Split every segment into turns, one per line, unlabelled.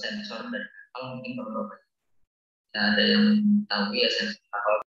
sensor dan kalau mungkin beberapa. Nah, ada yang tahu ya sensor nah, kapal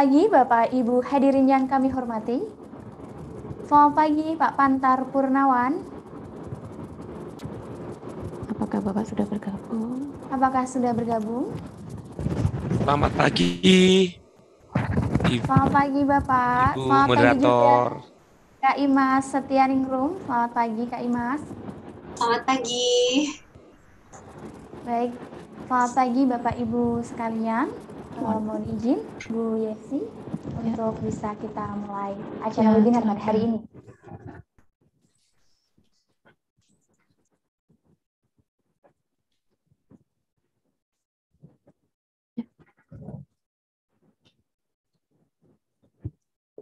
pagi Bapak Ibu hadirin yang kami hormati. Selamat pagi Pak Pantar Purnawan.
Apakah Bapak sudah
bergabung? Apakah sudah bergabung?
Selamat pagi. Ibu.
Selamat pagi Bapak. Ibu Selamat moderator. Pagi juga. Kak Imas Setianingrum. Selamat pagi Kak Imas. Selamat pagi. Baik, selamat pagi Bapak Ibu sekalian. Mohon izin. Bu Yesi untuk bisa kita mulai acara ya, webinar pada hari ini.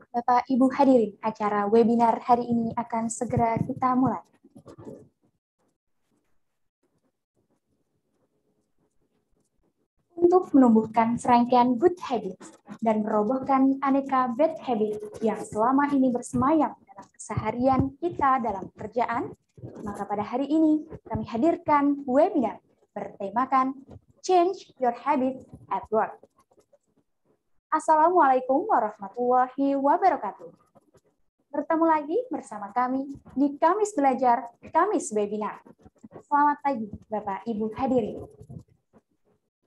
Bapak Ibu hadirin, acara webinar hari ini akan segera kita mulai. untuk menumbuhkan serangkaian good habits dan merobohkan aneka bad habits yang selama ini bersemayam dalam keseharian kita dalam pekerjaan, maka pada hari ini kami hadirkan webinar bertemakan Change Your Habits at Work. Assalamualaikum warahmatullahi wabarakatuh. Bertemu lagi bersama kami di Kamis Belajar, Kamis Webinar. Selamat pagi Bapak Ibu hadirin.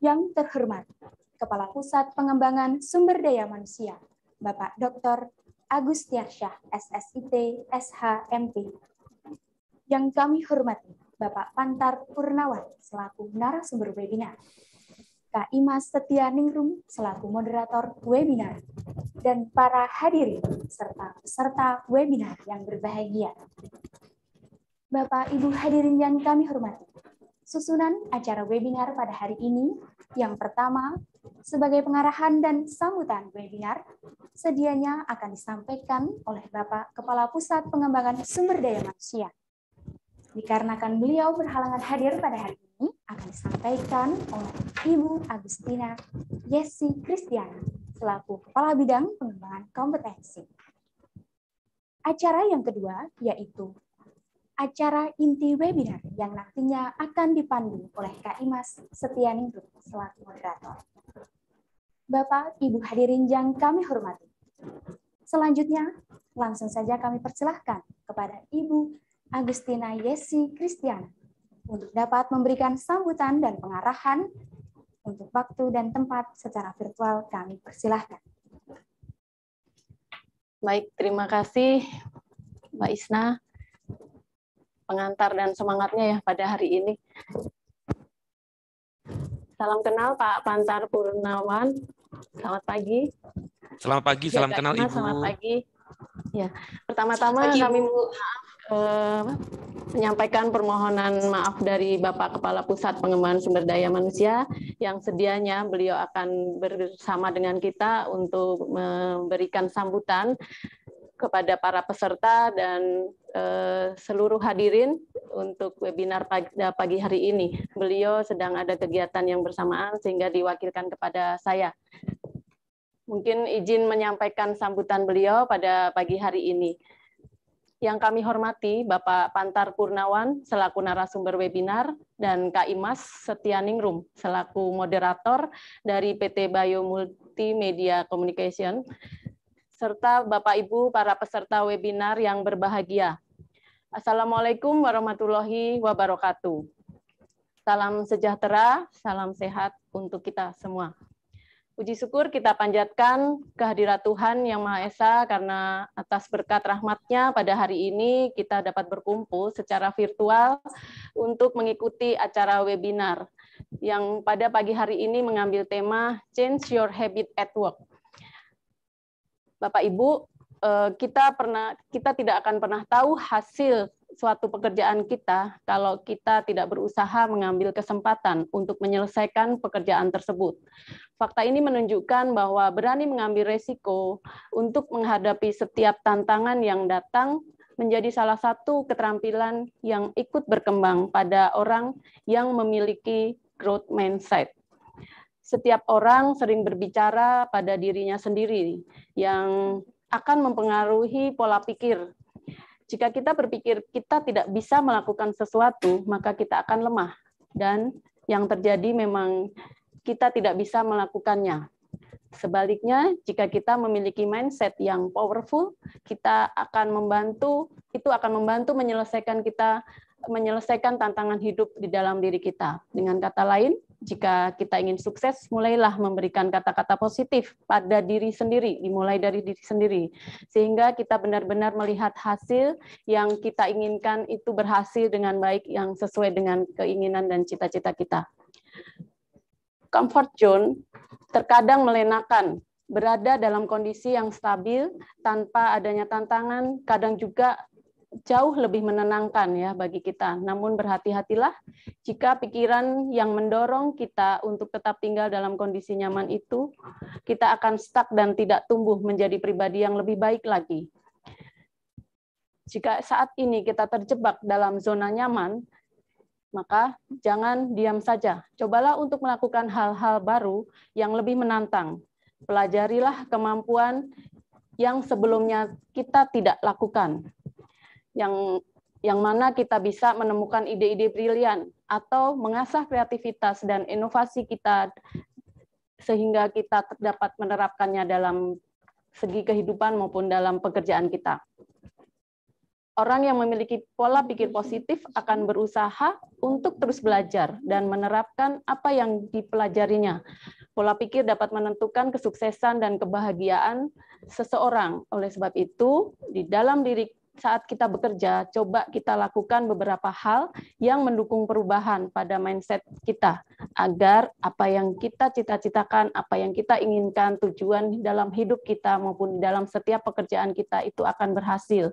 Yang terhormat, Kepala Pusat Pengembangan Sumber Daya Manusia, Bapak Dr. Agus Tiarsyah, SSIT, SHMP. Yang kami hormati, Bapak Pantar Purnawan, selaku narasumber webinar. Kak Imas Setia Ningrum, selaku moderator webinar. Dan para hadirin serta peserta webinar yang berbahagia. Bapak Ibu hadirin yang kami hormati, Susunan acara webinar pada hari ini, yang pertama, sebagai pengarahan dan sambutan webinar, sedianya akan disampaikan oleh Bapak Kepala Pusat Pengembangan Sumber Daya Manusia. Dikarenakan beliau berhalangan hadir pada hari ini, akan disampaikan oleh Ibu Agustina Yesi Kristiana, selaku Kepala Bidang Pengembangan Kompetensi. Acara yang kedua yaitu acara inti webinar yang nantinya akan dipandu oleh Kak Imas Setianingrum selaku moderator. Bapak, Ibu hadirin yang kami hormati. Selanjutnya, langsung saja kami persilahkan kepada Ibu Agustina Yesi Kristiana untuk dapat memberikan sambutan dan pengarahan untuk waktu dan tempat secara virtual kami persilahkan. Baik, terima kasih
Mbak Isna pengantar dan semangatnya ya pada hari ini. Salam kenal Pak Pantar Purnawan. Selamat pagi.
Selamat pagi, ya, salam kenal Ibu. Selamat
pagi. Ya, pertama-tama kami Bu. Eh, menyampaikan permohonan maaf dari Bapak Kepala Pusat Pengembangan Sumber Daya Manusia yang sedianya beliau akan bersama dengan kita untuk memberikan sambutan kepada para peserta dan eh, seluruh hadirin untuk webinar pagi, eh, pagi hari ini. Beliau sedang ada kegiatan yang bersamaan sehingga diwakilkan kepada saya. Mungkin izin menyampaikan sambutan beliau pada pagi hari ini. Yang kami hormati Bapak Pantar Purnawan selaku narasumber webinar dan Kak Imas Setianingrum selaku moderator dari PT Bio Multimedia Communication serta Bapak Ibu para peserta webinar yang berbahagia. Assalamualaikum warahmatullahi wabarakatuh. Salam sejahtera, salam sehat untuk kita semua. Puji syukur kita panjatkan kehadirat Tuhan Yang Maha Esa karena atas berkat rahmatnya pada hari ini kita dapat berkumpul secara virtual untuk mengikuti acara webinar yang pada pagi hari ini mengambil tema Change Your Habit at Work. Bapak Ibu, eh, kita pernah kita tidak akan pernah tahu hasil suatu pekerjaan kita kalau kita tidak berusaha mengambil kesempatan untuk menyelesaikan pekerjaan tersebut. Fakta ini menunjukkan bahwa berani mengambil resiko untuk menghadapi setiap tantangan yang datang menjadi salah satu keterampilan yang ikut berkembang pada orang yang memiliki growth mindset setiap orang sering berbicara pada dirinya sendiri yang akan mempengaruhi pola pikir. Jika kita berpikir kita tidak bisa melakukan sesuatu, maka kita akan lemah dan yang terjadi memang kita tidak bisa melakukannya. Sebaliknya, jika kita memiliki mindset yang powerful, kita akan membantu itu akan membantu menyelesaikan kita menyelesaikan tantangan hidup di dalam diri kita. Dengan kata lain, jika kita ingin sukses, mulailah memberikan kata-kata positif pada diri sendiri, dimulai dari diri sendiri, sehingga kita benar-benar melihat hasil yang kita inginkan itu berhasil dengan baik, yang sesuai dengan keinginan dan cita-cita kita. Comfort zone terkadang melenakan, berada dalam kondisi yang stabil tanpa adanya tantangan, kadang juga jauh lebih menenangkan ya bagi kita. Namun berhati-hatilah jika pikiran yang mendorong kita untuk tetap tinggal dalam kondisi nyaman itu, kita akan stuck dan tidak tumbuh menjadi pribadi yang lebih baik lagi. Jika saat ini kita terjebak dalam zona nyaman, maka jangan diam saja. Cobalah untuk melakukan hal-hal baru yang lebih menantang. Pelajarilah kemampuan yang sebelumnya kita tidak lakukan yang yang mana kita bisa menemukan ide-ide brilian atau mengasah kreativitas dan inovasi kita sehingga kita dapat menerapkannya dalam segi kehidupan maupun dalam pekerjaan kita. Orang yang memiliki pola pikir positif akan berusaha untuk terus belajar dan menerapkan apa yang dipelajarinya. Pola pikir dapat menentukan kesuksesan dan kebahagiaan seseorang. Oleh sebab itu, di dalam diri saat kita bekerja, coba kita lakukan beberapa hal yang mendukung perubahan pada mindset kita, agar apa yang kita cita-citakan, apa yang kita inginkan, tujuan dalam hidup kita maupun dalam setiap pekerjaan kita itu akan berhasil.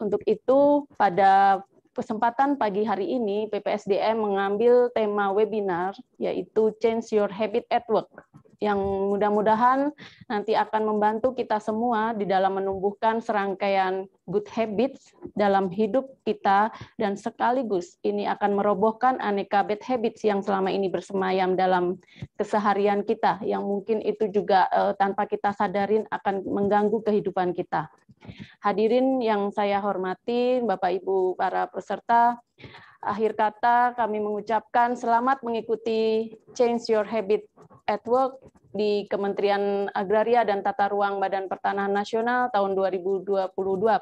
Untuk itu, pada kesempatan pagi hari ini, PPSDM mengambil tema webinar, yaitu Change Your Habit at Work yang mudah-mudahan nanti akan membantu kita semua di dalam menumbuhkan serangkaian good habits dalam hidup kita dan sekaligus ini akan merobohkan aneka bad habits yang selama ini bersemayam dalam keseharian kita yang mungkin itu juga eh, tanpa kita sadarin akan mengganggu kehidupan kita. Hadirin yang saya hormati, Bapak Ibu para peserta, Akhir kata, kami mengucapkan selamat mengikuti Change Your Habit at Work di Kementerian Agraria dan Tata Ruang Badan Pertanahan Nasional tahun 2022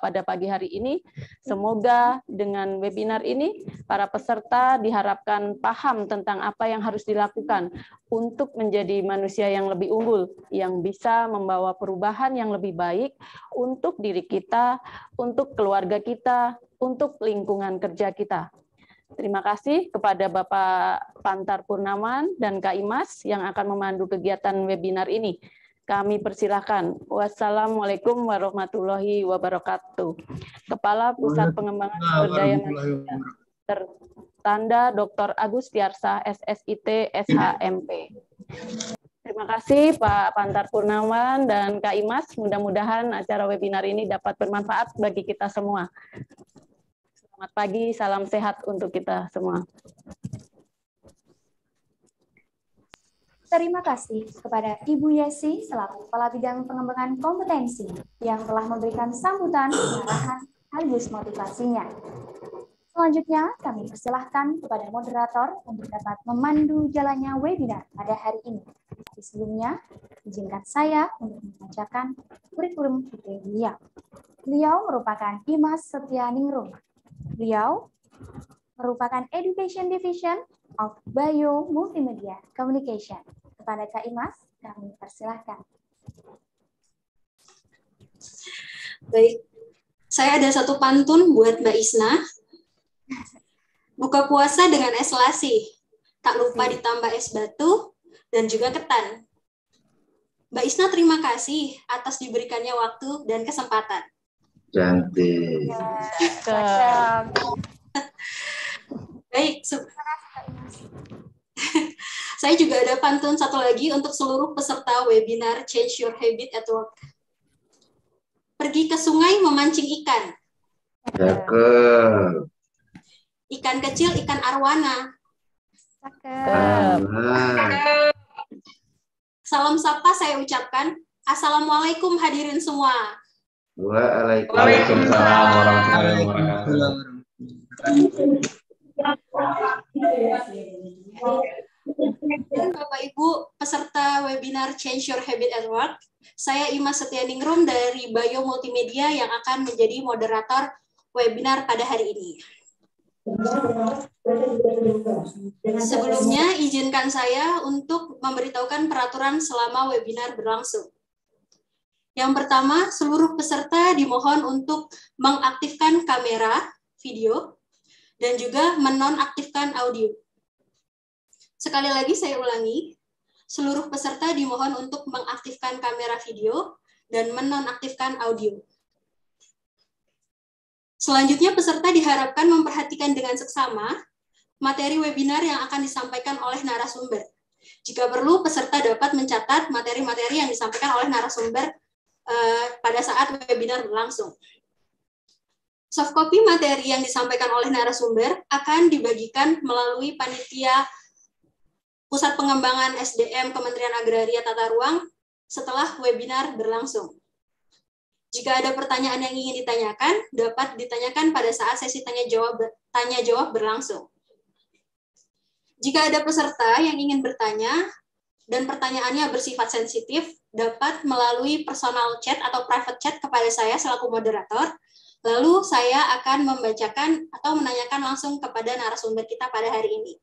pada pagi hari ini. Semoga dengan webinar ini, para peserta diharapkan paham tentang apa yang harus dilakukan untuk menjadi manusia yang lebih unggul, yang bisa membawa perubahan yang lebih baik untuk diri kita, untuk keluarga kita, untuk lingkungan kerja kita. Terima kasih kepada Bapak Pantar Purnaman dan Kak Imas yang akan memandu kegiatan webinar ini. Kami persilahkan. Wassalamualaikum warahmatullahi wabarakatuh. Kepala Pusat Pengembangan Sumber Daya Manusia tertanda Dr. Agus Tiarsa, SSIT, SHMP. Terima kasih Pak Pantar Purnawan dan Kak Imas. Mudah-mudahan acara webinar ini dapat bermanfaat bagi kita semua. Selamat pagi, salam sehat untuk kita semua.
Terima kasih kepada Ibu Yesi selaku Kepala Bidang Pengembangan Kompetensi yang telah memberikan sambutan, pengarahan, halus motivasinya. Selanjutnya, kami persilahkan kepada moderator untuk dapat memandu jalannya webinar pada hari ini. Di sebelumnya, izinkan saya untuk membacakan kurikulum IPB beliau. Beliau merupakan Setia Ningrum, Riau merupakan Education Division of Bio Multimedia Communication. Kepada Kak Imas, kami persilahkan. Baik, saya ada satu pantun buat
Mbak Isna. Buka puasa dengan es lasi, tak lupa ditambah es batu dan juga ketan. Mbak Isna terima kasih atas diberikannya waktu dan kesempatan.
Cantik.
Baik, Baik, saya juga ada pantun satu lagi untuk seluruh peserta webinar Change Your Habit at Work. Pergi ke sungai memancing ikan.
Cakep.
Ikan kecil, ikan arwana. Cakep. Salam sapa saya ucapkan. Assalamualaikum hadirin semua.
Waalaikumsalam warahmatullahi wabarakatuh.
Bapak Ibu peserta webinar Change Your Habit at Work, saya Ima Setianingrum dari Bio Multimedia yang akan menjadi moderator webinar pada hari ini. Sebelumnya, izinkan saya untuk memberitahukan peraturan selama webinar berlangsung. Yang pertama, seluruh peserta dimohon untuk mengaktifkan kamera video dan juga menonaktifkan audio. Sekali lagi saya ulangi, seluruh peserta dimohon untuk mengaktifkan kamera video dan menonaktifkan audio. Selanjutnya, peserta diharapkan memperhatikan dengan seksama materi webinar yang akan disampaikan oleh narasumber. Jika perlu, peserta dapat mencatat materi-materi yang disampaikan oleh narasumber Eh, pada saat webinar berlangsung. Soft copy materi yang disampaikan oleh narasumber akan dibagikan melalui panitia Pusat Pengembangan SDM Kementerian Agraria Tata Ruang setelah webinar berlangsung. Jika ada pertanyaan yang ingin ditanyakan, dapat ditanyakan pada saat sesi tanya jawab tanya jawab berlangsung. Jika ada peserta yang ingin bertanya dan pertanyaannya bersifat sensitif, dapat melalui personal chat atau private chat kepada saya selaku moderator. Lalu saya akan membacakan atau menanyakan langsung kepada narasumber kita pada hari ini.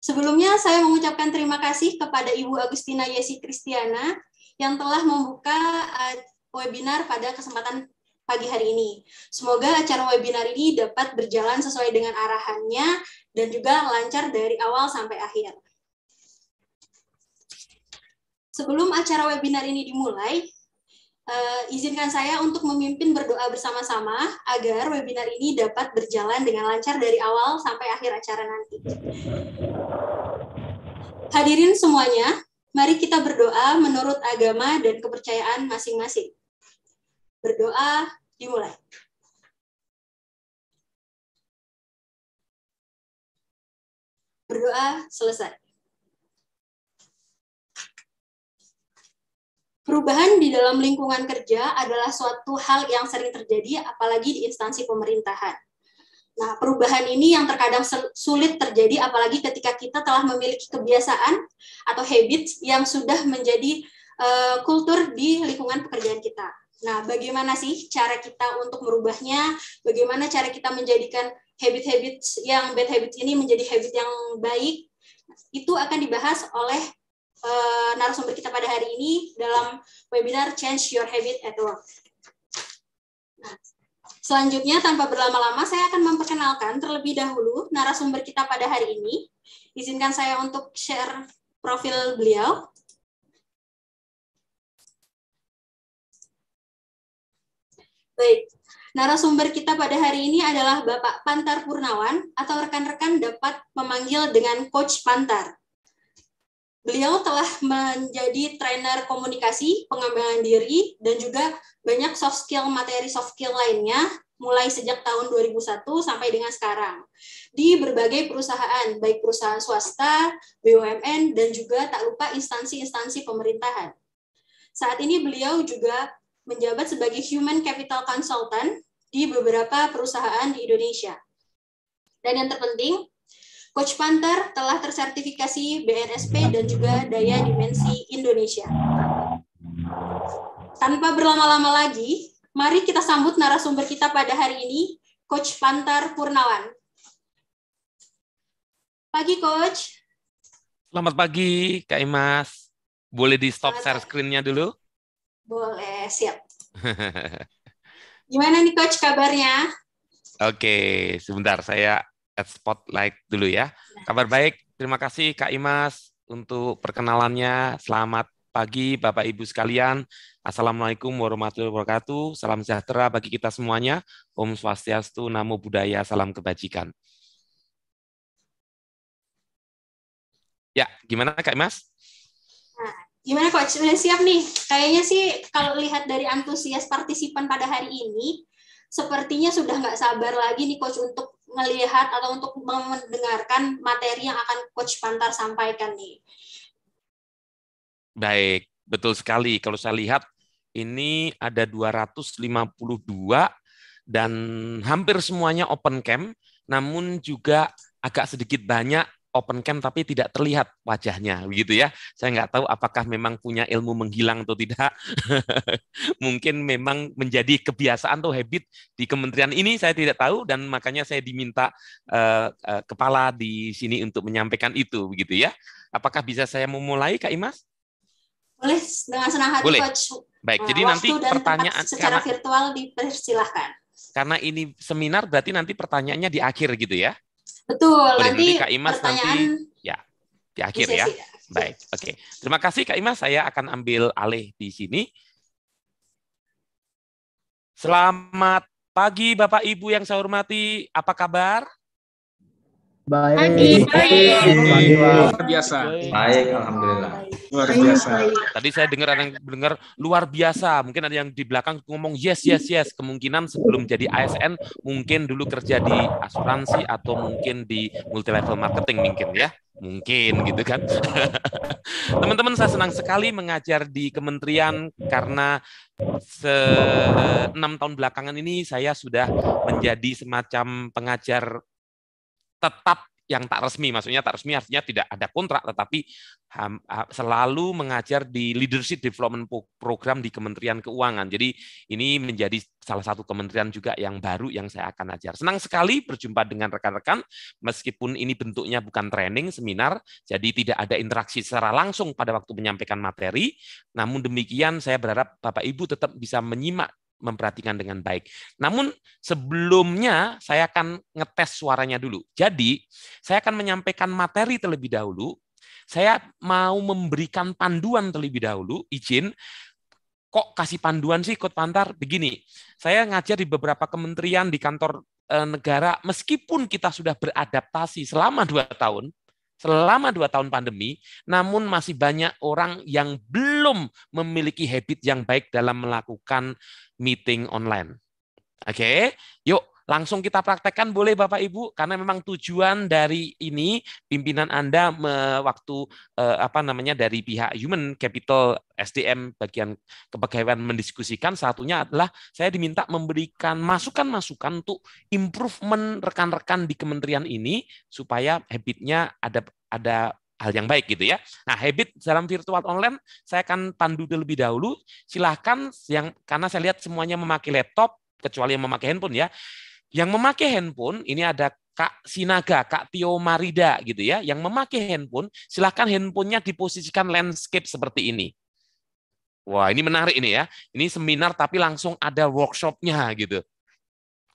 Sebelumnya saya mengucapkan terima kasih kepada Ibu Agustina Yesi Kristiana yang telah membuka eh, webinar pada kesempatan pagi hari ini. Semoga acara webinar ini dapat berjalan sesuai dengan arahannya dan juga lancar dari awal sampai akhir. Sebelum acara webinar ini dimulai, uh, izinkan saya untuk memimpin berdoa bersama-sama agar webinar ini dapat berjalan dengan lancar dari awal sampai akhir acara nanti. Hadirin semuanya, mari kita berdoa menurut agama dan kepercayaan masing-masing. Berdoa dimulai. Berdoa selesai. Perubahan di dalam lingkungan kerja adalah suatu hal yang sering terjadi, apalagi di instansi pemerintahan. Nah, perubahan ini yang terkadang sulit terjadi, apalagi ketika kita telah memiliki kebiasaan atau habit yang sudah menjadi uh, kultur di lingkungan pekerjaan kita. Nah, bagaimana sih cara kita untuk merubahnya? Bagaimana cara kita menjadikan habit-habit yang bad habit ini menjadi habit yang baik? Itu akan dibahas oleh uh, narasumber kita pada hari ini dalam webinar Change Your Habit at Work. Nah, selanjutnya, tanpa berlama-lama, saya akan memperkenalkan terlebih dahulu narasumber kita pada hari ini. Izinkan saya untuk share profil beliau. Baik, narasumber kita pada hari ini adalah Bapak Pantar Purnawan atau rekan-rekan dapat memanggil dengan Coach Pantar beliau telah menjadi trainer komunikasi, pengembangan diri, dan juga banyak soft skill, materi soft skill lainnya mulai sejak tahun 2001 sampai dengan sekarang di berbagai perusahaan, baik perusahaan swasta, BUMN, dan juga tak lupa instansi-instansi pemerintahan. Saat ini beliau juga menjabat sebagai Human Capital Consultant di beberapa perusahaan di Indonesia. Dan yang terpenting, Coach Panther telah tersertifikasi BNSP dan juga Daya Dimensi Indonesia. Tanpa berlama-lama lagi, mari kita sambut narasumber kita pada hari ini, Coach Panther Purnawan. Pagi, Coach.
Selamat pagi, Kak Imas. Boleh di-stop share screen-nya dulu?
Boleh, siap. Gimana nih Coach kabarnya?
Oke, sebentar saya at Spotlight dulu ya. Iya. Kabar baik, terima kasih Kak Imas untuk perkenalannya. Selamat pagi Bapak Ibu sekalian. Assalamualaikum warahmatullahi wabarakatuh. Salam sejahtera bagi kita semuanya. Om Swastiastu, Namo Buddhaya, Salam Kebajikan. Ya, gimana Kak Imas?
Nah, gimana Coach? Sudah siap nih? Kayaknya sih kalau lihat dari antusias partisipan pada hari ini, sepertinya sudah nggak sabar lagi nih coach untuk melihat atau untuk mendengarkan materi yang akan coach Pantar sampaikan nih.
Baik, betul sekali. Kalau saya lihat ini ada 252 dan hampir semuanya open camp, namun juga agak sedikit banyak open cam tapi tidak terlihat wajahnya begitu ya saya nggak tahu apakah memang punya ilmu menghilang atau tidak mungkin memang menjadi kebiasaan atau habit di kementerian ini saya tidak tahu dan makanya saya diminta uh, uh, kepala di sini untuk menyampaikan itu begitu ya apakah bisa saya memulai kak Imas
boleh dengan senang hati boleh. coach baik nah, jadi nanti
pertanyaan secara karena,
virtual dipersilahkan
karena ini seminar berarti nanti pertanyaannya di akhir gitu ya
Betul. Boleh nanti Kak
Imas nanti ya di akhir ya. ya. Baik, oke. Okay. Terima kasih Kak Imas. Saya akan ambil alih di sini. Selamat pagi Bapak Ibu yang saya hormati. Apa kabar?
Baik. baik Luar
biasa. Baik, alhamdulillah. Luar biasa. Tadi saya dengar ada yang dengar luar biasa. Mungkin ada yang di belakang ngomong yes, yes, yes. Kemungkinan sebelum jadi ASN mungkin dulu kerja di asuransi atau mungkin di multi level marketing mungkin ya mungkin gitu kan. Teman-teman saya senang sekali mengajar di kementerian karena se enam tahun belakangan ini saya sudah menjadi semacam pengajar tetap yang tak resmi, maksudnya tak resmi artinya tidak ada kontrak, tetapi selalu mengajar di leadership development program di Kementerian Keuangan. Jadi ini menjadi salah satu kementerian juga yang baru yang saya akan ajar. Senang sekali berjumpa dengan rekan-rekan, meskipun ini bentuknya bukan training, seminar, jadi tidak ada interaksi secara langsung pada waktu menyampaikan materi. Namun demikian, saya berharap Bapak Ibu tetap bisa menyimak memperhatikan dengan baik. Namun sebelumnya saya akan ngetes suaranya dulu. Jadi saya akan menyampaikan materi terlebih dahulu. Saya mau memberikan panduan terlebih dahulu, izin. Kok kasih panduan sih Kot Pantar? Begini, saya ngajar di beberapa kementerian di kantor eh, negara, meskipun kita sudah beradaptasi selama dua tahun, selama dua tahun pandemi, namun masih banyak orang yang belum memiliki habit yang baik dalam melakukan meeting online. Oke, okay? yuk langsung kita praktekkan boleh Bapak Ibu karena memang tujuan dari ini pimpinan Anda waktu eh, apa namanya dari pihak human capital SDM bagian kepegawaian mendiskusikan satunya adalah saya diminta memberikan masukan-masukan untuk improvement rekan-rekan di kementerian ini supaya habitnya ada ada hal yang baik gitu ya. Nah, habit dalam virtual online saya akan pandu terlebih dahulu. Silahkan yang karena saya lihat semuanya memakai laptop kecuali yang memakai handphone ya. Yang memakai handphone, ini ada Kak Sinaga, Kak Tio Marida gitu ya, yang memakai handphone, silahkan handphonenya diposisikan landscape seperti ini. Wah ini menarik ini ya, ini seminar tapi langsung ada workshopnya gitu.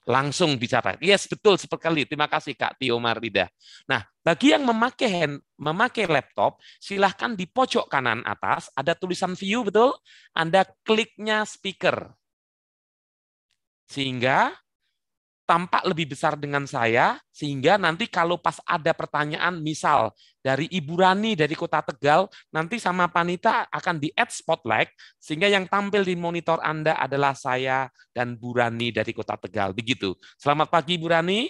Langsung bicara, yes betul sekali, terima kasih Kak Tio Marida. Nah bagi yang memakai hand, memakai laptop, silahkan di pojok kanan atas ada tulisan view betul, Anda kliknya speaker. Sehingga tampak lebih besar dengan saya sehingga nanti kalau pas ada pertanyaan misal dari Ibu Rani dari Kota Tegal nanti sama Panita akan di add spotlight sehingga yang tampil di monitor Anda adalah saya dan Bu Rani dari Kota Tegal begitu. Selamat pagi Bu Rani.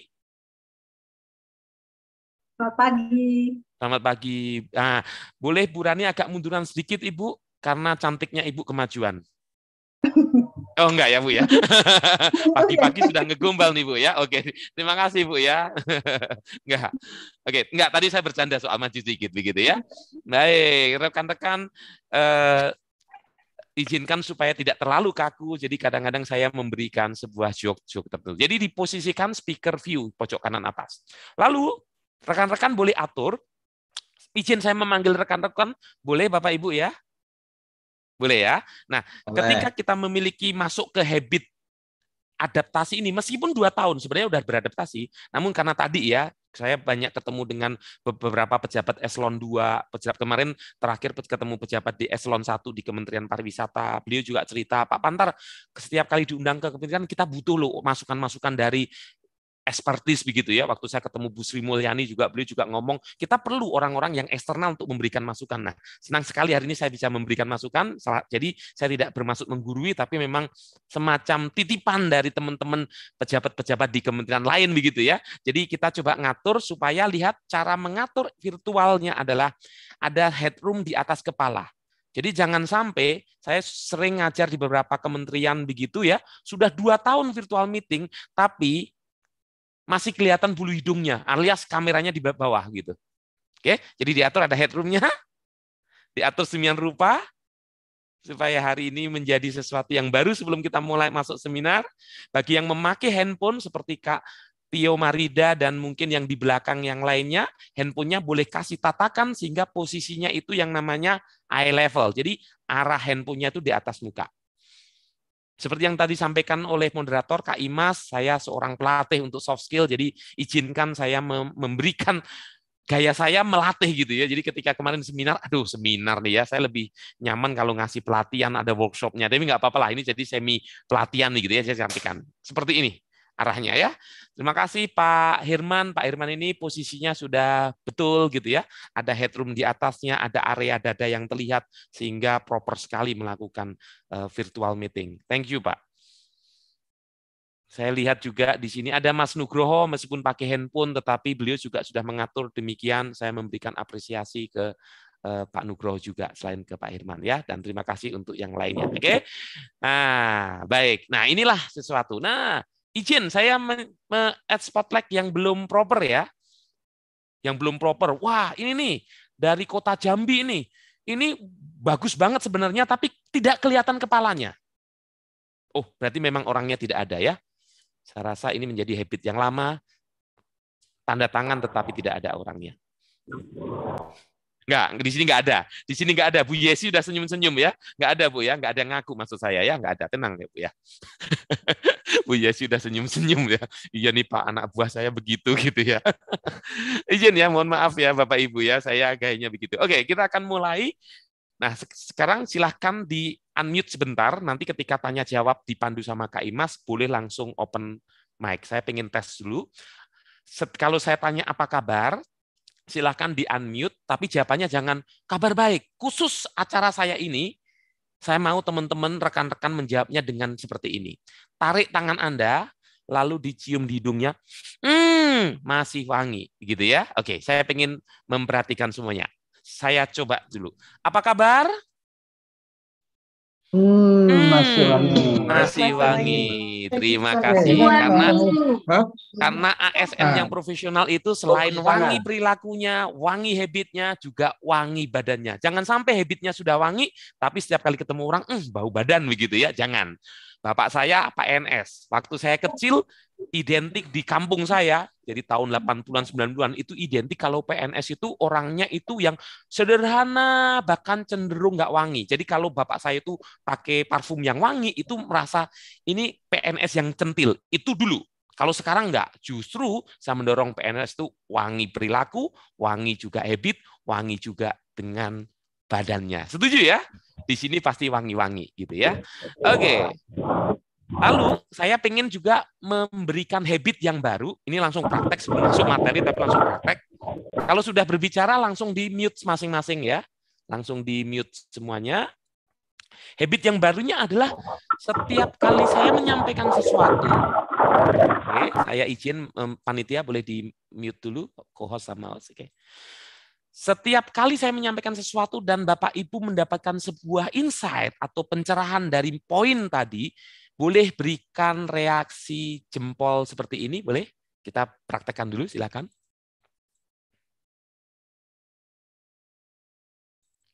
Selamat pagi.
Selamat pagi. Nah, boleh Bu Rani agak munduran sedikit Ibu karena cantiknya Ibu kemajuan. Oh enggak ya Bu ya. Pagi-pagi sudah ngegombal nih Bu ya. Oke, terima kasih Bu ya. enggak. Oke, enggak tadi saya bercanda soal maju sedikit begitu ya. Baik, rekan-rekan eh, izinkan supaya tidak terlalu kaku. Jadi kadang-kadang saya memberikan sebuah joke-joke tertentu. Jadi diposisikan speaker view pojok kanan atas. Lalu rekan-rekan boleh atur izin saya memanggil rekan-rekan, boleh Bapak Ibu ya? Boleh ya? Nah, Boleh. ketika kita memiliki masuk ke habit adaptasi ini, meskipun dua tahun sebenarnya sudah beradaptasi, namun karena tadi ya, saya banyak ketemu dengan beberapa pejabat eselon 2, pejabat kemarin terakhir ketemu pejabat di eselon 1 di Kementerian Pariwisata. Beliau juga cerita, Pak Pantar, setiap kali diundang ke kementerian kita butuh loh masukan-masukan dari expertise begitu ya. Waktu saya ketemu Bu Sri Mulyani juga beliau juga ngomong kita perlu orang-orang yang eksternal untuk memberikan masukan. Nah, senang sekali hari ini saya bisa memberikan masukan. Jadi saya tidak bermaksud menggurui tapi memang semacam titipan dari teman-teman pejabat-pejabat di kementerian lain begitu ya. Jadi kita coba ngatur supaya lihat cara mengatur virtualnya adalah ada headroom di atas kepala. Jadi jangan sampai saya sering ngajar di beberapa kementerian begitu ya, sudah dua tahun virtual meeting, tapi masih kelihatan bulu hidungnya, alias kameranya di bawah gitu. Oke, jadi diatur ada headroomnya, diatur semian rupa, supaya hari ini menjadi sesuatu yang baru sebelum kita mulai masuk seminar. Bagi yang memakai handphone seperti Kak Tio Marida dan mungkin yang di belakang yang lainnya, handphonenya boleh kasih tatakan sehingga posisinya itu yang namanya eye level. Jadi arah handphonenya itu di atas muka. Seperti yang tadi sampaikan oleh moderator Kak Imas, saya seorang pelatih untuk soft skill, jadi izinkan saya memberikan gaya saya melatih gitu ya. Jadi ketika kemarin seminar, aduh seminar nih ya, saya lebih nyaman kalau ngasih pelatihan ada workshopnya. Tapi nggak apa-apa lah, ini jadi semi pelatihan nih gitu ya, saya sampaikan. Seperti ini arahnya ya. Terima kasih Pak Hirman. Pak Hirman ini posisinya sudah betul gitu ya. Ada headroom di atasnya, ada area dada yang terlihat sehingga proper sekali melakukan eh, virtual meeting. Thank you Pak. Saya lihat juga di sini ada Mas Nugroho meskipun pakai handphone tetapi beliau juga sudah mengatur demikian. Saya memberikan apresiasi ke eh, Pak Nugroho juga selain ke Pak Hirman ya dan terima kasih untuk yang lainnya. Oke. Okay? Nah, baik. Nah, inilah sesuatu. Nah, izin saya add spotlight yang belum proper ya. Yang belum proper. Wah, ini nih dari kota Jambi ini. Ini bagus banget sebenarnya tapi tidak kelihatan kepalanya. Oh, berarti memang orangnya tidak ada ya. Saya rasa ini menjadi habit yang lama. Tanda tangan tetapi tidak ada orangnya. Enggak, di sini enggak ada. Di sini enggak ada. Bu Yesi sudah senyum-senyum ya. Enggak ada, Bu ya. Enggak ada yang ngaku maksud saya ya. Enggak ada. Tenang ya, Bu ya. Bu Yesi sudah senyum-senyum ya. Iya nih Pak, anak buah saya begitu gitu ya. Izin ya, mohon maaf ya Bapak Ibu ya. Saya gayanya begitu. Oke, kita akan mulai. Nah, sekarang silahkan di unmute sebentar. Nanti ketika tanya jawab dipandu sama Kak Imas, boleh langsung open mic. Saya pengen tes dulu. Set, kalau saya tanya apa kabar, silahkan di unmute, tapi jawabannya jangan kabar baik. Khusus acara saya ini, saya mau teman-teman rekan-rekan menjawabnya dengan seperti ini. Tarik tangan Anda, lalu dicium di hidungnya, hmm, masih wangi, gitu ya. Oke, saya ingin memperhatikan semuanya. Saya coba dulu. Apa kabar? Hmm, hmm, masih wangi. Masih wangi. Terima kasih karena karena ASN yang ah. profesional itu oh, selain iya. wangi perilakunya, wangi habitnya juga wangi badannya. Jangan sampai habitnya sudah wangi tapi setiap kali ketemu orang, eh, bau badan begitu ya, jangan. Bapak saya PNS. Waktu saya kecil identik di kampung saya, jadi tahun 80-an 90-an itu identik kalau PNS itu orangnya itu yang sederhana bahkan cenderung nggak wangi. Jadi kalau bapak saya itu pakai parfum yang wangi itu merasa ini PNS yang centil. Itu dulu. Kalau sekarang nggak, justru saya mendorong PNS itu wangi perilaku, wangi juga habit, wangi juga dengan badannya. Setuju ya? Di sini pasti wangi-wangi gitu ya. Iya. Oke. Okay. Lalu saya pengen juga memberikan habit yang baru. Ini langsung praktek sebelum masuk materi tapi langsung praktek. Kalau sudah berbicara langsung di mute masing-masing ya. Langsung di mute semuanya. Habit yang barunya adalah setiap kali saya menyampaikan sesuatu, oke, saya izin panitia boleh di mute dulu, co-host sama oke. Okay. Setiap kali saya menyampaikan sesuatu dan Bapak Ibu mendapatkan sebuah insight atau pencerahan dari poin tadi, boleh berikan reaksi jempol seperti ini, boleh? Kita praktekkan dulu, silakan.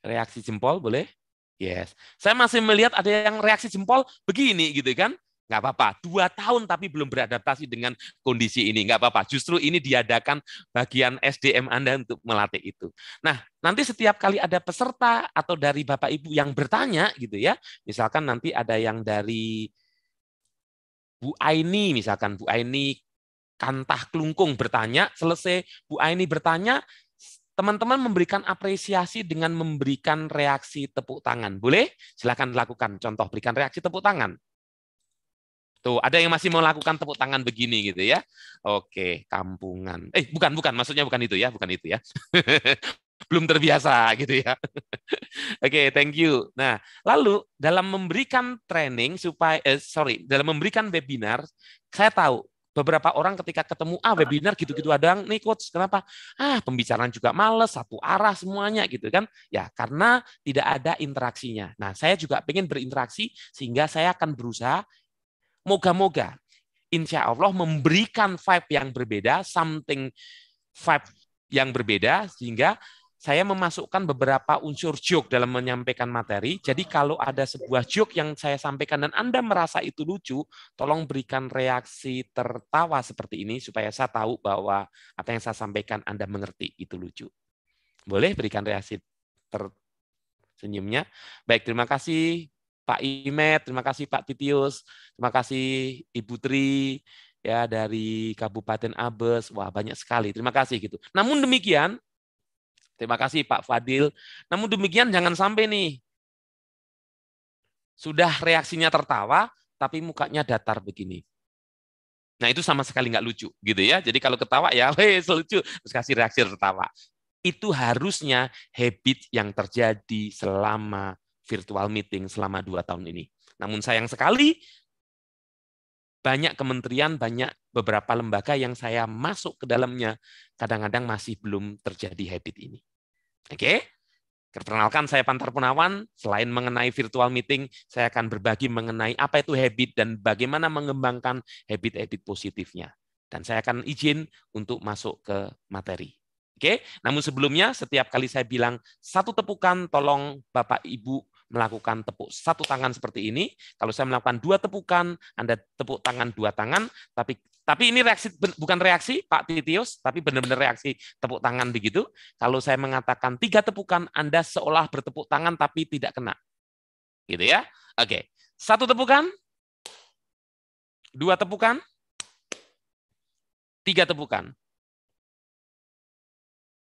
Reaksi jempol, boleh? Yes. Saya masih melihat ada yang reaksi jempol begini gitu kan. Nggak apa-apa. Dua tahun tapi belum beradaptasi dengan kondisi ini. Nggak apa-apa. Justru ini diadakan bagian SDM Anda untuk melatih itu. Nah, nanti setiap kali ada peserta atau dari Bapak Ibu yang bertanya gitu ya. Misalkan nanti ada yang dari Bu Aini misalkan Bu Aini kantah kelungkung bertanya, selesai Bu Aini bertanya, teman-teman memberikan apresiasi dengan memberikan reaksi tepuk tangan. Boleh? silahkan lakukan Contoh berikan reaksi tepuk tangan. Tuh, ada yang masih melakukan tepuk tangan begini gitu ya. Oke, kampungan. Eh, bukan, bukan. Maksudnya bukan itu ya, bukan itu ya. Belum terbiasa gitu ya. Oke, thank you. Nah, lalu dalam memberikan training supaya eh, sorry, dalam memberikan webinar, saya tahu beberapa orang ketika ketemu ah webinar gitu-gitu yang, nih coach kenapa ah pembicaraan juga males satu arah semuanya gitu kan ya karena tidak ada interaksinya nah saya juga pengen berinteraksi sehingga saya akan berusaha Moga-moga insya Allah memberikan vibe yang berbeda, something vibe yang berbeda, sehingga saya memasukkan beberapa unsur joke dalam menyampaikan materi. Jadi kalau ada sebuah joke yang saya sampaikan dan Anda merasa itu lucu, tolong berikan reaksi tertawa seperti ini supaya saya tahu bahwa apa yang saya sampaikan Anda mengerti itu lucu. Boleh berikan reaksi ter senyumnya. Baik, terima kasih Pak Imet, terima kasih Pak Titius, terima kasih Ibu Tri ya dari Kabupaten Abes. Wah, banyak sekali. Terima kasih gitu. Namun demikian, terima kasih Pak Fadil. Namun demikian jangan sampai nih sudah reaksinya tertawa tapi mukanya datar begini. Nah, itu sama sekali nggak lucu gitu ya. Jadi kalau ketawa ya, wes lucu, terus kasih reaksi tertawa. Itu harusnya habit yang terjadi selama virtual meeting selama dua tahun ini. Namun sayang sekali, banyak kementerian, banyak beberapa lembaga yang saya masuk ke dalamnya, kadang-kadang masih belum terjadi habit ini. Oke? Okay? Perkenalkan, saya Pantar Punawan. Selain mengenai virtual meeting, saya akan berbagi mengenai apa itu habit dan bagaimana mengembangkan habit-habit positifnya. Dan saya akan izin untuk masuk ke materi. Oke, namun sebelumnya setiap kali saya bilang satu tepukan, tolong Bapak Ibu melakukan tepuk satu tangan seperti ini, kalau saya melakukan dua tepukan, Anda tepuk tangan dua tangan, tapi tapi ini reaksi bukan reaksi Pak Titius, tapi benar-benar reaksi tepuk tangan begitu. Kalau saya mengatakan tiga tepukan, Anda seolah bertepuk tangan tapi tidak kena. Gitu ya. Oke. Satu tepukan, dua tepukan, tiga tepukan.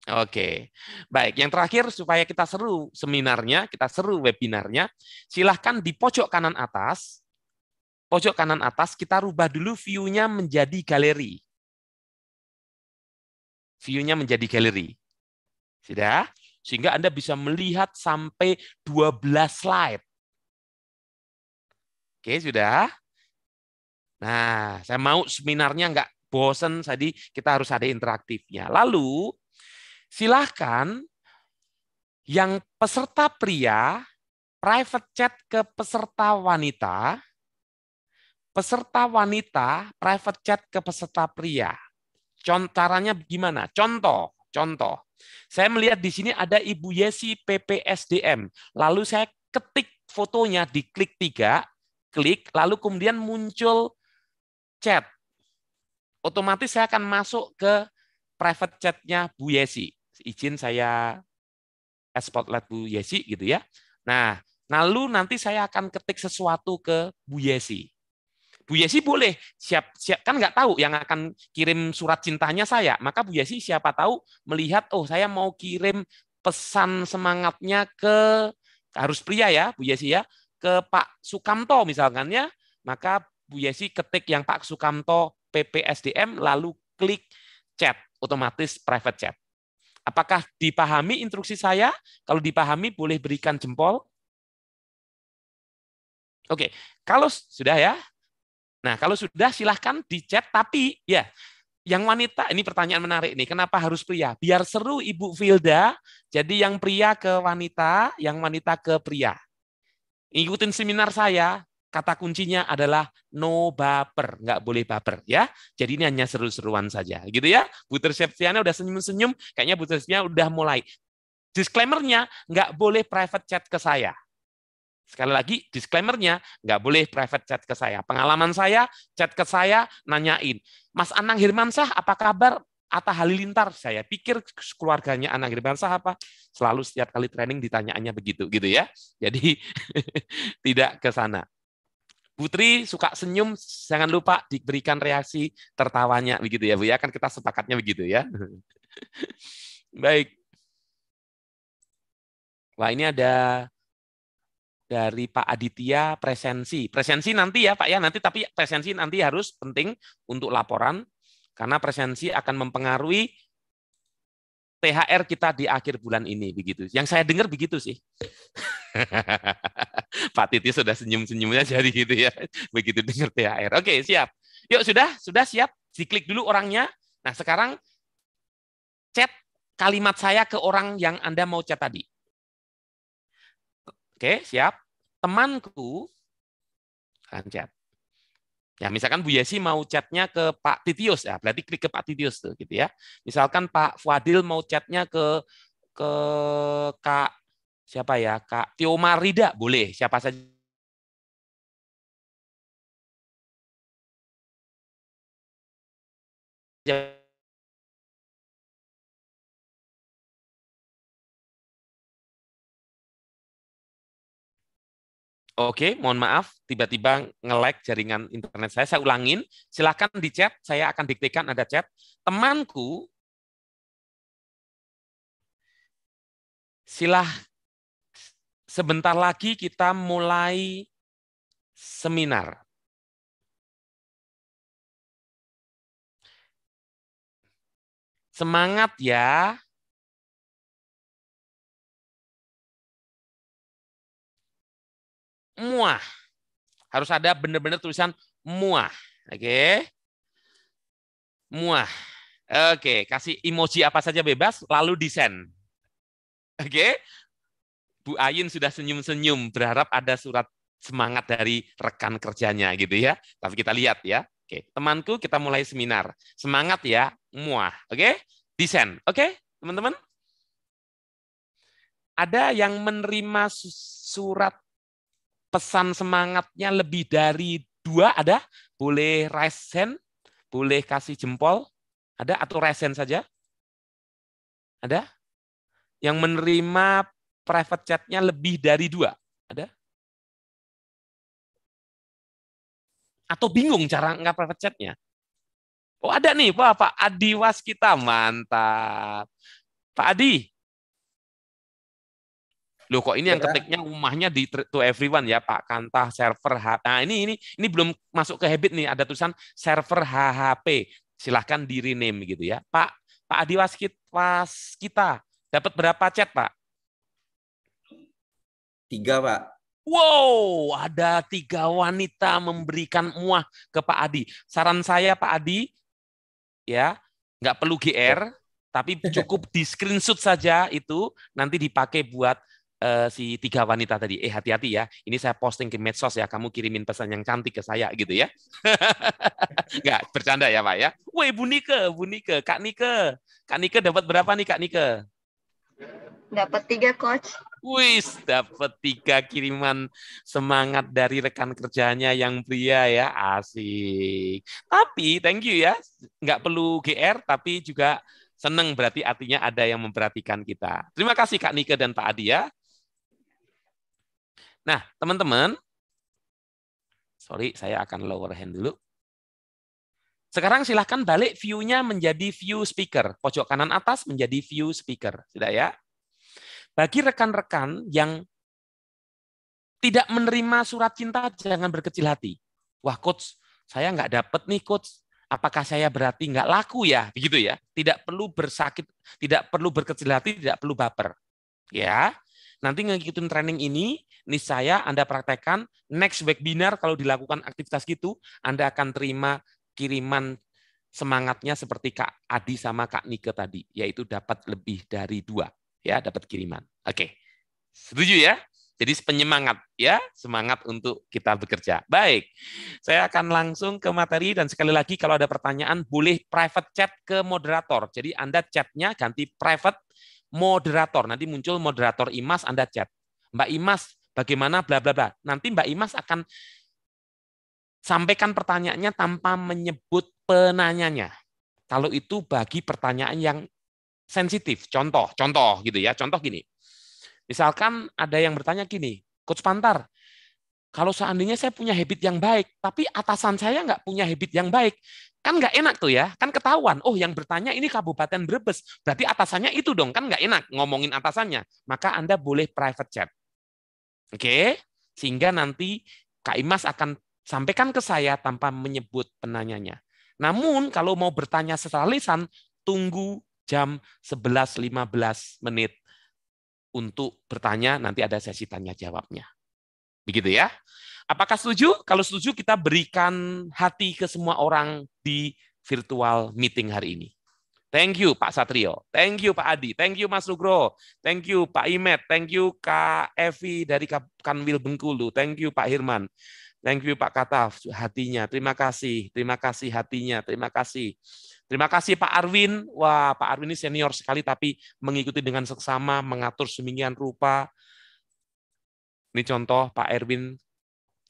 Oke, baik. Yang terakhir supaya kita seru seminarnya, kita seru webinarnya, silahkan di pojok kanan atas, pojok kanan atas kita rubah dulu view-nya menjadi galeri. View-nya menjadi galeri. Sudah? Sehingga Anda bisa melihat sampai 12 slide. Oke, sudah? Nah, saya mau seminarnya nggak bosen, jadi kita harus ada interaktifnya. Lalu, Silahkan yang peserta pria private chat ke peserta wanita, peserta wanita private chat ke peserta pria. Contoh caranya gimana? Contoh, contoh. Saya melihat di sini ada Ibu Yesi PPSDM. Lalu saya ketik fotonya di klik tiga, klik, lalu kemudian muncul chat. Otomatis saya akan masuk ke private chatnya Bu Yesi. Izin saya spotlight Bu Yesi gitu ya. Nah, lalu nanti saya akan ketik sesuatu ke Bu Yesi. Bu Yesi boleh siap siap kan nggak tahu yang akan kirim surat cintanya saya. Maka Bu Yesi siapa tahu melihat oh saya mau kirim pesan semangatnya ke harus pria ya Bu Yesi ya ke Pak Sukamto misalkan ya. Maka Bu Yesi ketik yang Pak Sukamto PPSDM lalu klik chat otomatis private chat. Apakah dipahami instruksi saya? Kalau dipahami, boleh berikan jempol. Oke, kalau sudah ya. Nah, kalau sudah silahkan di chat, tapi ya yang wanita ini pertanyaan menarik nih. Kenapa harus pria? Biar seru Ibu Filda. Jadi yang pria ke wanita, yang wanita ke pria. Ikutin seminar saya, kata kuncinya adalah no baper, nggak boleh baper ya. Jadi ini hanya seru-seruan saja gitu ya. Butir Septiana udah senyum-senyum, kayaknya Butir Septiana udah mulai. Disclaimernya, nggak boleh private chat ke saya. Sekali lagi, disclaimernya, nggak boleh private chat ke saya. Pengalaman saya, chat ke saya, nanyain, Mas Anang Hirmansah apa kabar? Atta Halilintar, saya pikir keluarganya Anang Hirmansah apa? Selalu setiap kali training ditanyaannya begitu gitu ya. Jadi tidak ke sana. Putri suka senyum, jangan lupa diberikan reaksi tertawanya begitu ya Bu ya. Kan kita sepakatnya begitu ya. Baik. Wah, ini ada dari Pak Aditya presensi. Presensi nanti ya Pak ya, nanti tapi presensi nanti harus penting untuk laporan karena presensi akan mempengaruhi THR kita di akhir bulan ini begitu. Yang saya dengar begitu sih. Pak Titi sudah senyum-senyumnya jadi gitu ya. Begitu dengar THR. Oke, siap. Yuk, sudah? Sudah siap? Diklik dulu orangnya. Nah, sekarang chat kalimat saya ke orang yang Anda mau chat tadi. Oke, siap. Temanku kan chat. Ya, misalkan Bu Yesi mau chatnya ke Pak Titius, ya berarti klik ke Pak Titius tuh, gitu ya. Misalkan Pak Fadil mau chatnya ke ke Kak siapa ya Kak Tio Marida boleh siapa saja Oke, mohon maaf, tiba-tiba nge-lag jaringan internet saya. Saya ulangin, silahkan di chat, saya akan diktikan ada chat. Temanku,
silah Sebentar lagi kita mulai seminar. Semangat ya. Muah.
Harus ada benar-benar tulisan muah. Oke. Okay. Muah. Oke, okay. kasih emoji apa saja bebas, lalu desain. Oke, okay. Bu Ayin sudah senyum-senyum berharap ada surat semangat dari rekan kerjanya gitu ya. Tapi kita lihat ya. Oke, temanku kita mulai seminar. Semangat ya, muah. Oke? Desain. Oke, teman-teman? Ada yang menerima surat pesan semangatnya lebih dari dua ada? Boleh resen? boleh kasih jempol, ada atau resen saja? Ada? Yang menerima private chatnya lebih dari dua? Ada?
Atau bingung cara nggak private chatnya?
Oh ada nih, pak Pak Adi kita mantap. Pak Adi, Loh kok ini yang iya. ketiknya rumahnya di to everyone ya Pak Kanta server H. Nah ini ini ini belum masuk ke habit nih ada tulisan server HHP. Silahkan di rename gitu ya. Pak Pak Adi kita kita dapat berapa chat Pak? Tiga, Pak. Wow, ada tiga wanita memberikan muah ke Pak Adi. Saran saya Pak Adi, ya nggak perlu GR, tapi cukup di screenshot saja itu nanti dipakai buat uh, si tiga wanita tadi. Eh hati-hati ya, ini saya posting ke medsos ya, kamu kirimin pesan yang cantik ke saya gitu ya. nggak bercanda ya Pak ya. Woi Bu Nike, Bu Nike, Kak Nike, Kak Nike dapat berapa nih Kak Nike? Dapat tiga coach. Wih, dapat tiga kiriman semangat dari rekan kerjanya yang pria ya, asik. Tapi thank you ya, nggak perlu GR, tapi juga seneng berarti artinya ada yang memperhatikan kita. Terima kasih Kak Nika dan Pak Adi ya. Nah, teman-teman, sorry, saya akan lower hand dulu. Sekarang silahkan balik view-nya menjadi view speaker. Pojok kanan atas menjadi view speaker. Sudah ya? Bagi rekan-rekan yang tidak menerima surat cinta, jangan berkecil hati. Wah coach, saya nggak dapet nih coach. Apakah saya berarti nggak laku ya? Begitu ya. Tidak perlu bersakit, tidak perlu berkecil hati, tidak perlu baper. Ya, nanti ngikutin training ini, nih saya Anda praktekkan next webinar kalau dilakukan aktivitas gitu, Anda akan terima kiriman semangatnya seperti Kak Adi sama Kak Nike tadi, yaitu dapat lebih dari dua, ya dapat kiriman. Oke, setuju ya? Jadi penyemangat ya, semangat untuk kita bekerja. Baik, saya akan langsung ke materi dan sekali lagi kalau ada pertanyaan boleh private chat ke moderator. Jadi Anda chatnya ganti private moderator. Nanti muncul moderator Imas Anda chat. Mbak Imas bagaimana bla bla bla. Nanti Mbak Imas akan Sampaikan pertanyaannya tanpa menyebut penanyanya. Kalau itu bagi pertanyaan yang sensitif, contoh, contoh gitu ya, contoh gini. Misalkan ada yang bertanya gini, Coach Pantar, kalau seandainya saya punya habit yang baik, tapi atasan saya nggak punya habit yang baik, kan nggak enak tuh ya, kan ketahuan. Oh, yang bertanya ini Kabupaten Brebes, berarti atasannya itu dong, kan nggak enak ngomongin atasannya. Maka Anda boleh private chat. Oke, sehingga nanti Kak Imas akan Sampaikan ke saya tanpa menyebut penanyanya. Namun kalau mau bertanya secara lisan, tunggu jam 11.15 menit untuk bertanya, nanti ada sesi tanya jawabnya. Begitu ya. Apakah setuju? Kalau setuju kita berikan hati ke semua orang di virtual meeting hari ini. Thank you Pak Satrio, thank you Pak Adi, thank you Mas Nugro, thank you Pak Imet, thank you Kak Evi dari Kanwil Bengkulu, thank you Pak Hirman. Thank you Pak Kataf hatinya. Terima kasih, terima kasih hatinya, terima kasih. Terima kasih Pak Arwin. Wah, Pak Arwin ini senior sekali tapi mengikuti dengan seksama, mengatur semingguan rupa. Ini contoh Pak Erwin,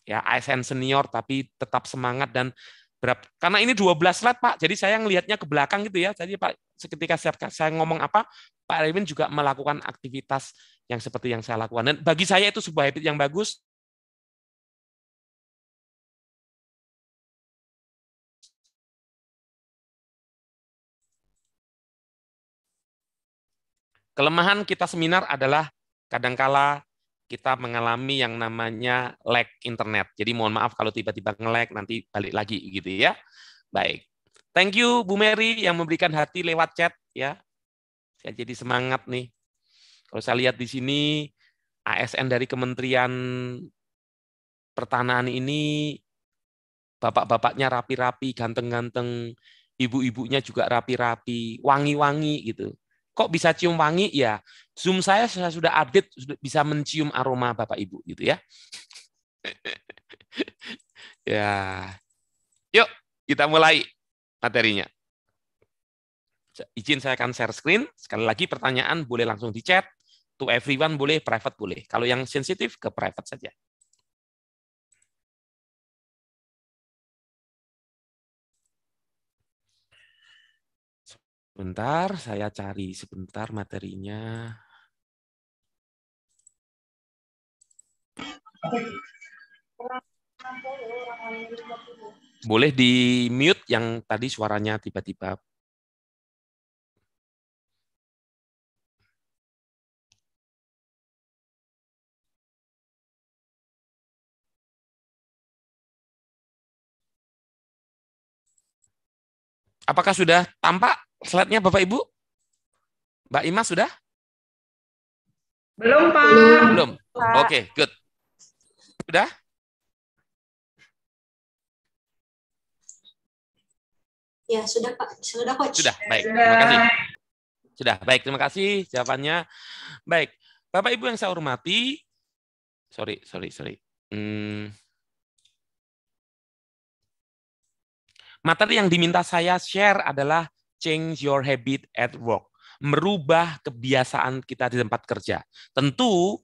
ya ASN senior tapi tetap semangat dan berap Karena ini 12 slide Pak, jadi saya ngelihatnya ke belakang gitu ya. Jadi Pak, seketika saya, saya ngomong apa, Pak Erwin juga melakukan aktivitas yang seperti yang saya lakukan. Dan bagi saya itu sebuah habit yang bagus, Kelemahan kita seminar adalah kadangkala kita mengalami yang namanya lag internet. Jadi mohon maaf kalau tiba-tiba nge-lag, nanti balik lagi gitu ya. Baik. Thank you Bu Mary yang memberikan hati lewat chat ya. Saya jadi semangat nih. Kalau saya lihat di sini ASN dari Kementerian Pertanahan ini bapak-bapaknya rapi-rapi, ganteng-ganteng, ibu-ibunya juga rapi-rapi, wangi-wangi gitu kok bisa cium wangi ya Zoom saya sudah sudah update sudah bisa mencium aroma Bapak Ibu gitu ya. ya. Yuk, kita mulai materinya. Izin saya akan share screen. Sekali lagi pertanyaan boleh langsung di chat. To everyone boleh, private boleh. Kalau yang sensitif ke private saja. Bentar, saya cari sebentar materinya. Boleh di mute yang tadi suaranya tiba-tiba Apakah sudah tampak? Slide-nya Bapak Ibu? Mbak Ima sudah?
Belum, Pak. Belum. Oke, okay, good. Sudah? Ya, sudah
Pak. Sudah coach.
Sudah, baik. Terima kasih.
Sudah, baik. Terima kasih jawabannya. Baik. Bapak Ibu yang saya hormati, sorry, sorry, sorry. Hmm. Materi yang diminta saya share adalah change your habit at work, merubah kebiasaan kita di tempat kerja. Tentu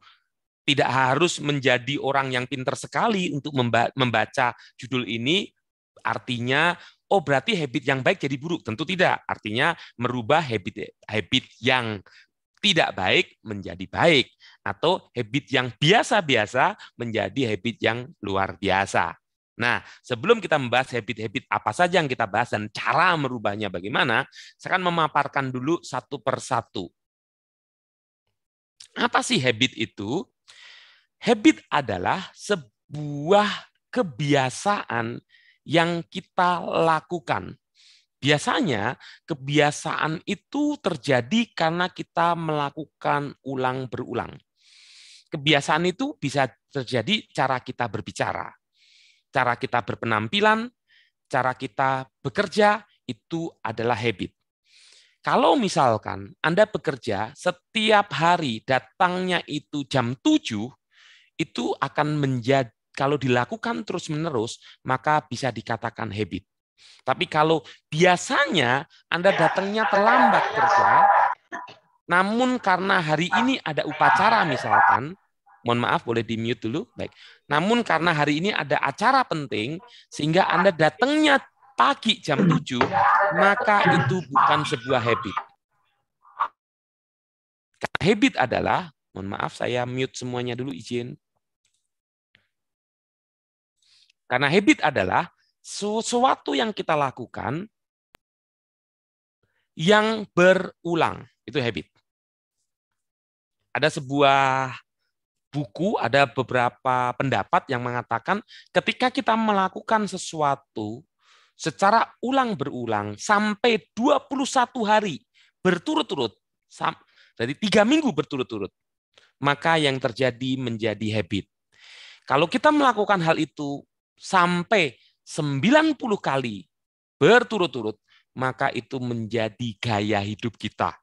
tidak harus menjadi orang yang pinter sekali untuk membaca judul ini artinya oh berarti habit yang baik jadi buruk tentu tidak artinya merubah habit habit yang tidak baik menjadi baik atau habit yang biasa-biasa menjadi habit yang luar biasa Nah, sebelum kita membahas habit-habit apa saja yang kita bahas dan cara merubahnya bagaimana, saya akan memaparkan dulu satu per satu. Apa sih habit itu? Habit adalah sebuah kebiasaan yang kita lakukan. Biasanya kebiasaan itu terjadi karena kita melakukan ulang berulang. Kebiasaan itu bisa terjadi cara kita berbicara, cara kita berpenampilan, cara kita bekerja itu adalah habit. Kalau misalkan Anda bekerja setiap hari datangnya itu jam 7, itu akan menjadi kalau dilakukan terus-menerus maka bisa dikatakan habit. Tapi kalau biasanya Anda datangnya terlambat kerja, namun karena hari ini ada upacara misalkan, Mohon maaf, boleh di mute dulu. Baik. Namun karena hari ini ada acara penting, sehingga Anda datangnya pagi jam 7, maka itu bukan sebuah habit. habit adalah, mohon maaf saya mute semuanya dulu izin. Karena habit adalah sesuatu yang kita lakukan yang berulang. Itu habit. Ada sebuah buku ada beberapa pendapat yang mengatakan ketika kita melakukan sesuatu secara ulang berulang sampai 21 hari berturut-turut jadi tiga minggu berturut-turut maka yang terjadi menjadi habit. Kalau kita melakukan hal itu sampai 90 kali berturut-turut maka itu menjadi gaya hidup kita.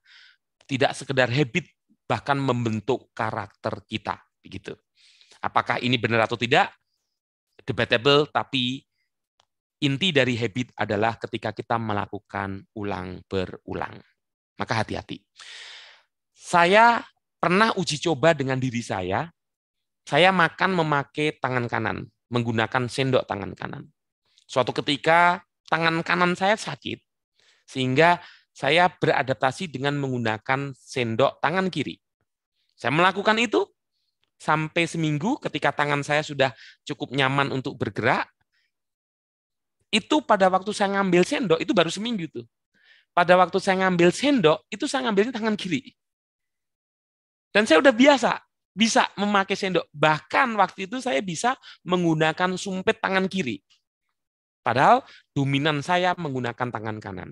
Tidak sekedar habit bahkan membentuk karakter kita begitu. Apakah ini benar atau tidak? Debatable, tapi inti dari habit adalah ketika kita melakukan ulang berulang. Maka hati-hati. Saya pernah uji coba dengan diri saya. Saya makan memakai tangan kanan, menggunakan sendok tangan kanan. Suatu ketika tangan kanan saya sakit, sehingga saya beradaptasi dengan menggunakan sendok tangan kiri. Saya melakukan itu, sampai seminggu ketika tangan saya sudah cukup nyaman untuk bergerak, itu pada waktu saya ngambil sendok, itu baru seminggu tuh. Pada waktu saya ngambil sendok, itu saya ngambilnya tangan kiri. Dan saya udah biasa, bisa memakai sendok. Bahkan waktu itu saya bisa menggunakan sumpit tangan kiri. Padahal dominan saya menggunakan tangan kanan.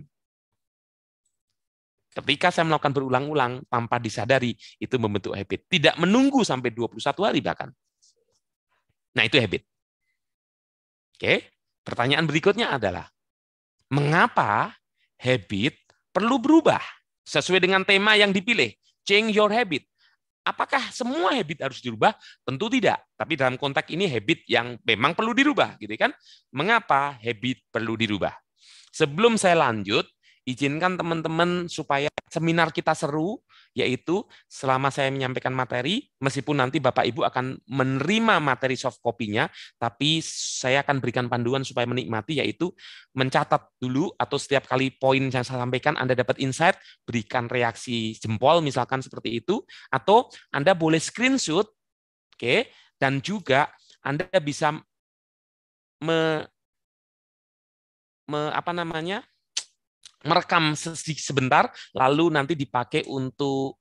Ketika saya melakukan berulang-ulang tanpa disadari, itu membentuk habit. Tidak menunggu sampai 21 hari bahkan. Nah, itu habit. Oke. Pertanyaan berikutnya adalah, mengapa habit perlu berubah sesuai dengan tema yang dipilih? Change your habit. Apakah semua habit harus dirubah? Tentu tidak. Tapi dalam konteks ini habit yang memang perlu dirubah, gitu kan? Mengapa habit perlu dirubah? Sebelum saya lanjut, izinkan teman-teman supaya seminar kita seru, yaitu selama saya menyampaikan materi, meskipun nanti Bapak Ibu akan menerima materi soft copy-nya, tapi saya akan berikan panduan supaya menikmati, yaitu mencatat dulu atau setiap kali poin yang saya sampaikan Anda dapat insight, berikan reaksi jempol misalkan seperti itu, atau Anda boleh screenshot, oke, okay, dan juga Anda bisa me, me apa namanya merekam sebentar lalu nanti dipakai untuk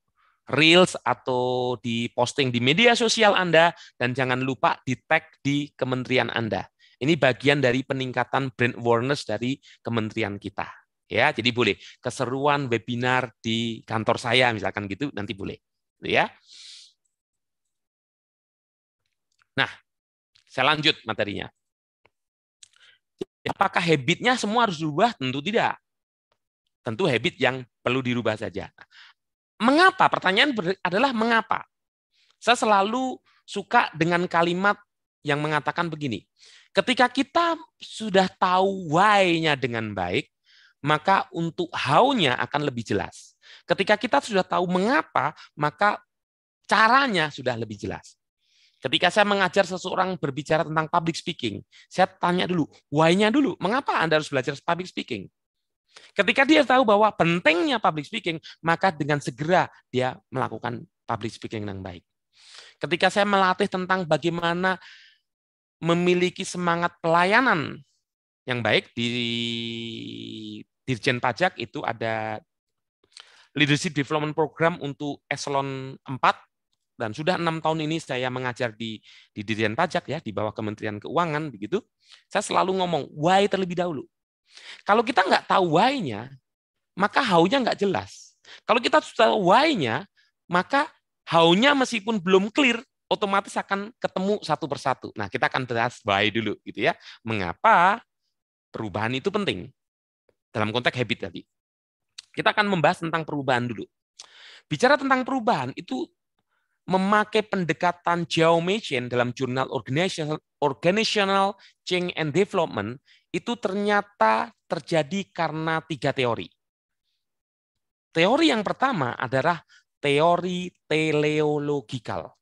reels atau diposting di media sosial Anda dan jangan lupa di tag di kementerian Anda. Ini bagian dari peningkatan brand awareness dari kementerian kita. Ya, jadi boleh keseruan webinar di kantor saya misalkan gitu nanti boleh. Gitu ya. Nah, saya lanjut materinya. Apakah habitnya semua harus berubah? Tentu tidak tentu habit yang perlu dirubah saja. Mengapa? Pertanyaan adalah mengapa? Saya selalu suka dengan kalimat yang mengatakan begini. Ketika kita sudah tahu why-nya dengan baik, maka untuk how-nya akan lebih jelas. Ketika kita sudah tahu mengapa, maka caranya sudah lebih jelas. Ketika saya mengajar seseorang berbicara tentang public speaking, saya tanya dulu, why-nya dulu, mengapa Anda harus belajar public speaking? Ketika dia tahu bahwa pentingnya public speaking, maka dengan segera dia melakukan public speaking yang baik. Ketika saya melatih tentang bagaimana memiliki semangat pelayanan yang baik di Dirjen Pajak itu ada Leadership Development Program untuk eselon 4 dan sudah enam tahun ini saya mengajar di di Dirjen Pajak ya di bawah Kementerian Keuangan begitu. Saya selalu ngomong why terlebih dahulu. Kalau kita nggak tahu why-nya, maka how-nya nggak jelas. Kalau kita sudah tahu why-nya, maka how-nya meskipun belum clear, otomatis akan ketemu satu persatu. Nah, kita akan bahas why dulu gitu ya. Mengapa perubahan itu penting dalam konteks habit tadi. Kita akan membahas tentang perubahan dulu. Bicara tentang perubahan itu memakai pendekatan Jiao dalam jurnal organizational Change and Development itu ternyata terjadi karena tiga teori. Teori yang pertama adalah teori teleologikal.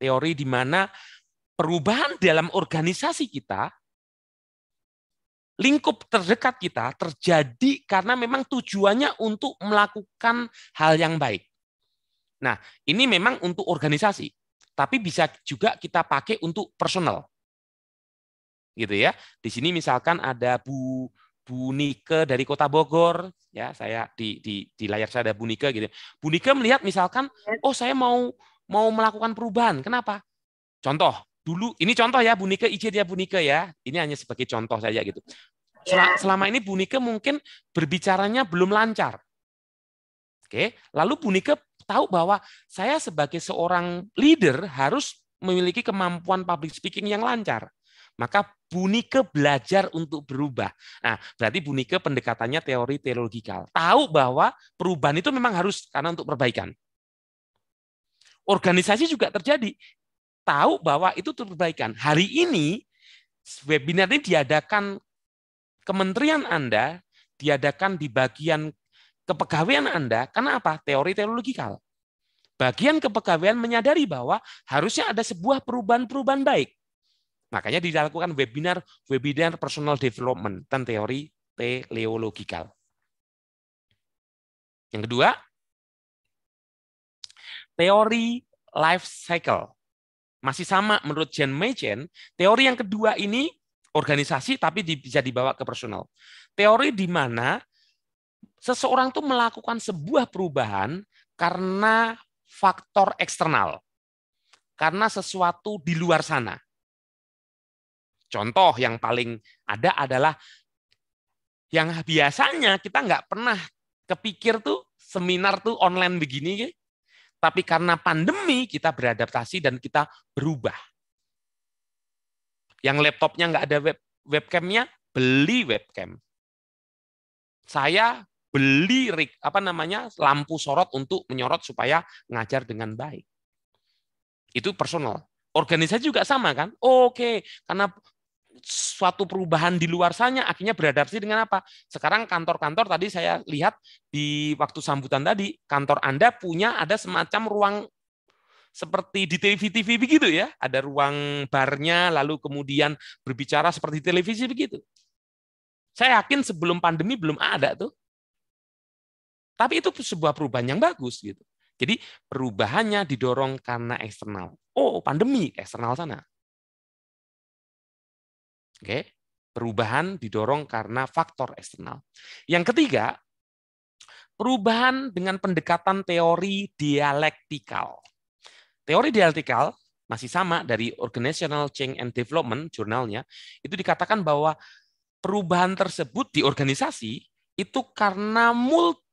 Teori di mana perubahan dalam organisasi kita, lingkup terdekat kita terjadi karena memang tujuannya untuk melakukan hal yang baik. Nah, ini memang untuk organisasi, tapi bisa juga kita pakai untuk personal gitu ya. Di sini misalkan ada Bu Bu dari Kota Bogor, ya saya di di di layar saya ada Bu Nike gitu. Bu Nike melihat misalkan, oh saya mau mau melakukan perubahan. Kenapa? Contoh, dulu ini contoh ya Bu Nike, dia ya Bu Nike ya. Ini hanya sebagai contoh saja gitu. Selama, ini Bu Nike mungkin berbicaranya belum lancar. Oke, lalu Bu Nike tahu bahwa saya sebagai seorang leader harus memiliki kemampuan public speaking yang lancar. Maka Bunike belajar untuk berubah. Nah, berarti Bunike pendekatannya teori teologikal. Tahu bahwa perubahan itu memang harus karena untuk perbaikan. Organisasi juga terjadi. Tahu bahwa itu perbaikan. Hari ini webinar ini diadakan kementerian Anda, diadakan di bagian kepegawaian Anda. Karena apa? Teori teologikal bagian kepegawaian menyadari bahwa harusnya ada sebuah perubahan-perubahan baik. Makanya dilakukan webinar webinar personal development tentang teori teleologikal. Yang kedua, teori life cycle. Masih sama menurut Jen Mechen, teori yang kedua ini organisasi tapi bisa dibawa ke personal. Teori di mana seseorang tuh melakukan sebuah perubahan karena faktor eksternal. Karena sesuatu di luar sana Contoh yang paling ada adalah yang biasanya kita nggak pernah kepikir tuh seminar tuh online begini, tapi karena pandemi kita beradaptasi dan kita berubah. Yang laptopnya nggak ada web, webcamnya, beli webcam. Saya beli rig apa namanya lampu sorot untuk menyorot supaya ngajar dengan baik. Itu personal. Organisasi juga sama kan? Oke, karena suatu perubahan di luar sana akhirnya beradaptasi dengan apa? Sekarang kantor-kantor tadi saya lihat di waktu sambutan tadi, kantor Anda punya ada semacam ruang seperti di TV-TV begitu ya, ada ruang barnya lalu kemudian berbicara seperti televisi begitu. Saya yakin sebelum pandemi belum ada tuh. Tapi itu sebuah perubahan yang bagus gitu. Jadi perubahannya didorong karena eksternal. Oh, pandemi eksternal sana. Oke. Perubahan didorong karena faktor eksternal. Yang ketiga, perubahan dengan pendekatan teori dialektikal. Teori dialektikal masih sama dari Organizational Change and Development jurnalnya, itu dikatakan bahwa perubahan tersebut di organisasi itu karena multi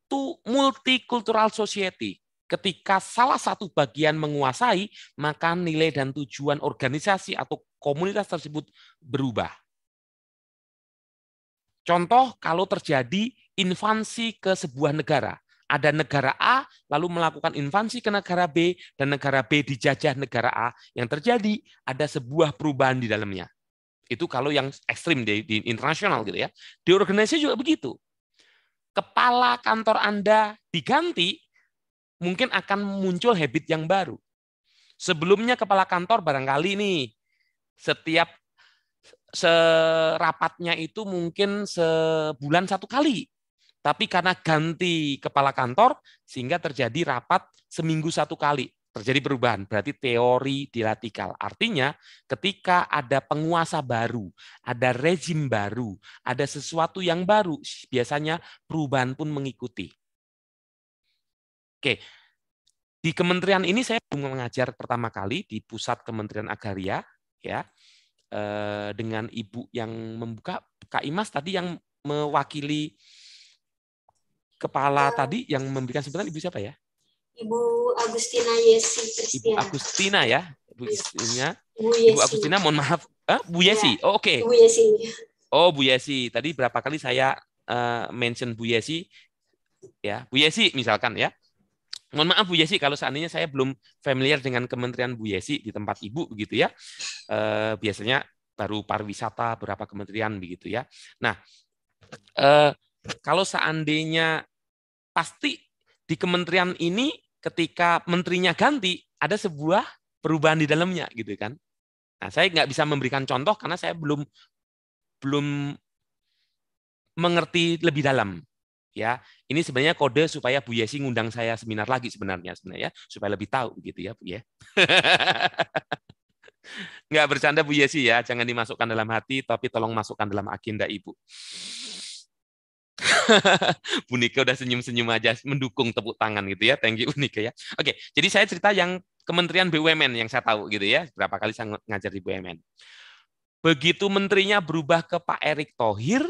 multikultural society. Ketika salah satu bagian menguasai, maka nilai dan tujuan organisasi atau komunitas tersebut berubah. Contoh kalau terjadi invasi ke sebuah negara, ada negara A lalu melakukan invasi ke negara B dan negara B dijajah negara A yang terjadi ada sebuah perubahan di dalamnya. Itu kalau yang ekstrim di, di internasional gitu ya. Di organisasi juga begitu. Kepala kantor Anda diganti mungkin akan muncul habit yang baru. Sebelumnya kepala kantor barangkali nih setiap serapatnya itu mungkin sebulan satu kali. Tapi karena ganti kepala kantor, sehingga terjadi rapat seminggu satu kali. Terjadi perubahan, berarti teori dilatikal. Artinya ketika ada penguasa baru, ada rezim baru, ada sesuatu yang baru, biasanya perubahan pun mengikuti. Oke, di kementerian ini saya mengajar pertama kali di pusat Kementerian Agraria ya eh, dengan ibu yang membuka Kak Imas tadi yang mewakili kepala iya. tadi yang memberikan sebutan ibu siapa ya?
Ibu Agustina Yesi
Christian. Ibu Agustina ya, Ibu iya. Bu Yesi. Ibu Agustina, mohon maaf, eh, Bu iya. Yesi. Ya. Oh, Oke. Okay. Bu Yesi. Oh Bu Yesi, tadi berapa kali saya uh, mention Bu Yesi? Ya, Bu Yesi misalkan ya. Mohon maaf Bu Yesi kalau seandainya saya belum familiar dengan Kementerian Bu Yesi di tempat Ibu begitu ya. Eh, biasanya baru pariwisata berapa kementerian begitu ya. Nah, eh, kalau seandainya pasti di kementerian ini ketika menterinya ganti ada sebuah perubahan di dalamnya gitu kan. Nah, saya nggak bisa memberikan contoh karena saya belum belum mengerti lebih dalam ya ini sebenarnya kode supaya Bu Yesi ngundang saya seminar lagi sebenarnya sebenarnya supaya lebih tahu gitu ya Bu ya nggak bercanda Bu Yesi ya jangan dimasukkan dalam hati tapi tolong masukkan dalam agenda Ibu Bu Nika udah senyum-senyum aja mendukung tepuk tangan gitu ya thank you Bu Nika ya oke jadi saya cerita yang Kementerian BUMN yang saya tahu gitu ya berapa kali saya ngajar di BUMN begitu menterinya berubah ke Pak Erick Thohir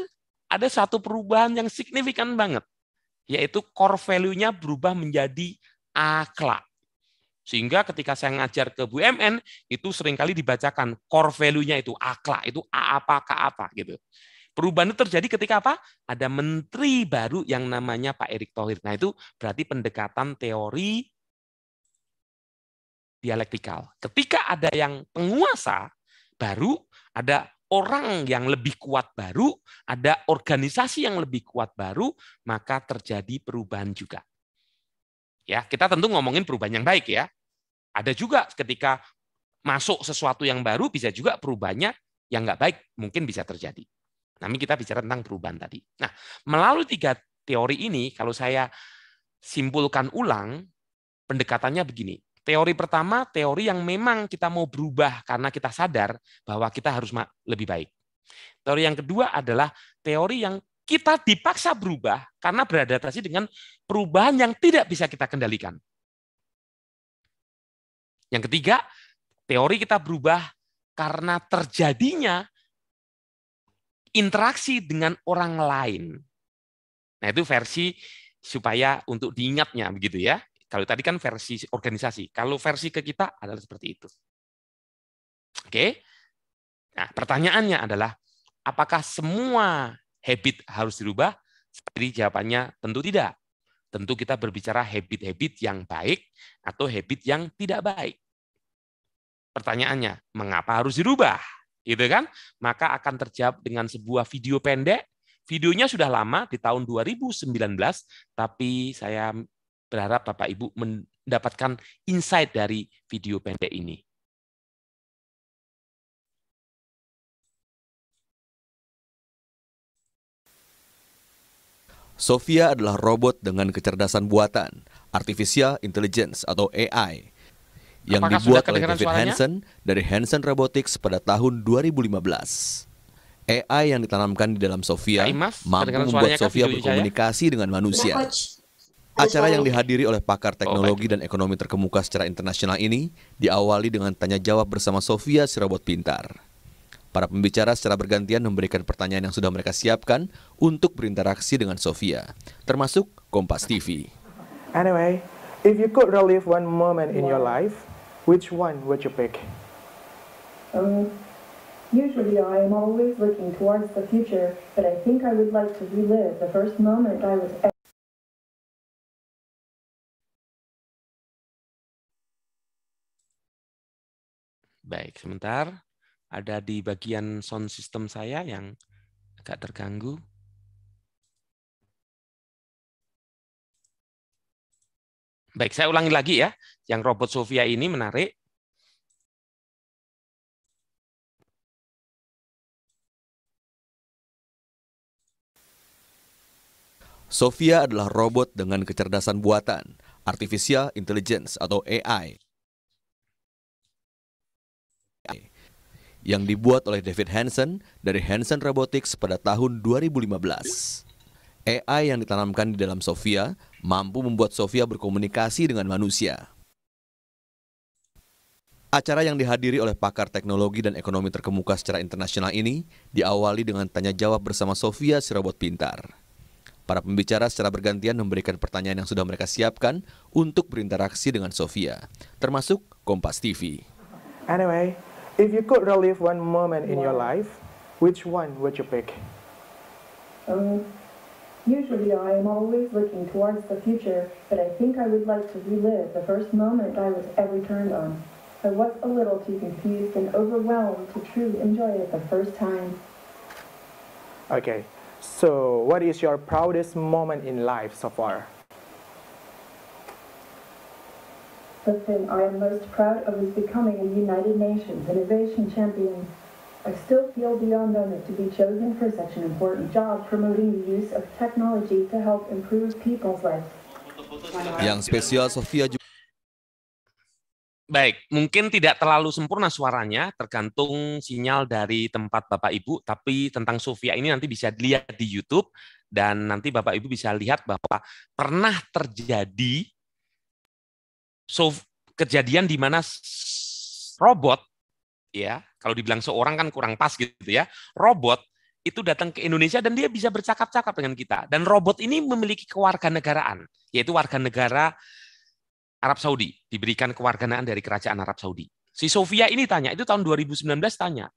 ada satu perubahan yang signifikan banget, yaitu core value-nya berubah menjadi akhlak. Sehingga ketika saya ngajar ke BUMN, itu seringkali dibacakan core value-nya itu akhlak, itu A apa K apa gitu. Perubahan itu terjadi ketika apa? Ada menteri baru yang namanya Pak Erick Thohir. Nah itu berarti pendekatan teori dialektikal. Ketika ada yang penguasa baru, ada orang yang lebih kuat baru, ada organisasi yang lebih kuat baru, maka terjadi perubahan juga. Ya, kita tentu ngomongin perubahan yang baik ya. Ada juga ketika masuk sesuatu yang baru bisa juga perubahannya yang nggak baik mungkin bisa terjadi. Nami kita bicara tentang perubahan tadi. Nah, melalui tiga teori ini kalau saya simpulkan ulang pendekatannya begini. Teori pertama, teori yang memang kita mau berubah karena kita sadar bahwa kita harus lebih baik. Teori yang kedua adalah teori yang kita dipaksa berubah karena beradaptasi dengan perubahan yang tidak bisa kita kendalikan. Yang ketiga, teori kita berubah karena terjadinya interaksi dengan orang lain. Nah, itu versi supaya untuk diingatnya begitu ya. Kalau tadi kan versi organisasi, kalau versi ke kita adalah seperti itu. Oke. Nah, pertanyaannya adalah apakah semua habit harus dirubah? Jadi jawabannya tentu tidak. Tentu kita berbicara habit-habit yang baik atau habit yang tidak baik. Pertanyaannya, mengapa harus dirubah? Gitu kan? Maka akan terjawab dengan sebuah video pendek Videonya sudah lama di tahun 2019, tapi saya berharap Bapak Ibu mendapatkan insight dari video pendek ini.
Sofia adalah robot dengan kecerdasan buatan, artificial intelligence atau AI, yang Apakah dibuat oleh David suaranya? Hansen dari Hansen Robotics pada tahun 2015. AI yang ditanamkan di dalam Sofia mampu membuat Sofia berkomunikasi dengan manusia. Acara yang dihadiri oleh pakar teknologi dan ekonomi terkemuka secara internasional ini diawali dengan tanya jawab bersama Sofia si robot pintar. Para pembicara secara bergantian memberikan pertanyaan yang sudah mereka siapkan untuk berinteraksi dengan Sofia, termasuk Kompas TV.
Anyway, if you could relive one moment in your life,
which one would you pick?
Um, usually I am always looking towards the future, but I think I would like to relive the first moment I was
ever
Baik, sebentar. Ada di bagian sound system saya yang agak terganggu.
Baik, saya ulangi lagi ya. Yang robot Sofia ini menarik.
Sofia adalah robot dengan kecerdasan buatan, artificial intelligence atau AI. yang dibuat oleh David Hansen dari Hansen Robotics pada tahun 2015. AI yang ditanamkan di dalam Sofia mampu membuat Sofia berkomunikasi dengan manusia. Acara yang dihadiri oleh pakar teknologi dan ekonomi terkemuka secara internasional ini diawali dengan tanya jawab bersama Sofia si robot pintar. Para pembicara secara bergantian memberikan pertanyaan yang sudah mereka siapkan untuk berinteraksi dengan Sofia, termasuk Kompas TV.
Anyway, If you could relive one moment in wow. your life,
which one would you pick?
Um, usually I am always looking towards the future, but I think I would like to relive the first moment I was ever turned on. I was a little too confused and overwhelmed to truly enjoy it the first time.
Okay, so what is your proudest moment in life so far?
Of whom I am most proud of is becoming a United Nations Innovation Champion. I still feel beyond honored to be chosen for such an important job promoting the use of technology to help
improve people's lives.
Yang spesial Sofia juga
Baik, mungkin tidak terlalu sempurna suaranya, tergantung sinyal dari tempat Bapak Ibu. Tapi tentang Sofia ini nanti bisa dilihat di YouTube dan nanti Bapak Ibu bisa lihat bahwa pernah terjadi So kejadian di mana robot ya, kalau dibilang seorang kan kurang pas gitu ya. Robot itu datang ke Indonesia dan dia bisa bercakap-cakap dengan kita. Dan robot ini memiliki kewarganegaraan, yaitu warga negara Arab Saudi, diberikan kewarganegaraan dari kerajaan Arab Saudi. Si Sofia ini tanya, itu tahun 2019 tanya,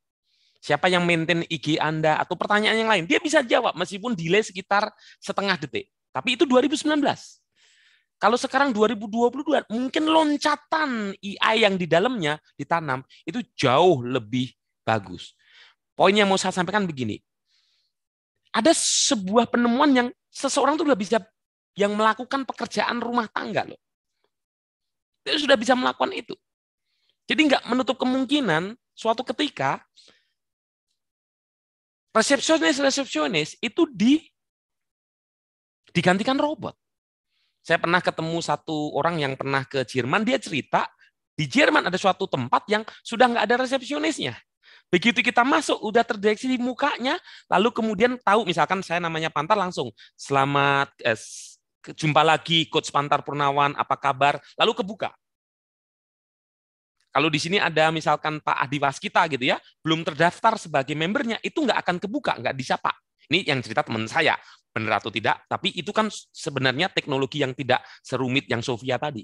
siapa yang maintain IG Anda atau pertanyaan yang lain. Dia bisa jawab meskipun delay sekitar setengah detik. Tapi itu 2019. Kalau sekarang 2022 mungkin loncatan AI yang di dalamnya ditanam itu jauh lebih bagus. Poin yang mau saya sampaikan begini. Ada sebuah penemuan yang seseorang itu sudah bisa yang melakukan pekerjaan rumah tangga loh. Dia sudah bisa melakukan itu. Jadi nggak menutup kemungkinan suatu ketika resepsionis resepsionis itu di digantikan robot. Saya pernah ketemu satu orang yang pernah ke Jerman, dia cerita di Jerman ada suatu tempat yang sudah nggak ada resepsionisnya. Begitu kita masuk, udah terdeteksi di mukanya, lalu kemudian tahu, misalkan saya namanya Pantar langsung, selamat, eh, jumpa lagi Coach Pantar Purnawan, apa kabar, lalu kebuka. Kalau di sini ada misalkan Pak Adi Waskita gitu ya, belum terdaftar sebagai membernya, itu nggak akan kebuka, nggak disapa. Ini yang cerita teman saya benar atau tidak, tapi itu kan sebenarnya teknologi yang tidak serumit yang Sofia tadi.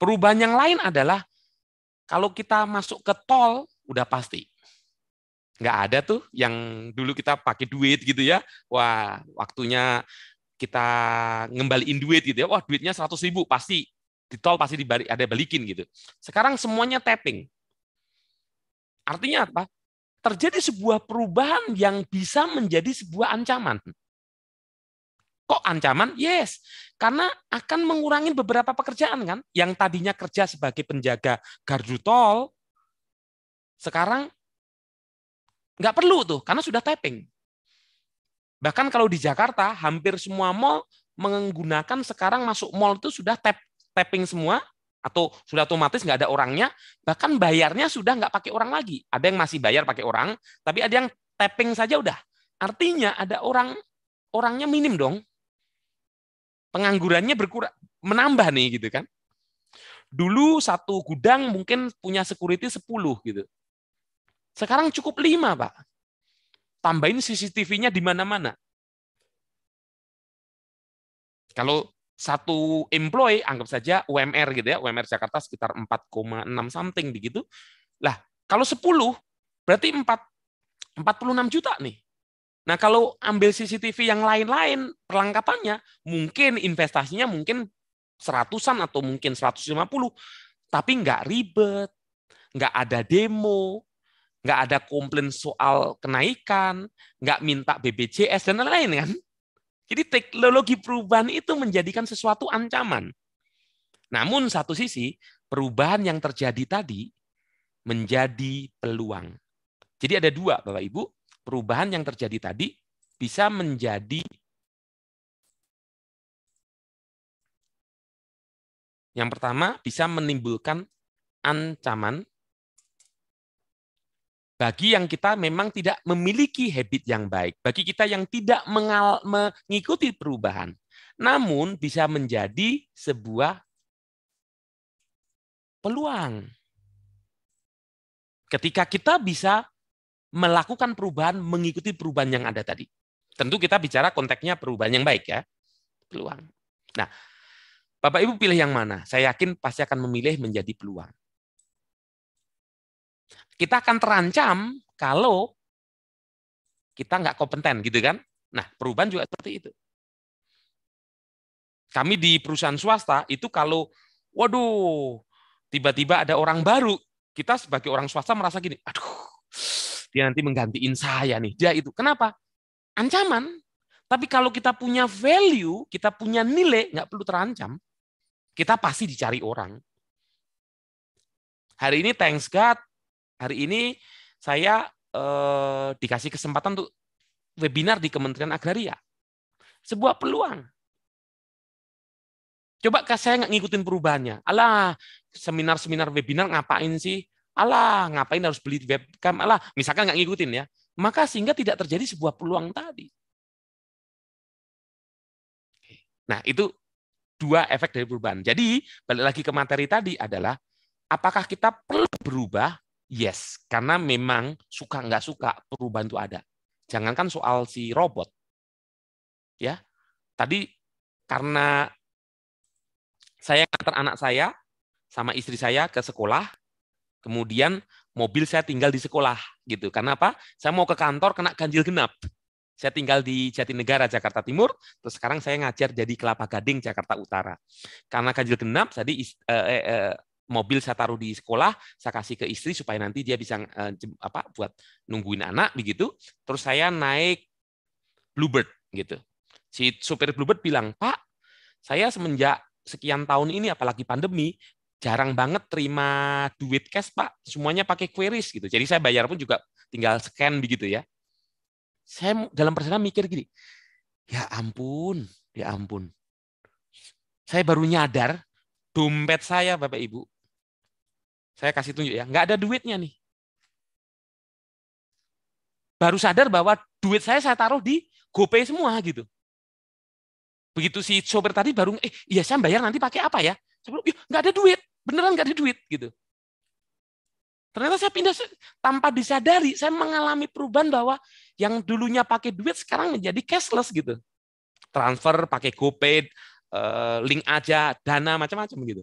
Perubahan yang lain adalah kalau kita masuk ke tol udah pasti nggak ada tuh yang dulu kita pakai duit gitu ya. Wah, waktunya kita ngembaliin duit gitu ya. Wah, duitnya 100 ribu pasti di tol pasti dibalik, ada balikin gitu. Sekarang semuanya tapping. Artinya apa? terjadi sebuah perubahan yang bisa menjadi sebuah ancaman. Kok ancaman? Yes, karena akan mengurangi beberapa pekerjaan kan, yang tadinya kerja sebagai penjaga gardu tol, sekarang nggak perlu tuh, karena sudah tapping. Bahkan kalau di Jakarta, hampir semua mall menggunakan sekarang masuk mall itu sudah tap tapping semua, atau sudah otomatis nggak ada orangnya, bahkan bayarnya sudah nggak pakai orang lagi. Ada yang masih bayar pakai orang, tapi ada yang tapping saja udah. Artinya ada orang orangnya minim dong. Penganggurannya berkurang menambah nih gitu kan. Dulu satu gudang mungkin punya security 10 gitu. Sekarang cukup lima Pak. Tambahin CCTV-nya di mana-mana. Kalau satu employee anggap saja UMR gitu ya, UMR Jakarta sekitar 4,6 something begitu. Lah, kalau 10 berarti 4 46 juta nih. Nah, kalau ambil CCTV yang lain-lain perlengkapannya, mungkin investasinya mungkin seratusan atau mungkin 150, tapi nggak ribet, nggak ada demo, nggak ada komplain soal kenaikan, nggak minta BBJS dan lain-lain kan. Jadi teknologi perubahan itu menjadikan sesuatu ancaman. Namun satu sisi, perubahan yang terjadi tadi menjadi peluang. Jadi ada dua, Bapak Ibu. Perubahan yang terjadi tadi bisa menjadi
yang pertama bisa
menimbulkan ancaman bagi yang kita memang tidak memiliki habit yang baik, bagi kita yang tidak mengal, mengikuti perubahan, namun bisa menjadi sebuah peluang. Ketika kita bisa melakukan perubahan mengikuti perubahan yang ada tadi. Tentu kita bicara konteksnya perubahan yang baik ya, peluang. Nah, Bapak Ibu pilih yang mana? Saya yakin pasti akan memilih menjadi peluang kita akan terancam kalau kita nggak kompeten gitu kan. Nah, perubahan juga seperti itu. Kami di perusahaan swasta itu kalau, waduh, tiba-tiba ada orang baru, kita sebagai orang swasta merasa gini, aduh, dia nanti menggantiin saya nih, dia itu. Kenapa? Ancaman. Tapi kalau kita punya value, kita punya nilai, nggak perlu terancam. Kita pasti dicari orang. Hari ini thanks God, hari ini saya eh, dikasih kesempatan untuk webinar di Kementerian Agraria. Sebuah peluang. Coba saya nggak ngikutin perubahannya. Alah, seminar-seminar webinar ngapain sih? Alah, ngapain harus beli webcam? Alah, misalkan nggak ngikutin ya. Maka sehingga tidak terjadi sebuah peluang tadi. Nah, itu dua efek dari perubahan. Jadi, balik lagi ke materi tadi adalah apakah kita perlu berubah Yes, karena memang suka nggak suka perubahan itu ada. Jangankan soal si robot, ya. Tadi karena saya antar anak saya sama istri saya ke sekolah, kemudian mobil saya tinggal di sekolah gitu. Karena apa? Saya mau ke kantor kena ganjil genap. Saya tinggal di Jatinegara, Jakarta Timur. Terus sekarang saya ngajar jadi Kelapa Gading, Jakarta Utara. Karena ganjil genap, tadi eh, eh, eh, mobil saya taruh di sekolah, saya kasih ke istri supaya nanti dia bisa uh, apa buat nungguin anak begitu. Terus saya naik Bluebird gitu. Si supir Bluebird bilang, "Pak, saya semenjak sekian tahun ini apalagi pandemi jarang banget terima duit cash, Pak. Semuanya pakai queries gitu. Jadi saya bayar pun juga tinggal scan begitu ya." Saya dalam persana mikir gini, "Ya ampun, ya ampun." Saya baru nyadar dompet saya Bapak Ibu saya kasih tunjuk ya, nggak ada duitnya nih. Baru sadar bahwa duit saya saya taruh di GoPay semua gitu. Begitu si sopir tadi baru, eh iya saya bayar nanti pakai apa ya? Saya bilang, ya, nggak ada duit, beneran nggak ada duit gitu. Ternyata saya pindah tanpa disadari, saya mengalami perubahan bahwa yang dulunya pakai duit sekarang menjadi cashless gitu. Transfer pakai GoPay, eh, link aja, dana macam-macam gitu.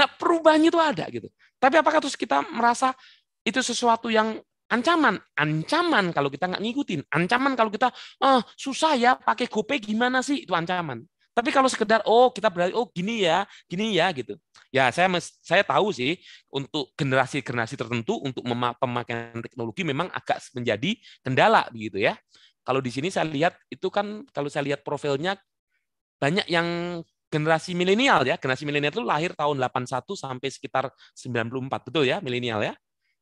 Nah perubahannya itu ada gitu. Tapi apakah terus kita merasa itu sesuatu yang ancaman, ancaman kalau kita nggak ngikutin, ancaman kalau kita ah, susah ya pakai GoPay gimana sih itu ancaman. Tapi kalau sekedar oh kita berarti oh gini ya, gini ya gitu. Ya saya saya tahu sih untuk generasi-generasi tertentu untuk pemakaian teknologi memang agak menjadi kendala begitu ya. Kalau di sini saya lihat itu kan kalau saya lihat profilnya banyak yang generasi milenial ya. Generasi milenial itu lahir tahun 81 sampai sekitar 94, betul ya milenial ya.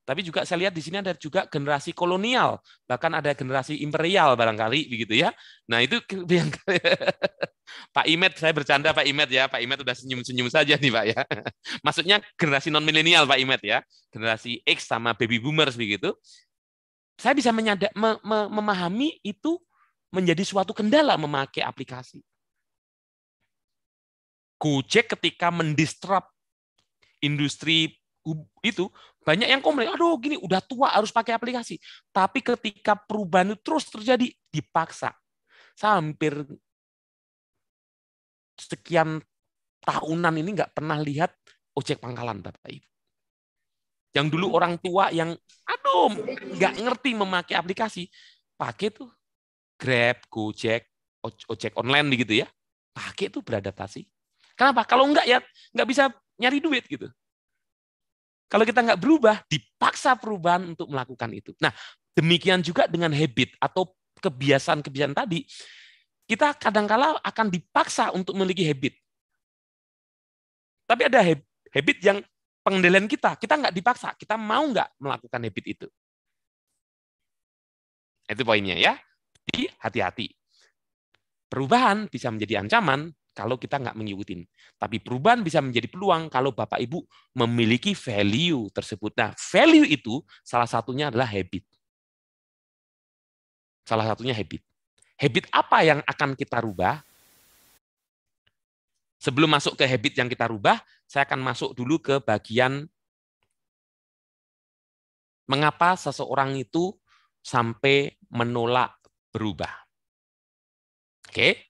Tapi juga saya lihat di sini ada juga generasi kolonial, bahkan ada generasi imperial barangkali begitu ya. Nah, itu yang Pak Imet saya bercanda Pak Imet ya. Pak Imet udah senyum-senyum saja nih Pak ya. Maksudnya generasi non milenial Pak Imet ya. Generasi X sama baby boomers begitu. Saya bisa menyadap, me, me, memahami itu menjadi suatu kendala memakai aplikasi. Gojek ketika mendistrap industri itu banyak yang komplain, aduh gini udah tua harus pakai aplikasi. Tapi ketika perubahan itu terus terjadi dipaksa. Saya sekian tahunan ini nggak pernah lihat ojek pangkalan Bapak Ibu. Yang dulu orang tua yang aduh nggak ngerti memakai aplikasi, pakai tuh Grab, Gojek, ojek online gitu ya. Pakai tuh beradaptasi Kenapa? Kalau enggak ya enggak bisa nyari duit gitu. Kalau kita nggak berubah, dipaksa perubahan untuk melakukan itu. Nah, demikian juga dengan habit atau kebiasaan-kebiasaan tadi, kita kadangkala akan dipaksa untuk memiliki habit. Tapi ada habit yang pengendalian kita, kita nggak dipaksa, kita mau nggak melakukan habit itu. Itu poinnya ya. Jadi hati-hati. Perubahan bisa menjadi ancaman kalau kita nggak mengikuti. Tapi perubahan bisa menjadi peluang kalau Bapak Ibu memiliki value tersebut. Nah, value itu salah satunya adalah habit. Salah satunya habit. Habit apa yang akan kita rubah? Sebelum masuk ke habit yang kita rubah, saya akan masuk dulu ke bagian mengapa seseorang itu sampai menolak berubah. Oke.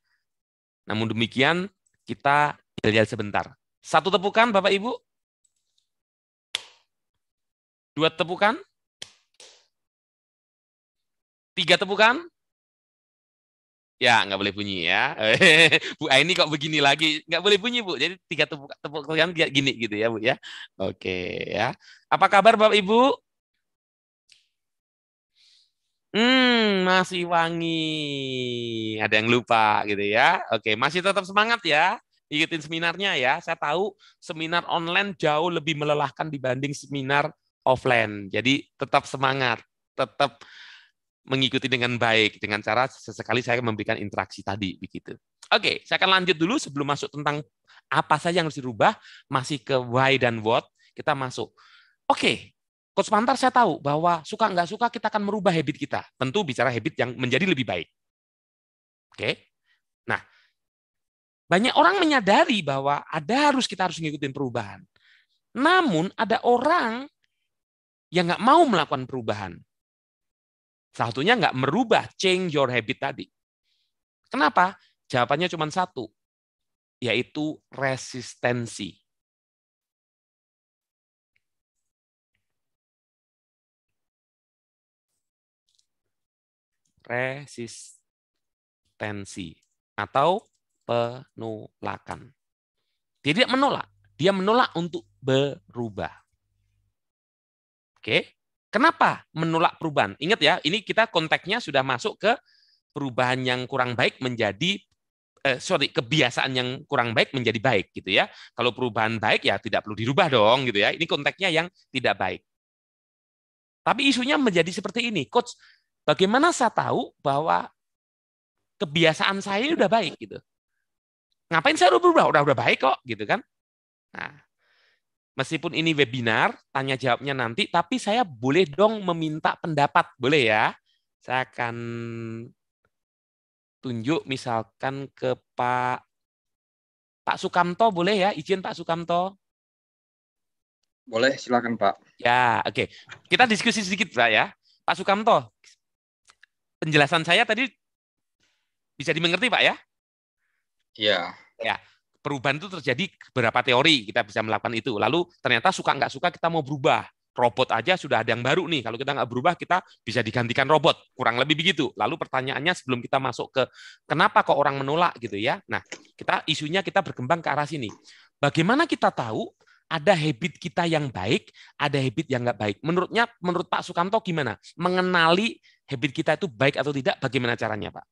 Namun demikian, kita lihat sebentar. Satu tepukan, Bapak Ibu. Dua tepukan. Tiga tepukan. Ya, nggak boleh bunyi ya. bu Aini kok begini lagi. Nggak boleh bunyi, Bu. Jadi tiga tepuk, tepukan gini gitu ya, Bu. ya. Oke, ya. Apa kabar, Bapak-Ibu? Hmm, masih wangi. Ada yang lupa gitu ya. Oke, masih tetap semangat ya. Ikutin seminarnya ya. Saya tahu seminar online jauh lebih melelahkan dibanding seminar offline. Jadi tetap semangat, tetap mengikuti dengan baik dengan cara sesekali saya memberikan interaksi tadi begitu. Oke, saya akan lanjut dulu sebelum masuk tentang apa saja yang harus dirubah, masih ke why dan what, kita masuk. Oke, Coach Pantar saya tahu bahwa suka nggak suka kita akan merubah habit kita. Tentu bicara habit yang menjadi lebih baik. Oke. Nah, banyak orang menyadari bahwa ada harus kita harus ngikutin perubahan. Namun ada orang yang nggak mau melakukan perubahan. Salah satunya nggak merubah change your habit tadi. Kenapa? Jawabannya cuma satu, yaitu resistensi. resistensi atau penolakan. Dia tidak menolak, dia menolak untuk berubah. Oke. Kenapa menolak perubahan? Ingat ya, ini kita konteksnya sudah masuk ke perubahan yang kurang baik menjadi eh, sorry kebiasaan yang kurang baik menjadi baik gitu ya. Kalau perubahan baik ya tidak perlu dirubah dong gitu ya. Ini konteksnya yang tidak baik. Tapi isunya menjadi seperti ini, coach. Bagaimana saya tahu bahwa kebiasaan saya udah baik gitu? Ngapain saya udah berubah? Udah udah baik kok gitu kan? Nah, meskipun ini webinar, tanya jawabnya nanti, tapi saya boleh dong meminta pendapat, boleh ya? Saya akan tunjuk misalkan ke Pak Pak Sukamto boleh ya? Izin Pak Sukamto.
Boleh, silakan Pak.
Ya, oke. Okay. Kita diskusi sedikit Pak ya. Pak Sukamto, penjelasan saya tadi bisa dimengerti, Pak ya? Iya. Ya, perubahan itu terjadi beberapa teori kita bisa melakukan itu. Lalu ternyata suka nggak suka kita mau berubah. Robot aja sudah ada yang baru nih. Kalau kita nggak berubah, kita bisa digantikan robot. Kurang lebih begitu. Lalu pertanyaannya sebelum kita masuk ke kenapa kok orang menolak gitu ya. Nah, kita isunya kita berkembang ke arah sini. Bagaimana kita tahu ada habit kita yang baik, ada habit yang nggak baik. Menurutnya, menurut Pak Sukanto gimana? Mengenali habit kita itu baik atau tidak, bagaimana caranya, Pak?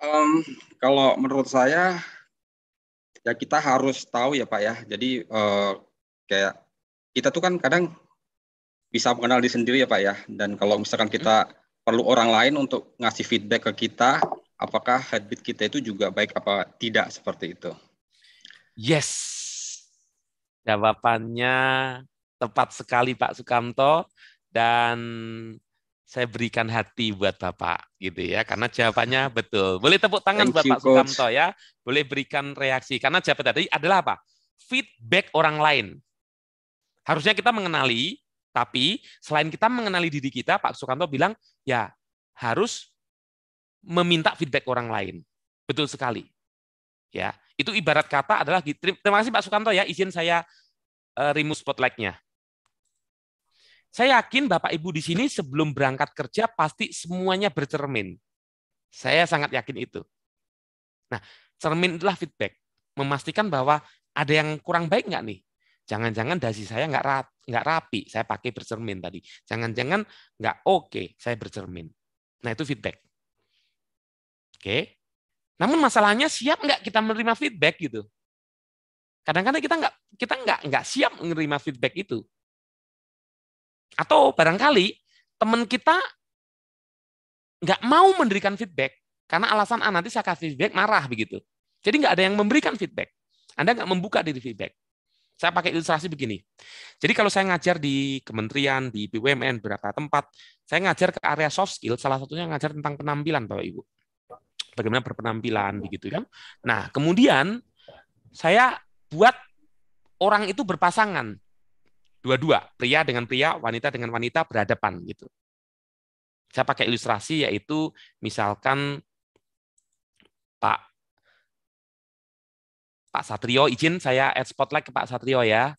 Um, kalau menurut saya, ya kita harus tahu ya Pak ya. Jadi uh, kayak kita tuh kan kadang bisa mengenal diri sendiri ya Pak ya. Dan kalau misalkan kita hmm. perlu orang lain untuk ngasih feedback ke kita, apakah habit kita itu juga baik apa tidak seperti itu.
Yes. Jawabannya tepat sekali Pak Sukamto dan saya berikan hati buat Bapak gitu ya karena jawabannya betul. Boleh tepuk tangan Thank buat Pak Sukamto ya. Boleh berikan reaksi karena jawaban tadi adalah apa? Feedback orang lain. Harusnya kita mengenali tapi selain kita mengenali diri kita, Pak Sukamto bilang ya harus meminta feedback orang lain. Betul sekali. Ya, itu ibarat kata adalah gitu. terima kasih Pak Sukamto ya izin saya eh, remove spotlight-nya. Saya yakin Bapak Ibu di sini sebelum berangkat kerja pasti semuanya bercermin. Saya sangat yakin itu. Nah, cermin adalah feedback. Memastikan bahwa ada yang kurang baik nggak nih? Jangan-jangan dasi saya nggak rat, nggak rapi, saya pakai bercermin tadi. Jangan-jangan nggak oke, saya bercermin. Nah itu feedback. Oke. Namun masalahnya siap nggak kita menerima feedback gitu? Kadang-kadang kita nggak kita nggak nggak siap menerima feedback itu. Atau barangkali teman kita nggak mau memberikan feedback karena alasan ah nanti saya kasih feedback marah begitu. Jadi nggak ada yang memberikan feedback. Anda nggak membuka diri feedback. Saya pakai ilustrasi begini. Jadi kalau saya ngajar di kementerian, di BUMN, berapa tempat, saya ngajar ke area soft skill, salah satunya ngajar tentang penampilan, Bapak Ibu. Bagaimana berpenampilan, begitu kan. Nah, kemudian saya buat orang itu berpasangan dua-dua, pria dengan pria, wanita dengan wanita berhadapan gitu. Saya pakai ilustrasi yaitu misalkan Pak Pak Satrio, izin saya add spotlight ke Pak Satrio ya.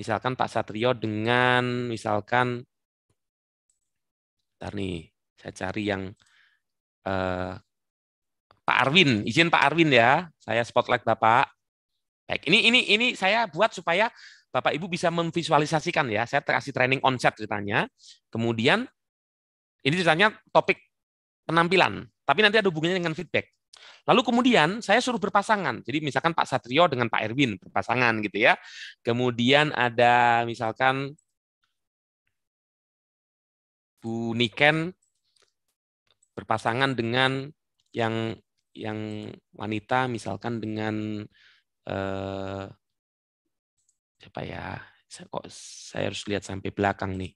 Misalkan Pak Satrio dengan misalkan Ntar nih, saya cari yang eh, Pak Arwin, izin Pak Arwin ya. Saya spotlight Bapak. Baik, ini ini ini saya buat supaya Bapak Ibu bisa memvisualisasikan ya. Saya kasih training onset ceritanya. Kemudian ini ceritanya topik penampilan, tapi nanti ada hubungannya dengan feedback. Lalu kemudian saya suruh berpasangan. Jadi misalkan Pak Satrio dengan Pak Erwin berpasangan gitu ya. Kemudian ada misalkan Bu Niken berpasangan dengan yang yang wanita misalkan dengan eh, siapa ya? Saya kok saya harus lihat sampai belakang nih.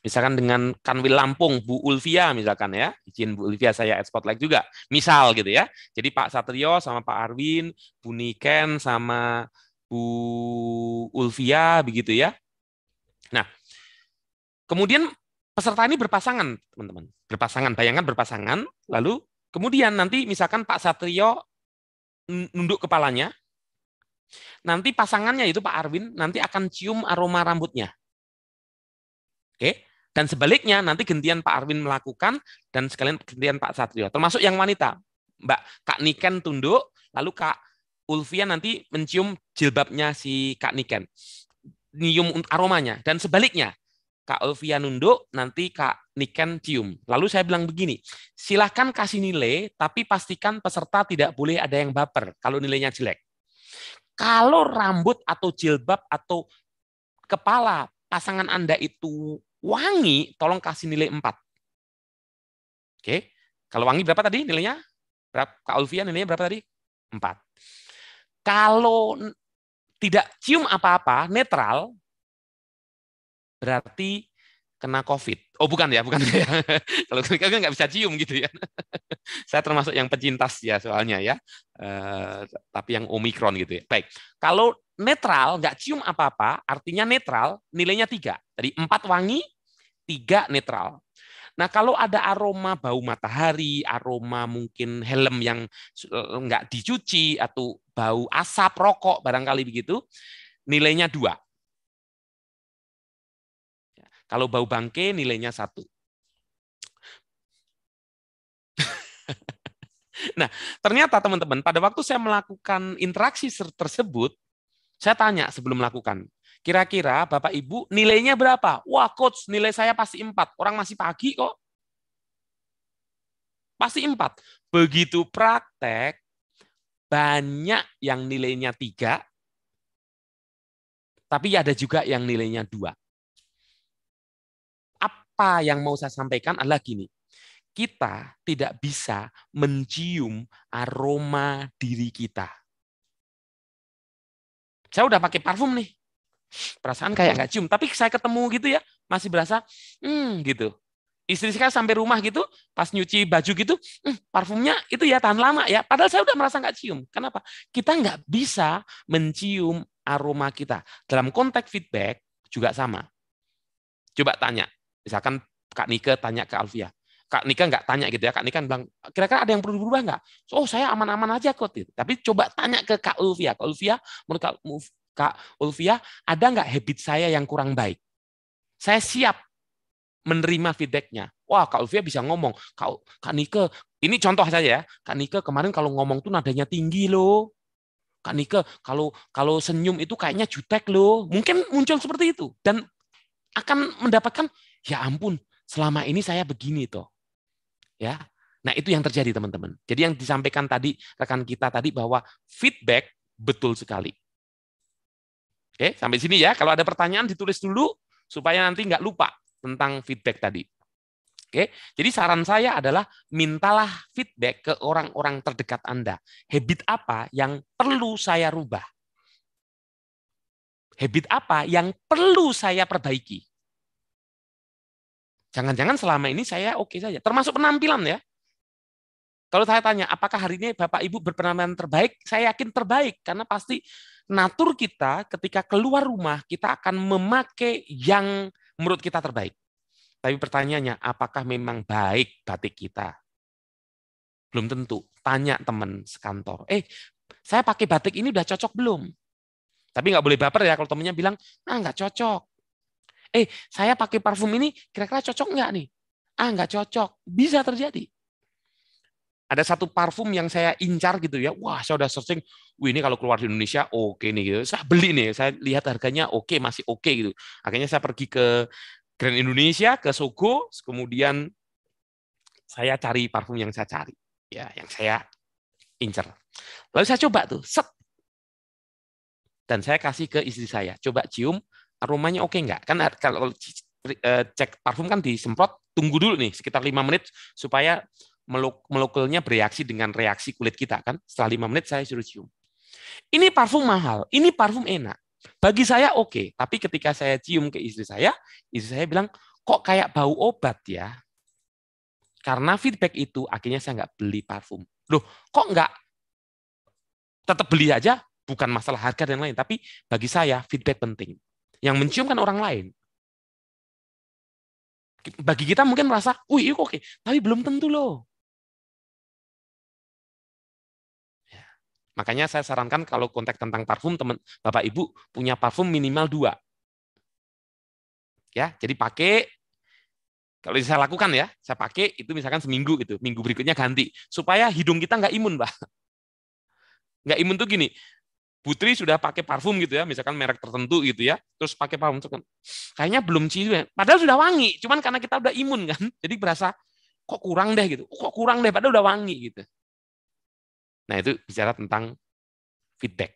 Misalkan dengan Kanwil Lampung, Bu Ulvia misalkan ya, izin Bu Ulvia saya ekspor like juga, misal gitu ya. Jadi Pak Satrio sama Pak Arwin, Bu Niken sama Bu Ulvia begitu ya. Nah, kemudian peserta ini berpasangan, teman-teman. Berpasangan, bayangkan berpasangan, lalu kemudian nanti misalkan Pak Satrio nunduk kepalanya. Nanti pasangannya itu Pak Arwin nanti akan cium aroma rambutnya. Oke. Dan sebaliknya nanti gentian Pak Arwin melakukan dan sekalian gentian Pak Satrio. Termasuk yang wanita. Mbak Kak Niken tunduk, lalu Kak Ulfia nanti mencium jilbabnya si Kak Niken. Nyium aromanya dan sebaliknya Kak Elvia nunduk, nanti Kak Niken cium. Lalu saya bilang begini, silahkan kasih nilai, tapi pastikan peserta tidak boleh ada yang baper kalau nilainya jelek. Kalau rambut atau jilbab atau kepala pasangan Anda itu wangi, tolong kasih nilai 4. Oke, kalau wangi berapa tadi nilainya? Berapa, Kak Ulfian nilainya berapa tadi? 4. Kalau tidak cium apa-apa, netral, berarti kena COVID. Oh bukan ya, bukan ya. Kalau COVID nggak bisa cium gitu ya. Saya termasuk yang pecintas ya soalnya ya. Eh, tapi yang omikron gitu ya. Baik, kalau netral nggak cium apa-apa, artinya netral nilainya tiga. Tadi empat wangi, tiga netral. Nah kalau ada aroma bau matahari, aroma mungkin helm yang nggak dicuci atau bau asap rokok barangkali begitu, nilainya dua. Kalau bau bangke nilainya satu. nah, ternyata teman-teman, pada waktu saya melakukan interaksi tersebut, saya tanya sebelum melakukan, kira-kira Bapak Ibu nilainya berapa? Wah coach, nilai saya pasti empat. Orang masih pagi kok. Pasti empat. Begitu praktek, banyak yang nilainya tiga, tapi ada juga yang nilainya dua apa yang mau saya sampaikan adalah gini. Kita tidak bisa mencium aroma diri kita. Saya udah pakai parfum nih. Perasaan kayak nggak cium. Tapi saya ketemu gitu ya, masih berasa, hmm gitu. Istri saya sampai rumah gitu, pas nyuci baju gitu, hmm, parfumnya itu ya tahan lama ya. Padahal saya udah merasa nggak cium. Kenapa? Kita nggak bisa mencium aroma kita. Dalam konteks feedback juga sama. Coba tanya, Misalkan Kak Nika tanya ke Alfia. Kak Nika nggak tanya gitu ya. Kak Nika bilang, kira-kira ada yang perlu berubah nggak? Oh, saya aman-aman aja kok. Gitu. Tapi coba tanya ke Kak Ulfia. Kak Ulfia, menurut Kak, Kak Ulfia, ada nggak habit saya yang kurang baik? Saya siap menerima feedbacknya. Wah, Kak Ulfia bisa ngomong. Kak, Kak Nika, ini contoh saja ya. Kak Nika kemarin kalau ngomong tuh nadanya tinggi loh. Kak Nika, kalau kalau senyum itu kayaknya jutek loh. Mungkin muncul seperti itu. Dan akan mendapatkan ya ampun, selama ini saya begini toh. Ya. Nah, itu yang terjadi teman-teman. Jadi yang disampaikan tadi rekan kita tadi bahwa feedback betul sekali. Oke, sampai sini ya. Kalau ada pertanyaan ditulis dulu supaya nanti nggak lupa tentang feedback tadi. Oke, jadi saran saya adalah mintalah feedback ke orang-orang terdekat Anda. Habit apa yang perlu saya rubah? Habit apa yang perlu saya perbaiki? Jangan-jangan selama ini saya oke okay saja, termasuk penampilan ya. Kalau saya tanya, apakah hari ini Bapak Ibu berpenampilan terbaik? Saya yakin terbaik, karena pasti natur kita ketika keluar rumah, kita akan memakai yang menurut kita terbaik. Tapi pertanyaannya, apakah memang baik batik kita? Belum tentu. Tanya teman sekantor, eh saya pakai batik ini udah cocok belum? Tapi nggak boleh baper ya kalau temennya bilang, ah nggak cocok eh saya pakai parfum ini kira-kira cocok nggak nih? Ah nggak cocok, bisa terjadi. Ada satu parfum yang saya incar gitu ya, wah saya udah searching, wih ini kalau keluar di Indonesia oke okay nih gitu. Saya beli nih, saya lihat harganya oke okay, masih oke okay, gitu. Akhirnya saya pergi ke Grand Indonesia, ke Sogo, kemudian saya cari parfum yang saya cari, ya yang saya incar. Lalu saya coba tuh, set. Dan saya kasih ke istri saya, coba cium, aromanya oke okay nggak? Kan kalau eh, cek parfum kan disemprot, tunggu dulu nih sekitar lima menit supaya melokalnya bereaksi dengan reaksi kulit kita kan. Setelah lima menit saya suruh cium. Ini parfum mahal, ini parfum enak. Bagi saya oke, okay. tapi ketika saya cium ke istri saya, istri saya bilang kok kayak bau obat ya. Karena feedback itu akhirnya saya nggak beli parfum. Loh, kok nggak tetap beli aja? Bukan masalah harga dan lain, tapi bagi saya feedback penting. Yang mencium kan orang lain. Bagi kita mungkin
merasa, wih itu iya oke, tapi belum tentu loh.
Ya. Makanya saya sarankan kalau kontak tentang parfum, teman Bapak Ibu punya parfum minimal dua. Ya, jadi pakai, kalau saya lakukan ya, saya pakai itu misalkan seminggu gitu, minggu berikutnya ganti supaya hidung kita nggak imun, Pak. Nggak imun tuh gini, Putri sudah pakai parfum gitu ya, misalkan merek tertentu gitu ya, terus pakai parfum kayaknya belum cium, padahal sudah wangi, cuman karena kita udah imun kan, jadi berasa kok kurang deh gitu, kok kurang deh, padahal udah wangi gitu. Nah itu bicara tentang feedback.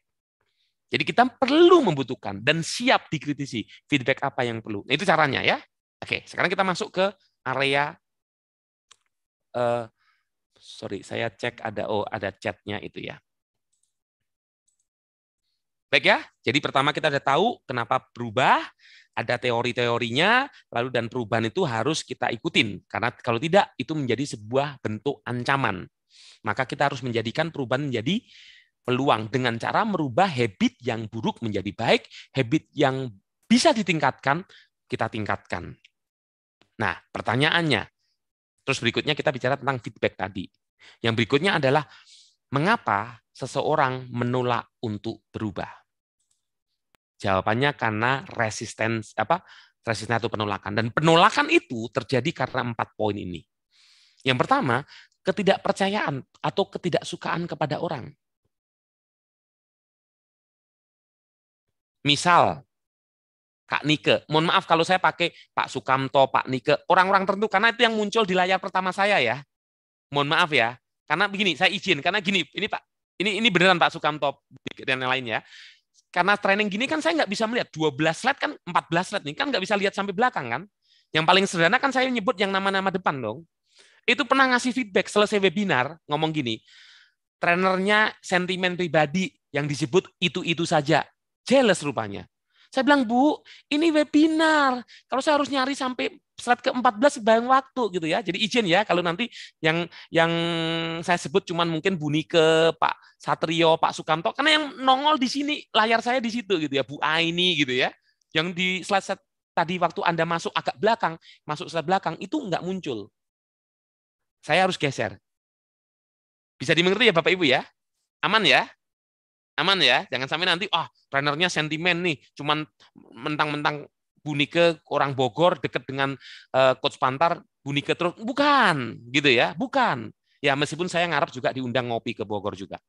Jadi kita perlu membutuhkan dan siap dikritisi feedback apa yang perlu. Nah itu caranya ya. Oke, sekarang kita masuk ke area. Uh, sorry, saya cek ada oh ada chatnya itu ya. Baik ya, jadi pertama kita sudah tahu kenapa berubah, ada teori-teorinya, lalu dan perubahan itu harus kita ikutin. Karena kalau tidak, itu menjadi sebuah bentuk ancaman. Maka kita harus menjadikan perubahan menjadi peluang dengan cara merubah habit yang buruk menjadi baik, habit yang bisa ditingkatkan, kita tingkatkan. Nah, pertanyaannya, terus berikutnya kita bicara tentang feedback tadi. Yang berikutnya adalah mengapa seseorang menolak untuk berubah. Jawabannya karena resistens apa resistensi atau penolakan dan penolakan itu terjadi karena empat poin ini. Yang pertama, ketidakpercayaan atau ketidaksukaan
kepada orang. Misal,
Kak Nike, mohon maaf kalau saya pakai Pak Sukamto, Pak Nike, orang-orang tertentu, karena itu yang muncul di layar pertama saya ya. Mohon maaf ya, karena begini, saya izin, karena gini, ini Pak, ini ini beneran Pak Sukamto dan yang lain ya karena training gini kan saya nggak bisa melihat 12 slide kan 14 slide nih kan nggak bisa lihat sampai belakang kan yang paling sederhana kan saya nyebut yang nama-nama depan dong itu pernah ngasih feedback selesai webinar ngomong gini trainernya sentimen pribadi yang disebut itu-itu saja jealous rupanya saya bilang, Bu, ini webinar. Kalau saya harus nyari sampai slide ke-14 bayang waktu gitu ya. Jadi izin ya kalau nanti yang yang saya sebut cuman mungkin bu Nike, Pak Satrio, Pak Sukamto karena yang nongol di sini layar saya di situ gitu ya, Bu Aini gitu ya. Yang di slide tadi waktu Anda masuk agak belakang, masuk slide belakang itu enggak muncul. Saya harus geser. Bisa dimengerti ya Bapak Ibu ya? Aman ya? aman ya jangan sampai nanti ah trenernya sentimen nih cuman mentang-mentang ke orang Bogor dekat dengan uh, coach Pantar ke terus bukan gitu ya bukan ya meskipun saya ngarap juga diundang ngopi ke Bogor juga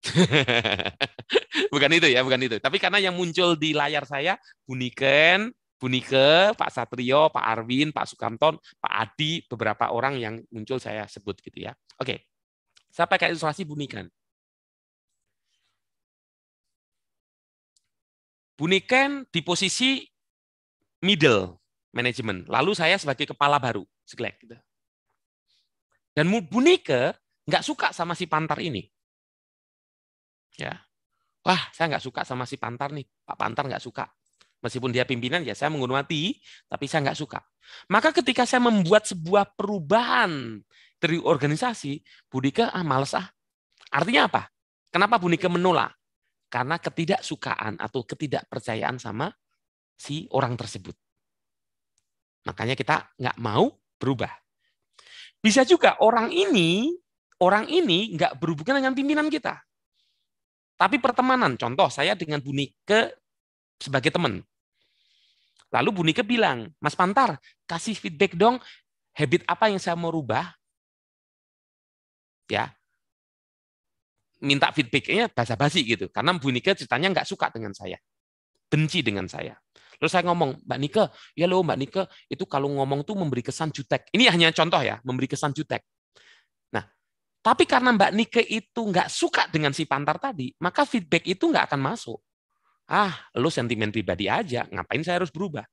bukan itu ya bukan itu tapi karena yang muncul di layar saya Buniken Bunike, Pak Satrio, Pak Arwin, Pak Sukamton, Pak Adi, beberapa orang yang muncul saya sebut gitu ya. Oke, saya pakai ilustrasi Buniken. Buniken di posisi middle management. Lalu saya sebagai kepala baru, seglek. Gitu. Dan Bunike nggak suka sama si Pantar ini. Ya, wah saya nggak suka sama si Pantar nih, Pak Pantar nggak suka. Meskipun dia pimpinan ya saya menghormati, tapi saya nggak suka. Maka ketika saya membuat sebuah perubahan dari organisasi, Bunike ah males ah. Artinya apa? Kenapa Bunike menolak? karena ketidaksukaan atau ketidakpercayaan sama si orang tersebut. Makanya kita nggak mau berubah. Bisa juga orang ini orang ini nggak berhubungan dengan pimpinan kita. Tapi pertemanan, contoh saya dengan Bu Nike sebagai teman. Lalu Bu Nike bilang, Mas Pantar, kasih feedback dong habit apa yang saya mau rubah. Ya, minta feedbacknya basa-basi gitu karena Bu Nika ceritanya nggak suka dengan saya benci dengan saya terus saya ngomong Mbak Nika ya lo Mbak Nika itu kalau ngomong tuh memberi kesan jutek ini hanya contoh ya memberi kesan jutek nah tapi karena Mbak Nika itu nggak suka dengan si Pantar tadi maka feedback itu nggak akan masuk ah lo sentimen pribadi aja ngapain saya harus berubah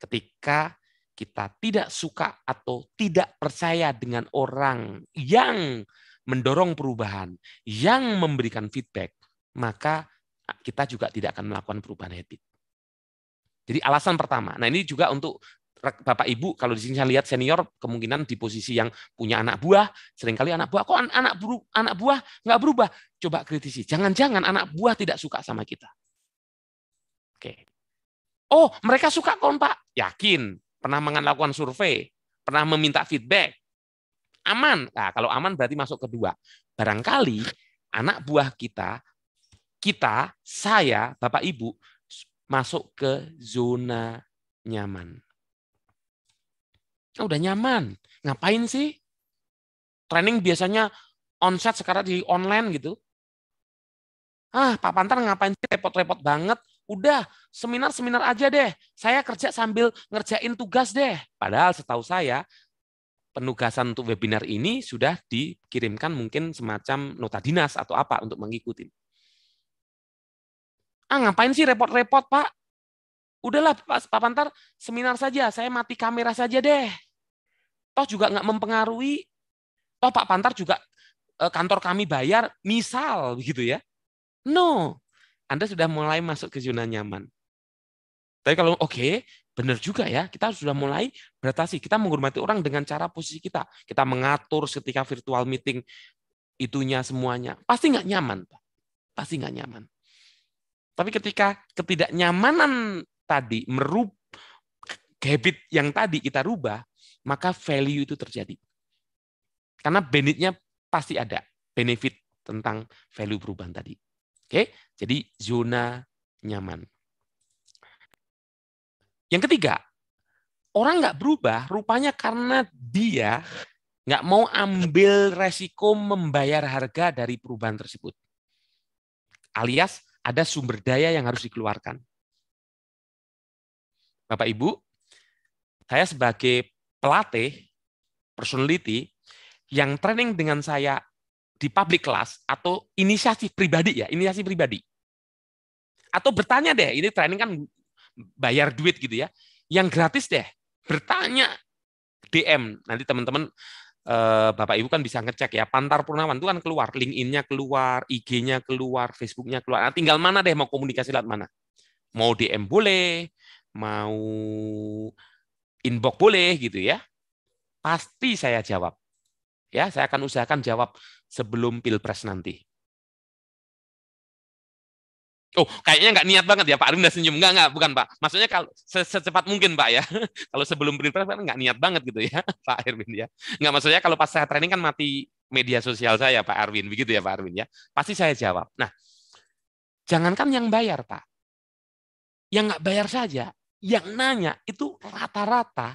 ketika kita tidak suka atau tidak percaya dengan orang yang mendorong perubahan yang memberikan feedback, maka kita juga tidak akan melakukan perubahan habit. Jadi alasan pertama. Nah ini juga untuk Bapak Ibu kalau di sini saya lihat senior kemungkinan di posisi yang punya anak buah, seringkali anak buah kok anak buah anak buah nggak berubah. Coba kritisi. Jangan-jangan anak buah tidak suka sama kita. Oke. Oh, mereka suka kok, Pak. Yakin. Pernah melakukan survei, pernah meminta feedback aman. Nah, kalau aman berarti masuk kedua. Barangkali anak buah kita, kita, saya, Bapak Ibu masuk ke zona nyaman. Oh, udah nyaman. Ngapain sih? Training biasanya onset sekarang di online gitu. Ah, Pak Pantar ngapain sih repot-repot banget? Udah, seminar-seminar aja deh. Saya kerja sambil ngerjain tugas deh. Padahal setahu saya, penugasan untuk webinar ini sudah dikirimkan mungkin semacam nota dinas atau apa untuk mengikuti. Ah, ngapain sih repot-repot, Pak? Udahlah, Pak, Pak Pantar, seminar saja. Saya mati kamera saja deh. Toh juga nggak mempengaruhi. Toh Pak Pantar juga e, kantor kami bayar, misal begitu ya. No, Anda sudah mulai masuk ke zona nyaman. Tapi kalau oke, okay, benar juga ya, kita sudah mulai beradaptasi. Kita menghormati orang dengan cara posisi kita. Kita mengatur ketika virtual meeting itunya semuanya. Pasti nggak nyaman, Pasti nggak nyaman. Tapi ketika ketidaknyamanan tadi merub habit yang tadi kita rubah, maka value itu terjadi. Karena benefitnya pasti ada, benefit tentang value perubahan tadi. Oke, jadi zona nyaman. Yang ketiga, orang nggak berubah rupanya karena dia nggak mau ambil resiko membayar harga dari perubahan tersebut. Alias ada sumber daya yang harus dikeluarkan. Bapak Ibu, saya sebagai pelatih personality yang training dengan saya di public class atau inisiasi pribadi ya, inisiasi pribadi. Atau bertanya deh, ini training kan bayar duit gitu ya. Yang gratis deh, bertanya DM. Nanti teman-teman eh, Bapak Ibu kan bisa ngecek ya, Pantar Purnawan itu kan keluar, LinkedIn-nya keluar, IG-nya keluar, Facebook-nya keluar. Nah, tinggal mana deh mau komunikasi lewat mana. Mau DM boleh, mau inbox boleh gitu ya. Pasti saya jawab. Ya, saya akan usahakan jawab sebelum Pilpres nanti. Oh, kayaknya nggak niat banget ya Pak Arwin udah senyum. Nggak, nggak, bukan Pak. Maksudnya kalau secepat mungkin Pak ya. kalau sebelum berinteraksi kan nggak niat banget gitu ya Pak Arwin ya. Nggak, maksudnya kalau pas saya training kan mati media sosial saya Pak Arwin. Begitu ya Pak Arwin ya. Pasti saya jawab. Nah, jangankan yang bayar Pak. Yang nggak bayar saja, yang nanya itu rata-rata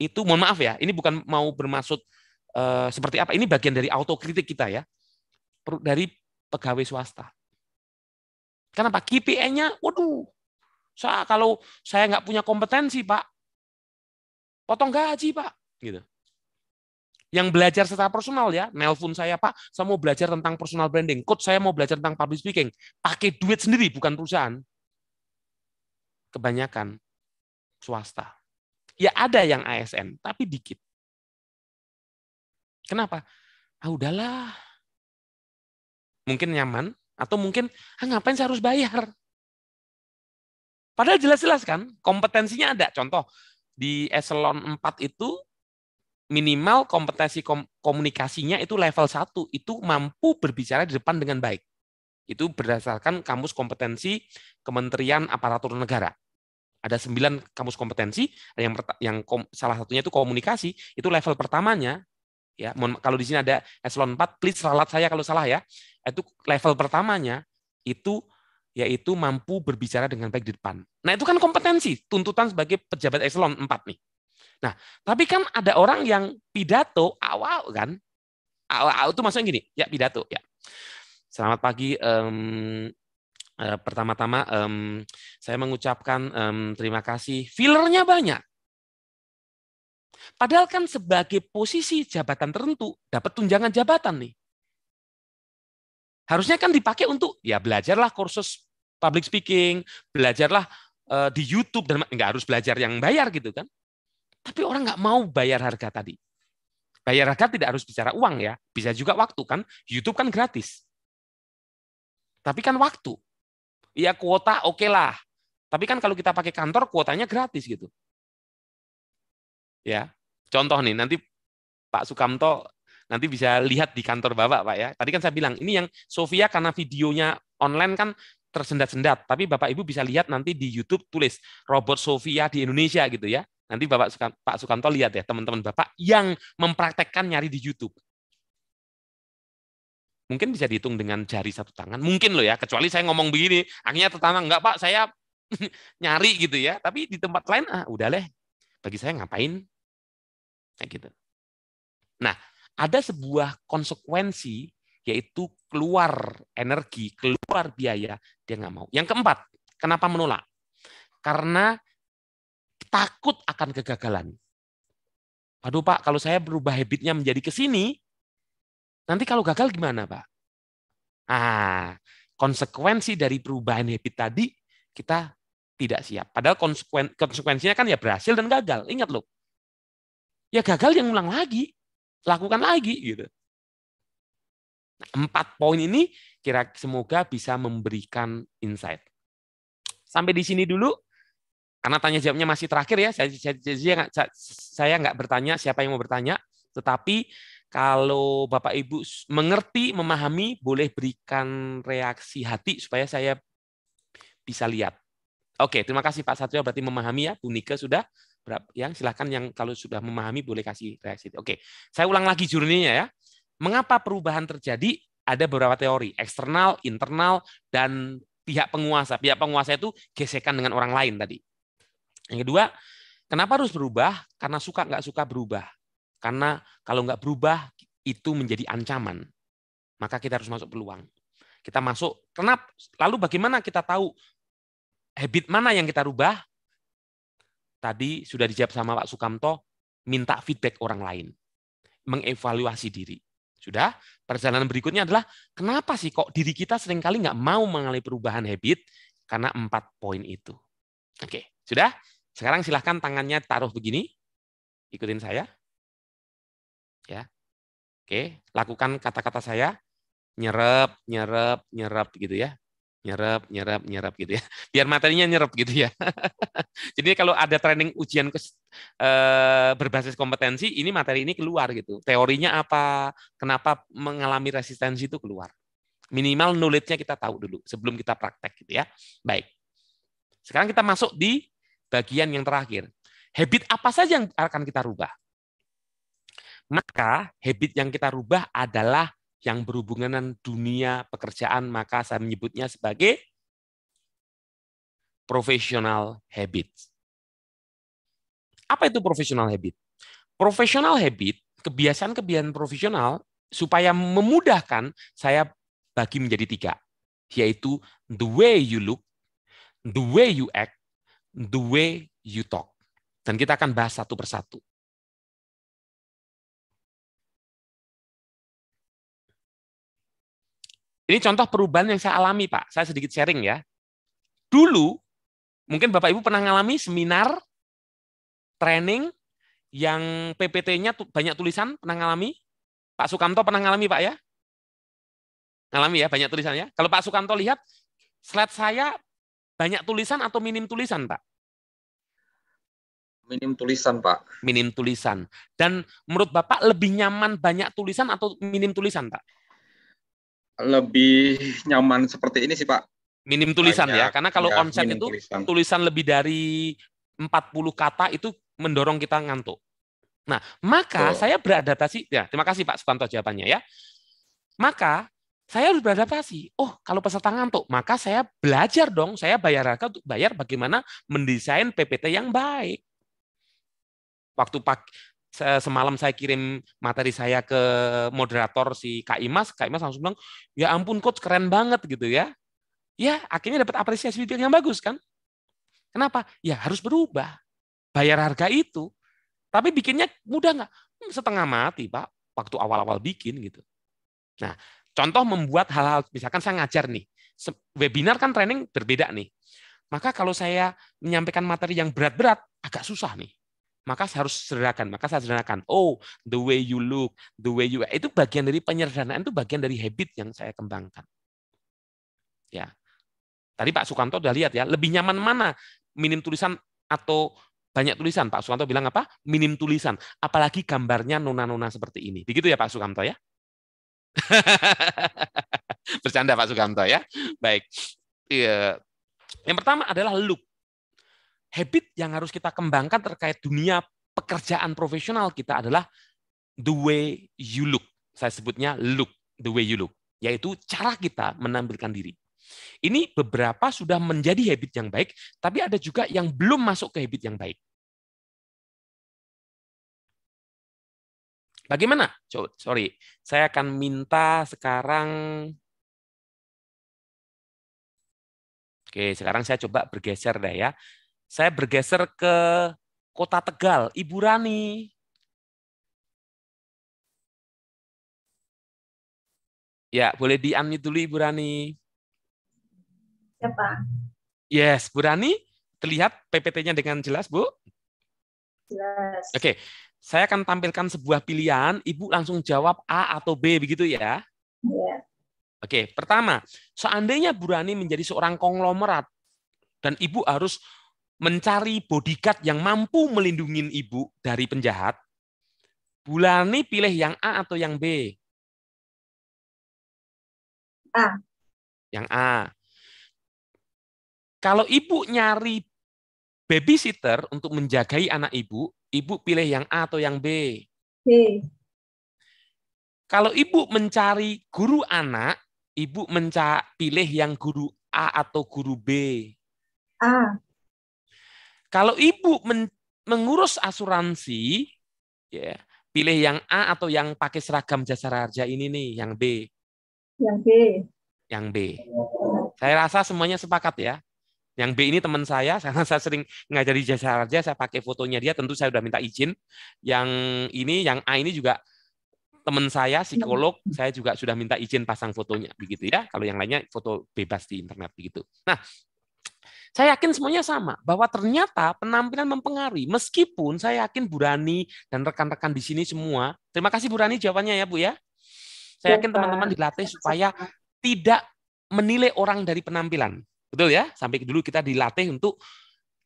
itu mohon maaf ya, ini bukan mau bermaksud uh, seperti apa. Ini bagian dari autokritik kita ya. Dari pegawai swasta Kenapa? KPI-nya, waduh. Saya, kalau saya nggak punya kompetensi, Pak, potong gaji, Pak. Gitu. Yang belajar secara personal ya, nelpon saya, Pak, saya mau belajar tentang personal branding. Coach, saya mau belajar tentang public speaking. Pakai duit sendiri, bukan perusahaan. Kebanyakan swasta. Ya ada yang ASN, tapi dikit. Kenapa? Ah udahlah. Mungkin nyaman, atau mungkin, ah, ngapain saya harus bayar? Padahal jelas-jelas kan, kompetensinya ada. Contoh, di eselon 4 itu minimal kompetensi komunikasinya itu level 1, itu mampu berbicara di depan dengan baik. Itu berdasarkan kamus kompetensi Kementerian Aparatur Negara. Ada sembilan kamus kompetensi, yang, yang kom, salah satunya itu komunikasi, itu level pertamanya. Ya, kalau di sini ada eselon 4, please ralat saya kalau salah ya. Itu eh, level pertamanya itu yaitu mampu berbicara dengan baik di depan. Nah, itu kan kompetensi, tuntutan sebagai pejabat eselon 4 nih. Nah, tapi kan ada orang yang pidato awal kan. Awal awal itu maksudnya gini, ya pidato ya. Selamat pagi um, pertama-tama um, saya mengucapkan um, terima kasih. Fillernya banyak. Padahal kan sebagai posisi jabatan tertentu dapat tunjangan jabatan nih. Harusnya kan dipakai untuk ya belajarlah kursus public speaking, belajarlah uh, di YouTube dan nggak harus belajar yang bayar gitu kan. Tapi orang nggak mau bayar harga tadi. Bayar harga tidak harus bicara uang ya, bisa juga waktu kan. YouTube kan gratis. Tapi kan waktu. Ya kuota oke okay lah. Tapi kan kalau kita pakai kantor kuotanya gratis gitu. Ya. Contoh nih nanti Pak Sukamto nanti bisa lihat di kantor Bapak, Pak ya. Tadi kan saya bilang, ini yang Sofia karena videonya online kan tersendat-sendat, tapi Bapak Ibu bisa lihat nanti di YouTube tulis robot Sofia di Indonesia gitu ya. Nanti Bapak Pak Sukanto lihat ya teman-teman Bapak yang mempraktekkan nyari di YouTube. Mungkin bisa dihitung dengan jari satu tangan, mungkin loh ya, kecuali saya ngomong begini, akhirnya tetangga enggak Pak, saya nyari gitu ya. Tapi di tempat lain ah udah deh Bagi saya ngapain? Kayak gitu. Nah, ada sebuah konsekuensi yaitu keluar energi, keluar biaya, dia nggak mau. Yang keempat, kenapa menolak? Karena takut akan kegagalan. Aduh Pak, kalau saya berubah habitnya menjadi ke sini, nanti kalau gagal gimana Pak? Ah, konsekuensi dari perubahan habit tadi kita tidak siap. Padahal konsekuensinya kan ya berhasil dan gagal. Ingat loh. Ya gagal yang ulang lagi lakukan lagi gitu. Nah, empat poin ini kira semoga bisa memberikan insight. Sampai di sini dulu karena tanya jawabnya masih terakhir ya. Saya saya, saya, saya nggak bertanya siapa yang mau bertanya, tetapi kalau Bapak Ibu mengerti, memahami, boleh berikan reaksi hati supaya saya bisa lihat. Oke, terima kasih Pak Satrio berarti memahami ya, Bu Nika sudah yang silahkan yang kalau sudah memahami boleh kasih reaksi. Oke, saya ulang lagi jurninya ya. Mengapa perubahan terjadi? Ada beberapa teori, eksternal, internal, dan pihak penguasa. Pihak penguasa itu gesekan dengan orang lain tadi. Yang kedua, kenapa harus berubah? Karena suka nggak suka berubah. Karena kalau nggak berubah, itu menjadi ancaman. Maka kita harus masuk peluang. Kita masuk, kenapa? Lalu bagaimana kita tahu habit mana yang kita rubah? tadi sudah dijawab sama Pak Sukamto, minta feedback orang lain, mengevaluasi diri. Sudah, perjalanan berikutnya adalah kenapa sih kok diri kita seringkali nggak mau mengalami perubahan habit karena empat poin itu. Oke, sudah? Sekarang silahkan tangannya taruh begini, ikutin saya. Ya, Oke, lakukan kata-kata saya, nyerap, nyerap, nyerap gitu ya nyerap, nyerap, nyerap gitu ya. Biar materinya nyerap gitu ya. Jadi kalau ada training ujian ke, e, eh, berbasis kompetensi, ini materi ini keluar gitu. Teorinya apa, kenapa mengalami resistensi itu keluar. Minimal knowledge kita tahu dulu sebelum kita praktek gitu ya. Baik. Sekarang kita masuk di bagian yang terakhir. Habit apa saja yang akan kita rubah? Maka habit yang kita rubah adalah yang berhubungan dengan dunia pekerjaan, maka saya menyebutnya sebagai professional habit. Apa itu professional habit? Professional habit, kebiasaan-kebiasaan profesional supaya memudahkan saya bagi menjadi tiga, yaitu the way you look, the way you act, the way you talk. Dan kita akan bahas satu persatu. Ini contoh perubahan yang saya alami, Pak. Saya sedikit sharing ya. Dulu, mungkin Bapak Ibu pernah mengalami seminar, training, yang PPT-nya banyak tulisan, pernah mengalami? Pak Sukamto pernah mengalami, Pak ya? Ngalami ya, banyak tulisan ya. Kalau Pak Sukamto lihat, slide saya banyak tulisan atau minim tulisan, Pak? Minim tulisan, Pak. Minim tulisan. Dan menurut Bapak lebih nyaman banyak tulisan atau minim tulisan, Pak?
lebih nyaman seperti ini sih Pak. Minim tulisan ya, Banyak, ya, karena kalau ya, onset itu tulisan.
tulisan lebih dari 40 kata itu mendorong kita ngantuk. Nah, maka saya beradaptasi. Ya, terima kasih Pak Sutanto jawabannya ya. Maka saya harus beradaptasi. Oh, kalau peserta ngantuk, maka saya belajar dong. Saya bayar harga untuk bayar bagaimana mendesain PPT yang baik. Waktu pak semalam saya kirim materi saya ke moderator si Kak Imas, Kak Imas langsung bilang, ya ampun coach keren banget gitu ya. Ya akhirnya dapat apresiasi feedback yang bagus kan. Kenapa? Ya harus berubah. Bayar harga itu. Tapi bikinnya mudah nggak? Hmm, setengah mati Pak, waktu awal-awal bikin gitu. Nah, contoh membuat hal-hal, misalkan saya ngajar nih, webinar kan training berbeda nih. Maka kalau saya menyampaikan materi yang berat-berat, agak susah nih maka saya harus sederhanakan. Maka saya sederhanakan. Oh, the way you look, the way you itu bagian dari penyederhanaan itu bagian dari habit yang saya kembangkan. Ya. Tadi Pak Sukanto sudah lihat ya, lebih nyaman mana? Minim tulisan atau banyak tulisan? Pak Sukanto bilang apa? Minim tulisan. Apalagi gambarnya nona-nona seperti ini. Begitu ya Pak Sukanto ya? Bercanda Pak Sukanto ya. Baik. Iya. Yang pertama adalah look habit yang harus kita kembangkan terkait dunia pekerjaan profesional kita adalah the way you look. Saya sebutnya look, the way you look, yaitu cara kita menampilkan diri. Ini beberapa sudah menjadi habit yang baik, tapi ada juga yang belum masuk ke habit yang baik.
Bagaimana? Sorry, saya akan minta sekarang.
Oke, sekarang saya coba bergeser dah ya. Saya bergeser ke Kota Tegal, Ibu Rani. Ya, boleh di dulu Ibu Rani. Siapa? Ya, yes, Bu Rani, terlihat PPT-nya dengan jelas, Bu? Jelas. Oke, saya akan tampilkan sebuah pilihan, Ibu langsung jawab A atau B begitu ya? Iya. Oke, pertama, seandainya Bu Rani menjadi seorang konglomerat dan Ibu harus mencari bodyguard yang mampu melindungi ibu dari penjahat, Bulani pilih yang A atau yang B? A. Yang A. Kalau ibu nyari babysitter untuk menjagai anak ibu, ibu pilih yang A atau yang B? B. Kalau ibu mencari guru anak, ibu mencari pilih yang guru A atau guru B? A. Kalau ibu men mengurus asuransi, ya pilih yang A atau yang pakai seragam jasa raja ini nih, yang B. Yang B. Yang B. Saya rasa semuanya sepakat ya. Yang B ini teman saya, karena saya sering ngajari jasa raja, saya pakai fotonya dia, tentu saya sudah minta izin. Yang ini, yang A ini juga teman saya, psikolog, mm-hmm. saya juga sudah minta izin pasang fotonya, begitu ya. Kalau yang lainnya foto bebas di internet begitu. Nah, saya yakin semuanya sama bahwa ternyata penampilan mempengaruhi. Meskipun saya yakin Burani dan rekan-rekan di sini semua. Terima kasih Burani jawabannya ya Bu ya. Saya iya, yakin teman-teman dilatih supaya tidak menilai orang dari penampilan. Betul ya? Sampai dulu kita dilatih untuk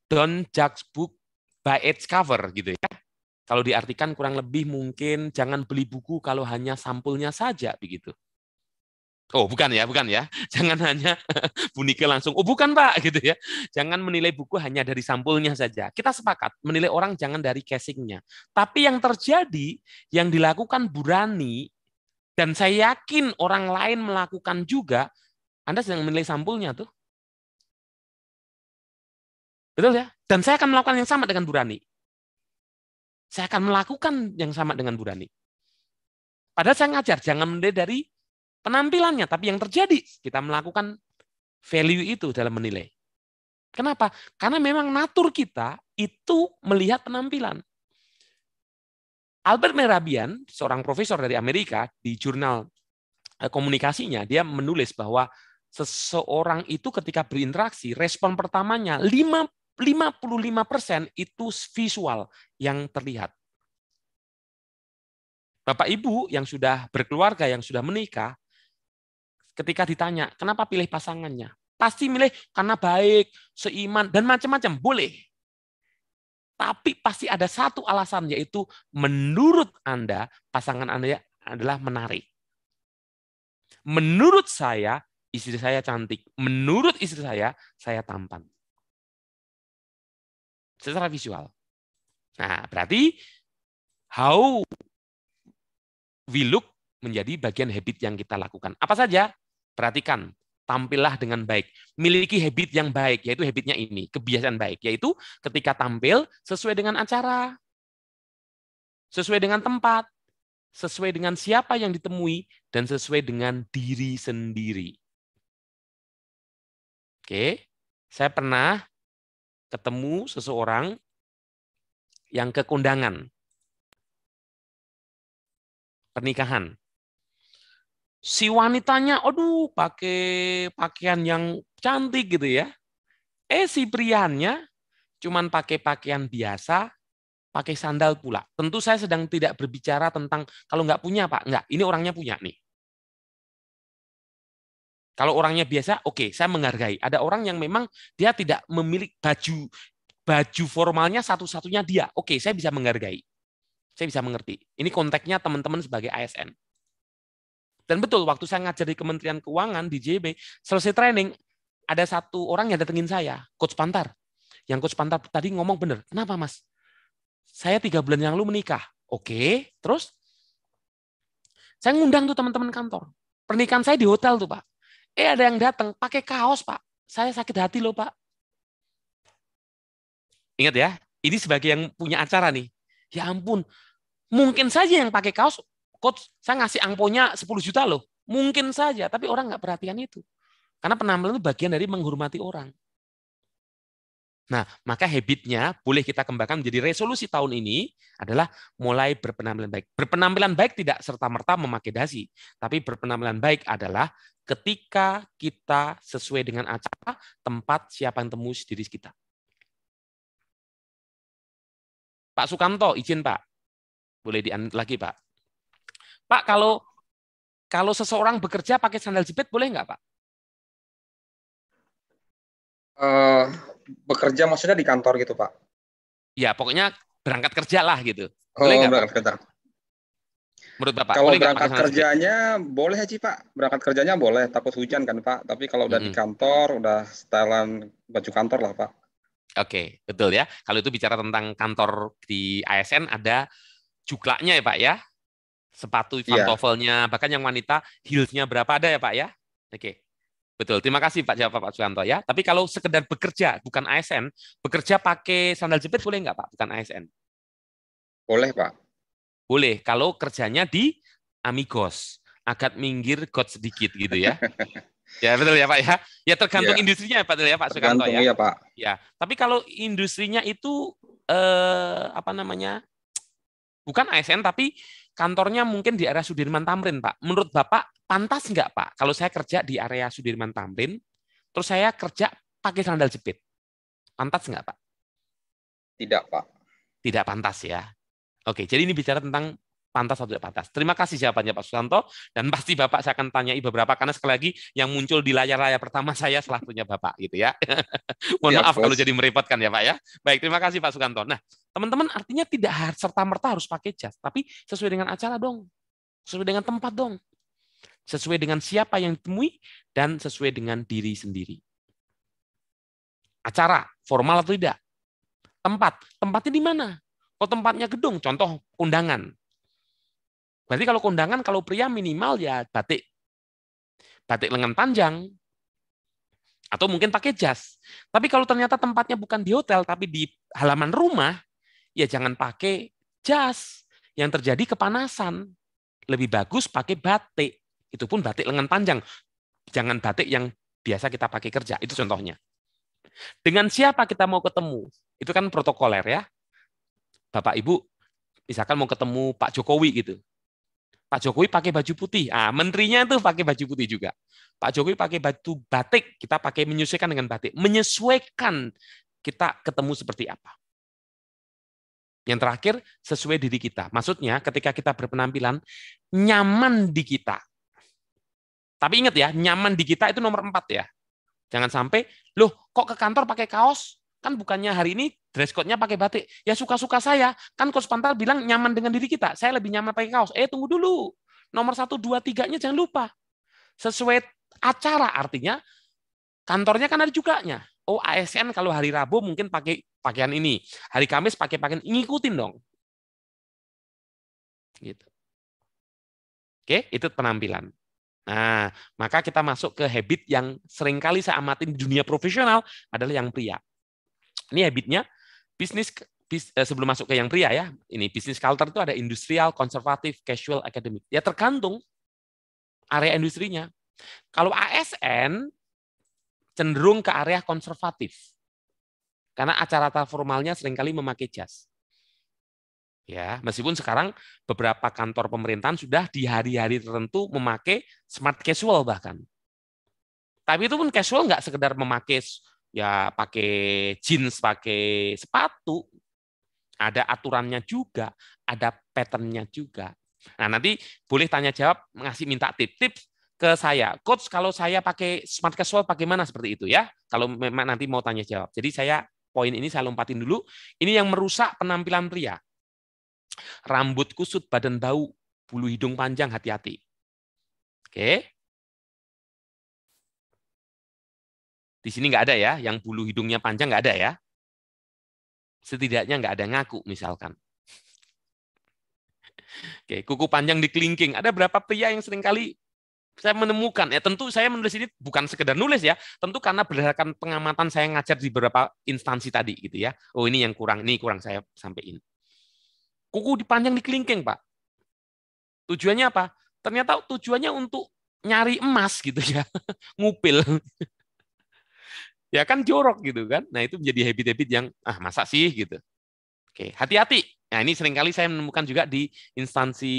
don't judge book by its cover gitu ya. Kalau diartikan kurang lebih mungkin jangan beli buku kalau hanya sampulnya saja begitu. Oh, bukan ya, bukan ya. Jangan hanya Bunike langsung, oh bukan Pak, gitu ya. Jangan menilai buku hanya dari sampulnya saja. Kita sepakat, menilai orang jangan dari casingnya. Tapi yang terjadi, yang dilakukan Burani, dan saya yakin orang lain melakukan juga, Anda sedang menilai sampulnya tuh. Betul ya? Dan saya akan melakukan yang sama dengan Burani. Saya akan melakukan yang sama dengan Burani. Padahal saya ngajar, jangan menilai dari penampilannya, tapi yang terjadi kita melakukan value itu dalam menilai. Kenapa? Karena memang natur kita itu melihat penampilan. Albert Merabian, seorang profesor dari Amerika, di jurnal eh, komunikasinya, dia menulis bahwa seseorang itu ketika berinteraksi, respon pertamanya 55% itu visual yang terlihat. Bapak Ibu yang sudah berkeluarga, yang sudah menikah, ketika ditanya, kenapa pilih pasangannya? Pasti milih karena baik, seiman, dan macam-macam. Boleh. Tapi pasti ada satu alasan, yaitu menurut Anda, pasangan Anda adalah menarik. Menurut saya, istri saya cantik. Menurut istri saya, saya tampan. Secara visual. Nah, berarti how we look menjadi bagian habit yang kita lakukan. Apa saja? Perhatikan, tampillah dengan baik. Miliki habit yang baik, yaitu habitnya ini, kebiasaan baik, yaitu ketika tampil sesuai dengan acara, sesuai dengan tempat, sesuai dengan siapa yang ditemui, dan sesuai dengan diri sendiri. Oke, saya pernah ketemu seseorang yang kekundangan pernikahan si wanitanya aduh pakai pakaian yang cantik gitu ya. Eh si priannya cuman pakai pakaian biasa, pakai sandal pula. Tentu saya sedang tidak berbicara tentang kalau nggak punya Pak, nggak. Ini orangnya punya nih. Kalau orangnya biasa, oke, okay, saya menghargai. Ada orang yang memang dia tidak memiliki baju baju formalnya satu-satunya dia. Oke, okay, saya bisa menghargai. Saya bisa mengerti. Ini konteksnya teman-teman sebagai ASN. Dan betul, waktu saya ngajar di Kementerian Keuangan, di JB, selesai training, ada satu orang yang datengin saya, Coach Pantar. Yang Coach Pantar tadi ngomong bener, kenapa mas? Saya tiga bulan yang lalu menikah. Oke, terus? Saya ngundang tuh teman-teman kantor. Pernikahan saya di hotel tuh, Pak. Eh, ada yang datang pakai kaos, Pak. Saya sakit hati loh, Pak. Ingat ya, ini sebagai yang punya acara nih. Ya ampun, mungkin saja yang pakai kaos coach saya ngasih angponya 10 juta loh. Mungkin saja, tapi orang nggak perhatian itu. Karena penampilan itu bagian dari menghormati orang. Nah, maka habitnya boleh kita kembangkan menjadi resolusi tahun ini adalah mulai berpenampilan baik. Berpenampilan baik tidak serta-merta memakai dasi, tapi berpenampilan baik adalah ketika kita sesuai dengan acara, tempat, siapa yang temu diri kita. Pak Sukanto, izin Pak. Boleh diambil lagi Pak.
Pak, kalau kalau seseorang bekerja pakai sandal jepit boleh nggak, Pak?
Uh, bekerja maksudnya di kantor gitu, Pak? Ya, pokoknya berangkat kerja lah gitu. Oh, boleh oh, berangkat Pak? kerja. Menurut Bapak, kalau boleh berangkat kerjanya jepit? boleh sih Pak. Berangkat kerjanya boleh, takut hujan kan Pak. Tapi kalau udah mm -hmm. di kantor, udah setelan baju kantor lah Pak.
Oke, okay, betul ya. Kalau itu bicara tentang kantor di ASN ada juklaknya ya Pak ya sepatu pantoffelnya, iya. yeah. bahkan yang wanita heelsnya berapa ada ya Pak ya? Oke. Okay. Betul, terima kasih Pak Jawa Pak Suyanto ya. Tapi kalau sekedar bekerja, bukan ASN, bekerja pakai sandal jepit boleh nggak Pak? Bukan ASN. Boleh Pak. Boleh, kalau kerjanya di Amigos, agak minggir got sedikit gitu ya. ya betul ya Pak ya. Ya tergantung ya. industrinya Pak ya Pak suanto ya. ya Pak. Ya, tapi kalau industrinya itu eh, apa namanya? Bukan ASN tapi kantornya mungkin di area Sudirman Tamrin, Pak. Menurut Bapak, pantas nggak, Pak, kalau saya kerja di area Sudirman Tamrin, terus saya kerja pakai sandal jepit? Pantas nggak, Pak? Tidak, Pak. Tidak pantas ya. Oke, jadi ini bicara tentang pantas atau tidak pantas. Terima kasih jawabannya Pak Susanto dan pasti Bapak saya akan tanyai beberapa karena sekali lagi yang muncul di layar-layar pertama saya salah satunya Bapak gitu ya. Mohon ya, maaf kalau jadi merepotkan ya Pak ya. Baik, terima kasih Pak Susanto. Nah, teman-teman artinya tidak harus serta-merta harus pakai jas, tapi sesuai dengan acara dong. Sesuai dengan tempat dong. Sesuai dengan siapa yang ditemui dan sesuai dengan diri sendiri. Acara formal atau tidak? Tempat, tempatnya di mana? Kalau tempatnya gedung, contoh undangan, Berarti kalau kondangan kalau pria minimal ya batik. Batik lengan panjang atau mungkin pakai jas. Tapi kalau ternyata tempatnya bukan di hotel tapi di halaman rumah, ya jangan pakai jas. Yang terjadi kepanasan. Lebih bagus pakai batik. Itu pun batik lengan panjang. Jangan batik yang biasa kita pakai kerja. Itu contohnya. Dengan siapa kita mau ketemu? Itu kan protokoler ya. Bapak Ibu misalkan mau ketemu Pak Jokowi gitu. Pak Jokowi pakai baju putih. Ah, menterinya tuh pakai baju putih juga. Pak Jokowi pakai batu batik, kita pakai menyesuaikan dengan batik. Menyesuaikan kita ketemu seperti apa. Yang terakhir, sesuai diri kita. Maksudnya ketika kita berpenampilan, nyaman di kita. Tapi ingat ya, nyaman di kita itu nomor empat ya. Jangan sampai, loh kok ke kantor pakai kaos? Kan bukannya hari ini dress code-nya pakai batik. Ya suka-suka saya. Kan Coach Pantal bilang nyaman dengan diri kita. Saya lebih nyaman pakai kaos. Eh tunggu dulu. Nomor satu, dua, nya jangan lupa. Sesuai acara artinya kantornya kan ada juga nya Oh ASN kalau hari Rabu mungkin pakai pakaian ini. Hari Kamis pakai pakaian ini. ngikutin dong. Gitu. Oke, itu penampilan. Nah, maka kita masuk ke habit yang seringkali saya amatin di dunia profesional adalah yang pria. Ini habitnya bisnis bis, eh, sebelum masuk ke yang pria ya. Ini bisnis culture itu ada industrial, konservatif, casual, akademik. Ya tergantung area industrinya. Kalau ASN cenderung ke area konservatif. Karena acara-acara formalnya seringkali memakai jas. Ya, meskipun sekarang beberapa kantor pemerintahan sudah di hari-hari tertentu memakai smart casual bahkan. Tapi itu pun casual nggak sekedar memakai ya pakai jeans, pakai sepatu, ada aturannya juga, ada patternnya juga. Nah nanti boleh tanya jawab, ngasih minta tips-tips ke saya, coach kalau saya pakai smart casual bagaimana seperti itu ya? Kalau memang nanti mau tanya jawab. Jadi saya poin ini saya lompatin dulu. Ini yang merusak penampilan pria. Rambut kusut, badan bau, bulu hidung panjang, hati-hati. Oke.
Di sini nggak ada ya, yang bulu hidungnya panjang nggak
ada ya. Setidaknya nggak ada ngaku misalkan. Oke, kuku panjang di kelingking. Ada berapa pria yang sering kali saya menemukan ya tentu saya menulis ini bukan sekedar nulis ya tentu karena berdasarkan pengamatan saya ngajar di beberapa instansi tadi gitu ya oh ini yang kurang ini kurang saya sampaikan kuku dipanjang di kelingking pak tujuannya apa ternyata tujuannya untuk nyari emas gitu ya ngupil ya kan jorok gitu kan. Nah itu menjadi habit-habit yang ah masa sih gitu. Oke hati-hati. Nah ini seringkali saya menemukan juga di instansi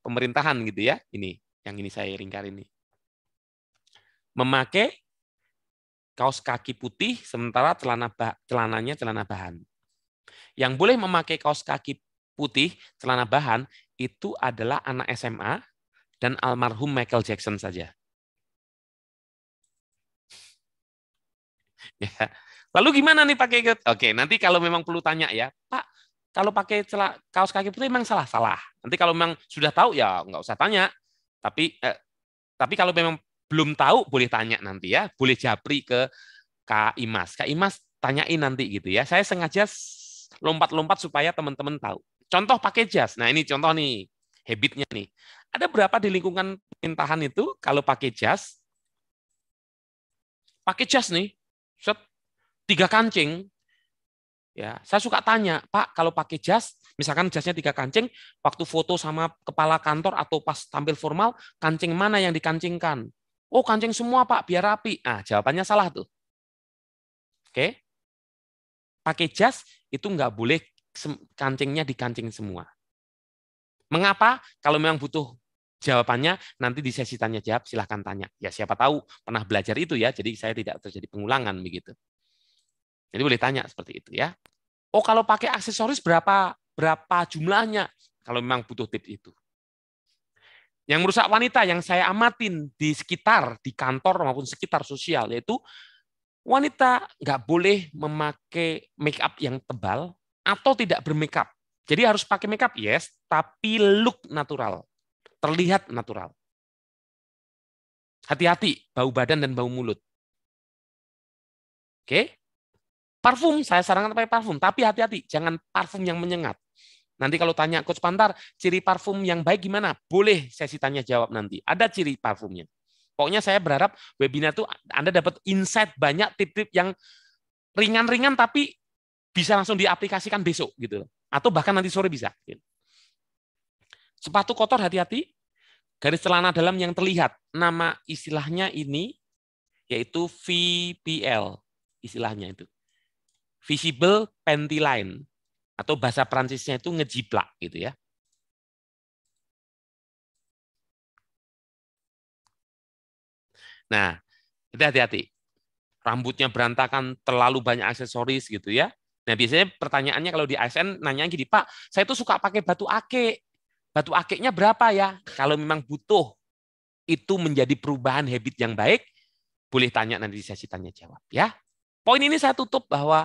pemerintahan gitu ya. Ini yang ini saya ringkar ini. Memakai kaos kaki putih sementara celana bah, celananya celana bahan. Yang boleh memakai kaos kaki putih celana bahan itu adalah anak SMA dan almarhum Michael Jackson saja. ya. Lalu gimana nih pakai ikat? Oke, nanti kalau memang perlu tanya ya, Pak, kalau pakai celak kaos kaki putih memang salah-salah. Nanti kalau memang sudah tahu ya nggak usah tanya. Tapi eh, tapi kalau memang belum tahu boleh tanya nanti ya, boleh japri ke Kak Imas. Kak Imas tanyain nanti gitu ya. Saya sengaja lompat-lompat supaya teman-teman tahu. Contoh pakai jas. Nah, ini contoh nih habitnya nih. Ada berapa di lingkungan pemerintahan itu kalau pakai jas? Pakai jas nih, set, tiga kancing. Ya, saya suka tanya, Pak, kalau pakai jas, misalkan jasnya tiga kancing, waktu foto sama kepala kantor atau pas tampil formal, kancing mana yang dikancingkan? Oh, kancing semua, Pak, biar rapi. Ah, jawabannya salah tuh. Oke. Pakai jas itu nggak boleh kancingnya dikancing semua. Mengapa? Kalau memang butuh jawabannya nanti di sesi tanya jawab silahkan tanya. Ya siapa tahu pernah belajar itu ya, jadi saya tidak terjadi pengulangan begitu. Jadi boleh tanya seperti itu ya. Oh kalau pakai aksesoris berapa berapa jumlahnya? Kalau memang butuh tip itu. Yang merusak wanita yang saya amatin di sekitar, di kantor maupun sekitar sosial, yaitu wanita nggak boleh memakai make up yang tebal atau tidak bermake up. Jadi harus pakai make up, yes, tapi look natural terlihat natural. Hati-hati bau badan dan bau mulut. Oke? Parfum, saya sarankan pakai parfum, tapi hati-hati, jangan parfum yang menyengat. Nanti kalau tanya Coach Pantar, ciri parfum yang baik gimana? Boleh sesi tanya jawab nanti. Ada ciri parfumnya. Pokoknya saya berharap webinar itu Anda dapat insight banyak tip-tip yang ringan-ringan tapi bisa langsung diaplikasikan besok gitu atau bahkan nanti sore bisa. Gitu. Sepatu kotor hati-hati, garis celana dalam yang terlihat. Nama istilahnya ini yaitu VPL istilahnya itu. Visible panty line atau bahasa Prancisnya itu ngejiplak gitu ya. Nah, kita hati-hati. Rambutnya berantakan, terlalu banyak aksesoris gitu ya. Nah, biasanya pertanyaannya kalau di ASN nanya gini, Pak, saya tuh suka pakai batu akik batu akiknya berapa ya? Kalau memang butuh itu menjadi perubahan habit yang baik, boleh tanya nanti di sesi tanya jawab ya. Poin ini saya tutup bahwa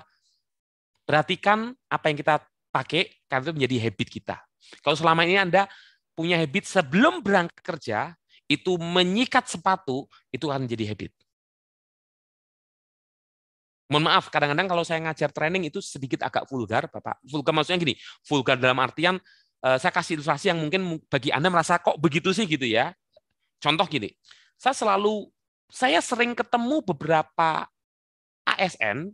perhatikan apa yang kita pakai karena itu menjadi habit kita. Kalau selama ini Anda punya habit sebelum berangkat kerja itu menyikat sepatu itu akan menjadi habit. Mohon maaf, kadang-kadang kalau saya ngajar training itu sedikit agak vulgar, Bapak. Vulgar maksudnya gini, vulgar dalam artian Eh, saya kasih ilustrasi yang mungkin bagi Anda merasa kok begitu sih gitu ya. Contoh gini, saya selalu saya sering ketemu beberapa ASN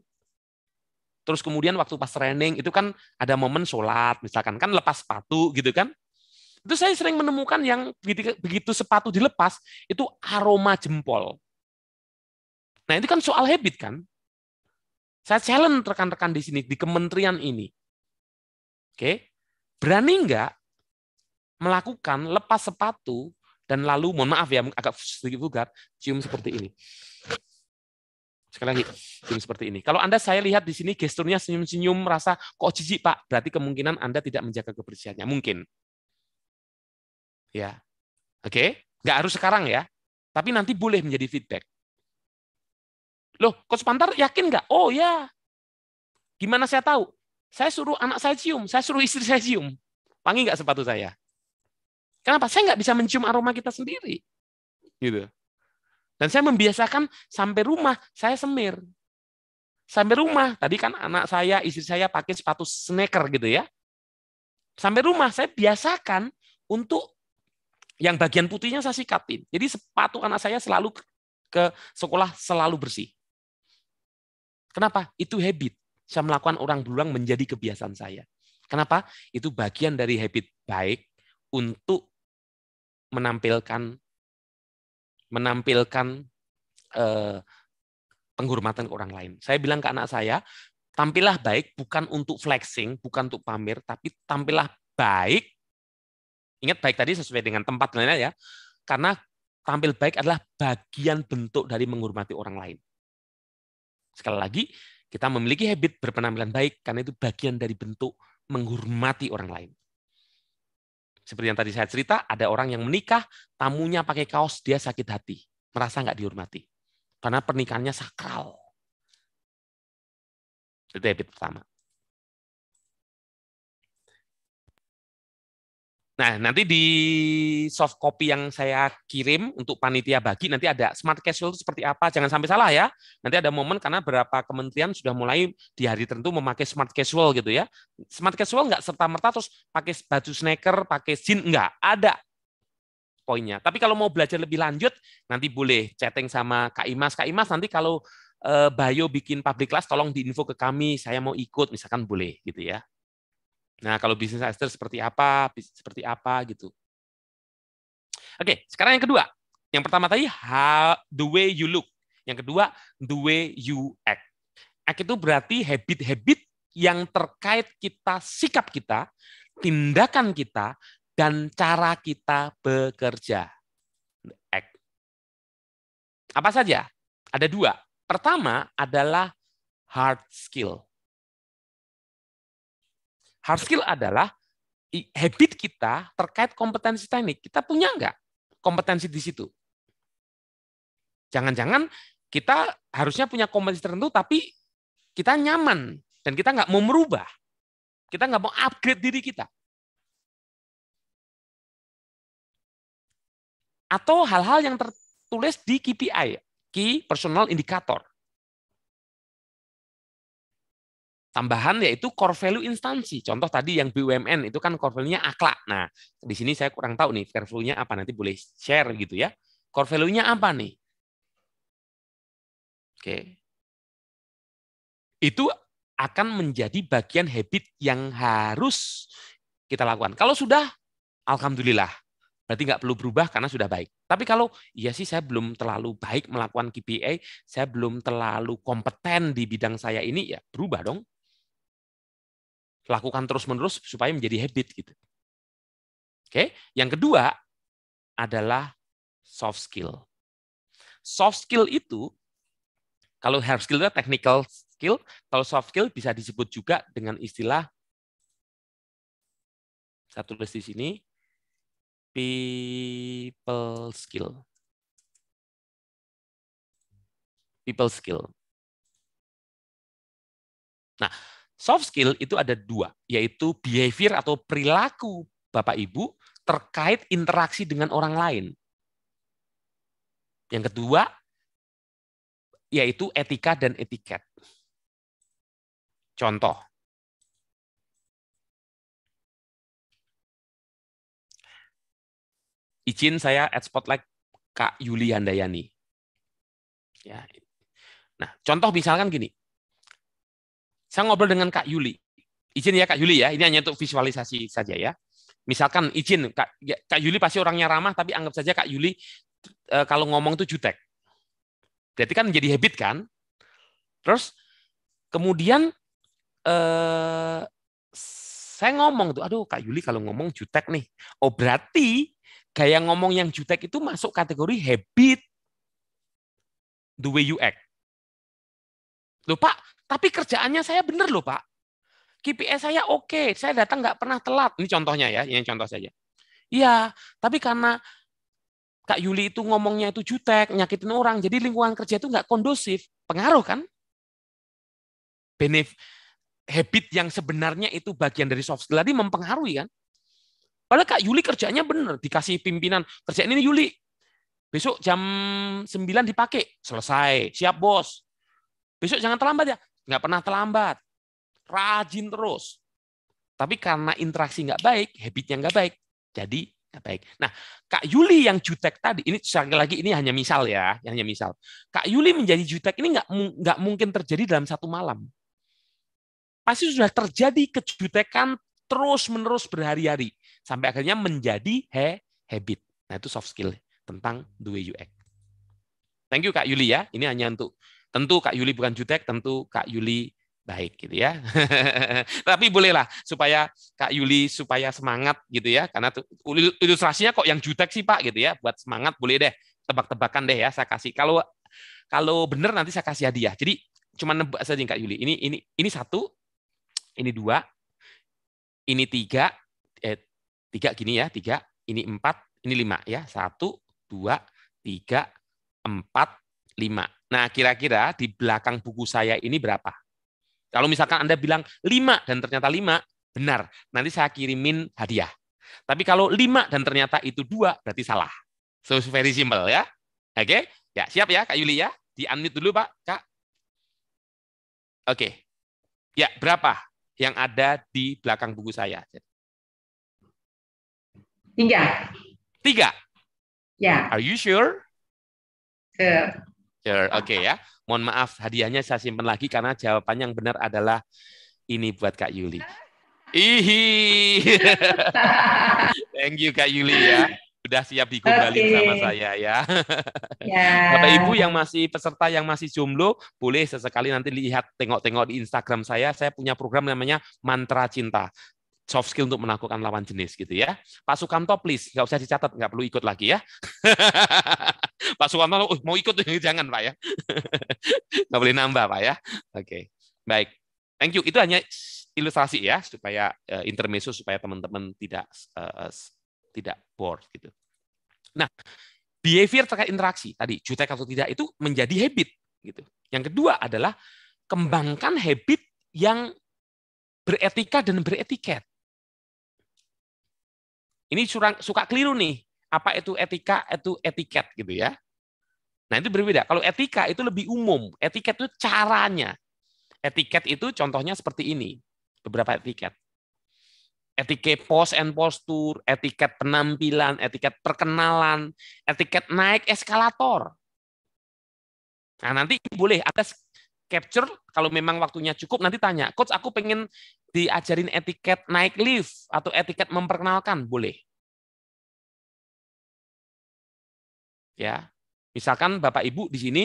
terus kemudian waktu pas training itu kan ada momen sholat misalkan kan lepas sepatu gitu kan itu saya sering menemukan yang begitu, begitu sepatu dilepas itu aroma jempol nah itu kan soal habit kan saya challenge rekan-rekan di sini di kementerian ini oke berani nggak melakukan lepas sepatu dan lalu mohon maaf ya agak sedikit vulgar cium seperti ini sekali lagi cium seperti ini kalau anda saya lihat di sini gesturnya senyum-senyum merasa kok jijik pak berarti kemungkinan anda tidak menjaga kebersihannya mungkin ya oke okay? nggak harus sekarang ya tapi nanti boleh menjadi feedback loh kok sepantar yakin nggak oh ya gimana saya tahu saya suruh anak saya cium, saya suruh istri saya cium. Wangi nggak sepatu saya? Kenapa? Saya nggak bisa mencium aroma kita sendiri. Gitu. Dan saya membiasakan sampai rumah saya semir. Sampai rumah, tadi kan anak saya, istri saya pakai sepatu sneaker gitu ya. Sampai rumah saya biasakan untuk yang bagian putihnya saya sikatin. Jadi sepatu anak saya selalu ke sekolah selalu bersih. Kenapa? Itu habit saya melakukan orang berulang menjadi kebiasaan saya. Kenapa? Itu bagian dari habit baik untuk menampilkan menampilkan eh, penghormatan ke orang lain. Saya bilang ke anak saya, tampillah baik bukan untuk flexing, bukan untuk pamer, tapi tampillah baik. Ingat baik tadi sesuai dengan tempat lainnya ya. Karena tampil baik adalah bagian bentuk dari menghormati orang lain. Sekali lagi, kita memiliki habit berpenampilan baik karena itu bagian dari bentuk menghormati orang lain. Seperti yang tadi saya cerita, ada orang yang menikah, tamunya pakai kaos, dia sakit hati, merasa nggak dihormati. Karena pernikahannya sakral. Itu habit pertama. Nah, nanti di soft copy yang saya kirim untuk panitia bagi nanti ada smart casual itu seperti apa. Jangan sampai salah ya. Nanti ada momen karena beberapa kementerian sudah mulai di hari tertentu memakai smart casual gitu ya. Smart casual enggak serta-merta terus pakai baju sneaker, pakai jeans enggak. Ada poinnya. Tapi kalau mau belajar lebih lanjut nanti boleh chatting sama Kak Imas. Kak Imas nanti kalau eh, Bayo bikin public class tolong diinfo ke kami, saya mau ikut misalkan boleh gitu ya. Nah, kalau bisnis Esther seperti apa, seperti apa gitu. Oke, sekarang yang kedua. Yang pertama tadi how, the way you look. Yang kedua the way you act. Act itu berarti habit-habit yang terkait kita, sikap kita, tindakan kita, dan cara kita bekerja. Act. Apa saja? Ada dua. Pertama adalah hard skill. Hard skill adalah habit kita terkait kompetensi teknik. Kita punya nggak kompetensi di situ? Jangan-jangan kita harusnya punya kompetensi tertentu, tapi kita nyaman dan kita nggak mau merubah. Kita nggak mau upgrade diri kita.
Atau hal-hal yang tertulis
di KPI, Key Personal Indicator. tambahan yaitu core value instansi. Contoh tadi yang BUMN itu kan core value-nya akla. Nah, di sini saya kurang tahu nih core value-nya apa nanti boleh share gitu ya. Core value-nya apa nih? Oke. Itu akan menjadi bagian habit yang harus kita lakukan. Kalau sudah alhamdulillah. Berarti nggak perlu berubah karena sudah baik. Tapi kalau iya sih saya belum terlalu baik melakukan KPI, saya belum terlalu kompeten di bidang saya ini, ya berubah dong lakukan terus-menerus supaya menjadi habit gitu. Oke, yang kedua adalah soft skill. Soft skill itu kalau hard skill itu technical skill, kalau soft skill bisa disebut juga dengan istilah satu tulis di sini people skill.
People skill.
Nah, Soft skill itu ada dua, yaitu behavior atau perilaku Bapak Ibu terkait interaksi dengan orang lain. Yang kedua, yaitu etika dan etiket. Contoh, izin saya at spotlight Kak Yuli Handayani. Ya. Nah, contoh misalkan gini, saya ngobrol dengan Kak Yuli. Izin ya Kak Yuli ya, ini hanya untuk visualisasi saja ya. Misalkan izin, Kak, ya, Kak Yuli pasti orangnya ramah, tapi anggap saja Kak Yuli e, kalau ngomong tuh jutek. Berarti kan menjadi habit kan? Terus kemudian e, saya ngomong tuh, aduh Kak Yuli kalau ngomong jutek nih. Oh berarti gaya ngomong yang jutek itu masuk kategori habit the way you act. lupa tapi kerjaannya saya benar loh Pak. KPI saya oke, okay. saya datang nggak pernah telat. Ini contohnya ya, ini contoh saja. Iya, tapi karena Kak Yuli itu ngomongnya itu jutek, nyakitin orang, jadi lingkungan kerja itu nggak kondusif. Pengaruh kan? Benef habit yang sebenarnya itu bagian dari soft skill tadi mempengaruhi kan? Padahal Kak Yuli kerjanya benar, dikasih pimpinan, kerjaan ini Yuli. Besok jam 9 dipakai, selesai, siap bos. Besok jangan terlambat ya nggak pernah terlambat, rajin terus. Tapi karena interaksi nggak baik, habitnya nggak baik, jadi nggak baik. Nah, Kak Yuli yang jutek tadi, ini sekali lagi ini hanya misal ya, hanya misal. Kak Yuli menjadi jutek ini nggak nggak mungkin terjadi dalam satu malam. Pasti sudah terjadi kejutekan terus-menerus berhari-hari sampai akhirnya menjadi he habit. Nah, itu soft skill tentang the way you act. Thank you Kak Yuli ya. Ini hanya untuk Tentu Kak Yuli bukan jutek, tentu Kak Yuli baik gitu ya. Tapi bolehlah supaya Kak Yuli supaya semangat gitu ya karena ilustrasinya kok yang jutek sih Pak gitu ya buat semangat boleh deh tebak-tebakan deh ya saya kasih. Kalau kalau benar nanti saya kasih hadiah. Jadi cuma nebak saja Kak Yuli. Ini ini ini satu, ini dua, ini tiga, eh, tiga gini ya, tiga, ini empat, ini lima ya. Satu, dua, tiga, empat, 5. Nah, kira-kira di belakang buku saya ini berapa? Kalau misalkan Anda bilang 5 dan ternyata 5, benar. Nanti saya kirimin hadiah. Tapi kalau 5 dan ternyata itu 2, berarti salah. So, very simple ya. Oke? Okay? Ya, siap ya Kak Yuli ya. di dulu, Pak. Kak. Oke. Okay. Ya, berapa yang ada di belakang buku saya? Tiga. Tiga? Ya. Are you sure? Sure. Sure. Oke okay, ya. Mohon maaf hadiahnya saya simpan lagi karena jawaban yang benar adalah ini buat Kak Yuli. Ihi. Thank you Kak Yuli ya. Sudah siap digombalin okay. sama saya ya. yeah. Bapak Ibu yang masih peserta yang masih jomblo boleh sesekali nanti lihat tengok-tengok di Instagram saya. Saya punya program namanya Mantra Cinta soft skill untuk melakukan lawan jenis gitu ya. Pak Sukamto please, nggak usah dicatat, nggak perlu ikut lagi ya. Pak Sukamto uh, mau ikut jangan Pak ya. nggak boleh nambah Pak ya. Oke. Okay. Baik. Thank you. Itu hanya ilustrasi ya supaya uh, intermezzo supaya teman-teman tidak uh, tidak bored gitu. Nah, behavior terkait interaksi tadi jutek atau tidak itu menjadi habit gitu. Yang kedua adalah kembangkan habit yang beretika dan beretiket. Ini curang, suka keliru nih. Apa itu etika, itu etiket gitu ya. Nah itu berbeda. Kalau etika itu lebih umum. Etiket itu caranya. Etiket itu contohnya seperti ini. Beberapa etiket. Etiket post and postur, etiket penampilan, etiket perkenalan, etiket naik eskalator. Nah nanti boleh, ada capture kalau memang waktunya cukup nanti tanya coach aku pengen diajarin etiket naik lift atau etiket memperkenalkan boleh. Ya. Misalkan Bapak Ibu di sini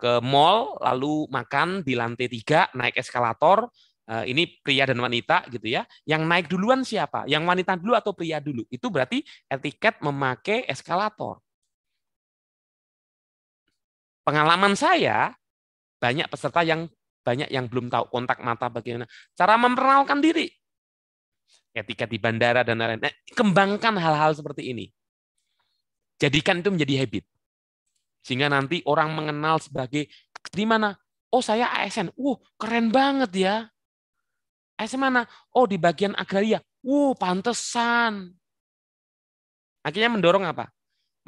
ke mall lalu makan di lantai tiga naik eskalator eh, ini pria dan wanita gitu ya yang naik duluan siapa yang wanita dulu atau pria dulu itu berarti etiket memakai eskalator pengalaman saya banyak peserta yang banyak yang belum tahu kontak mata bagaimana. Cara memperkenalkan diri. Ketika di bandara dan lain-lain. Nah, kembangkan hal-hal seperti ini. Jadikan itu menjadi habit. Sehingga nanti orang mengenal sebagai di mana? Oh, saya ASN. uh keren banget ya. ASN mana? Oh, di bagian agraria. uh pantesan. Akhirnya mendorong apa?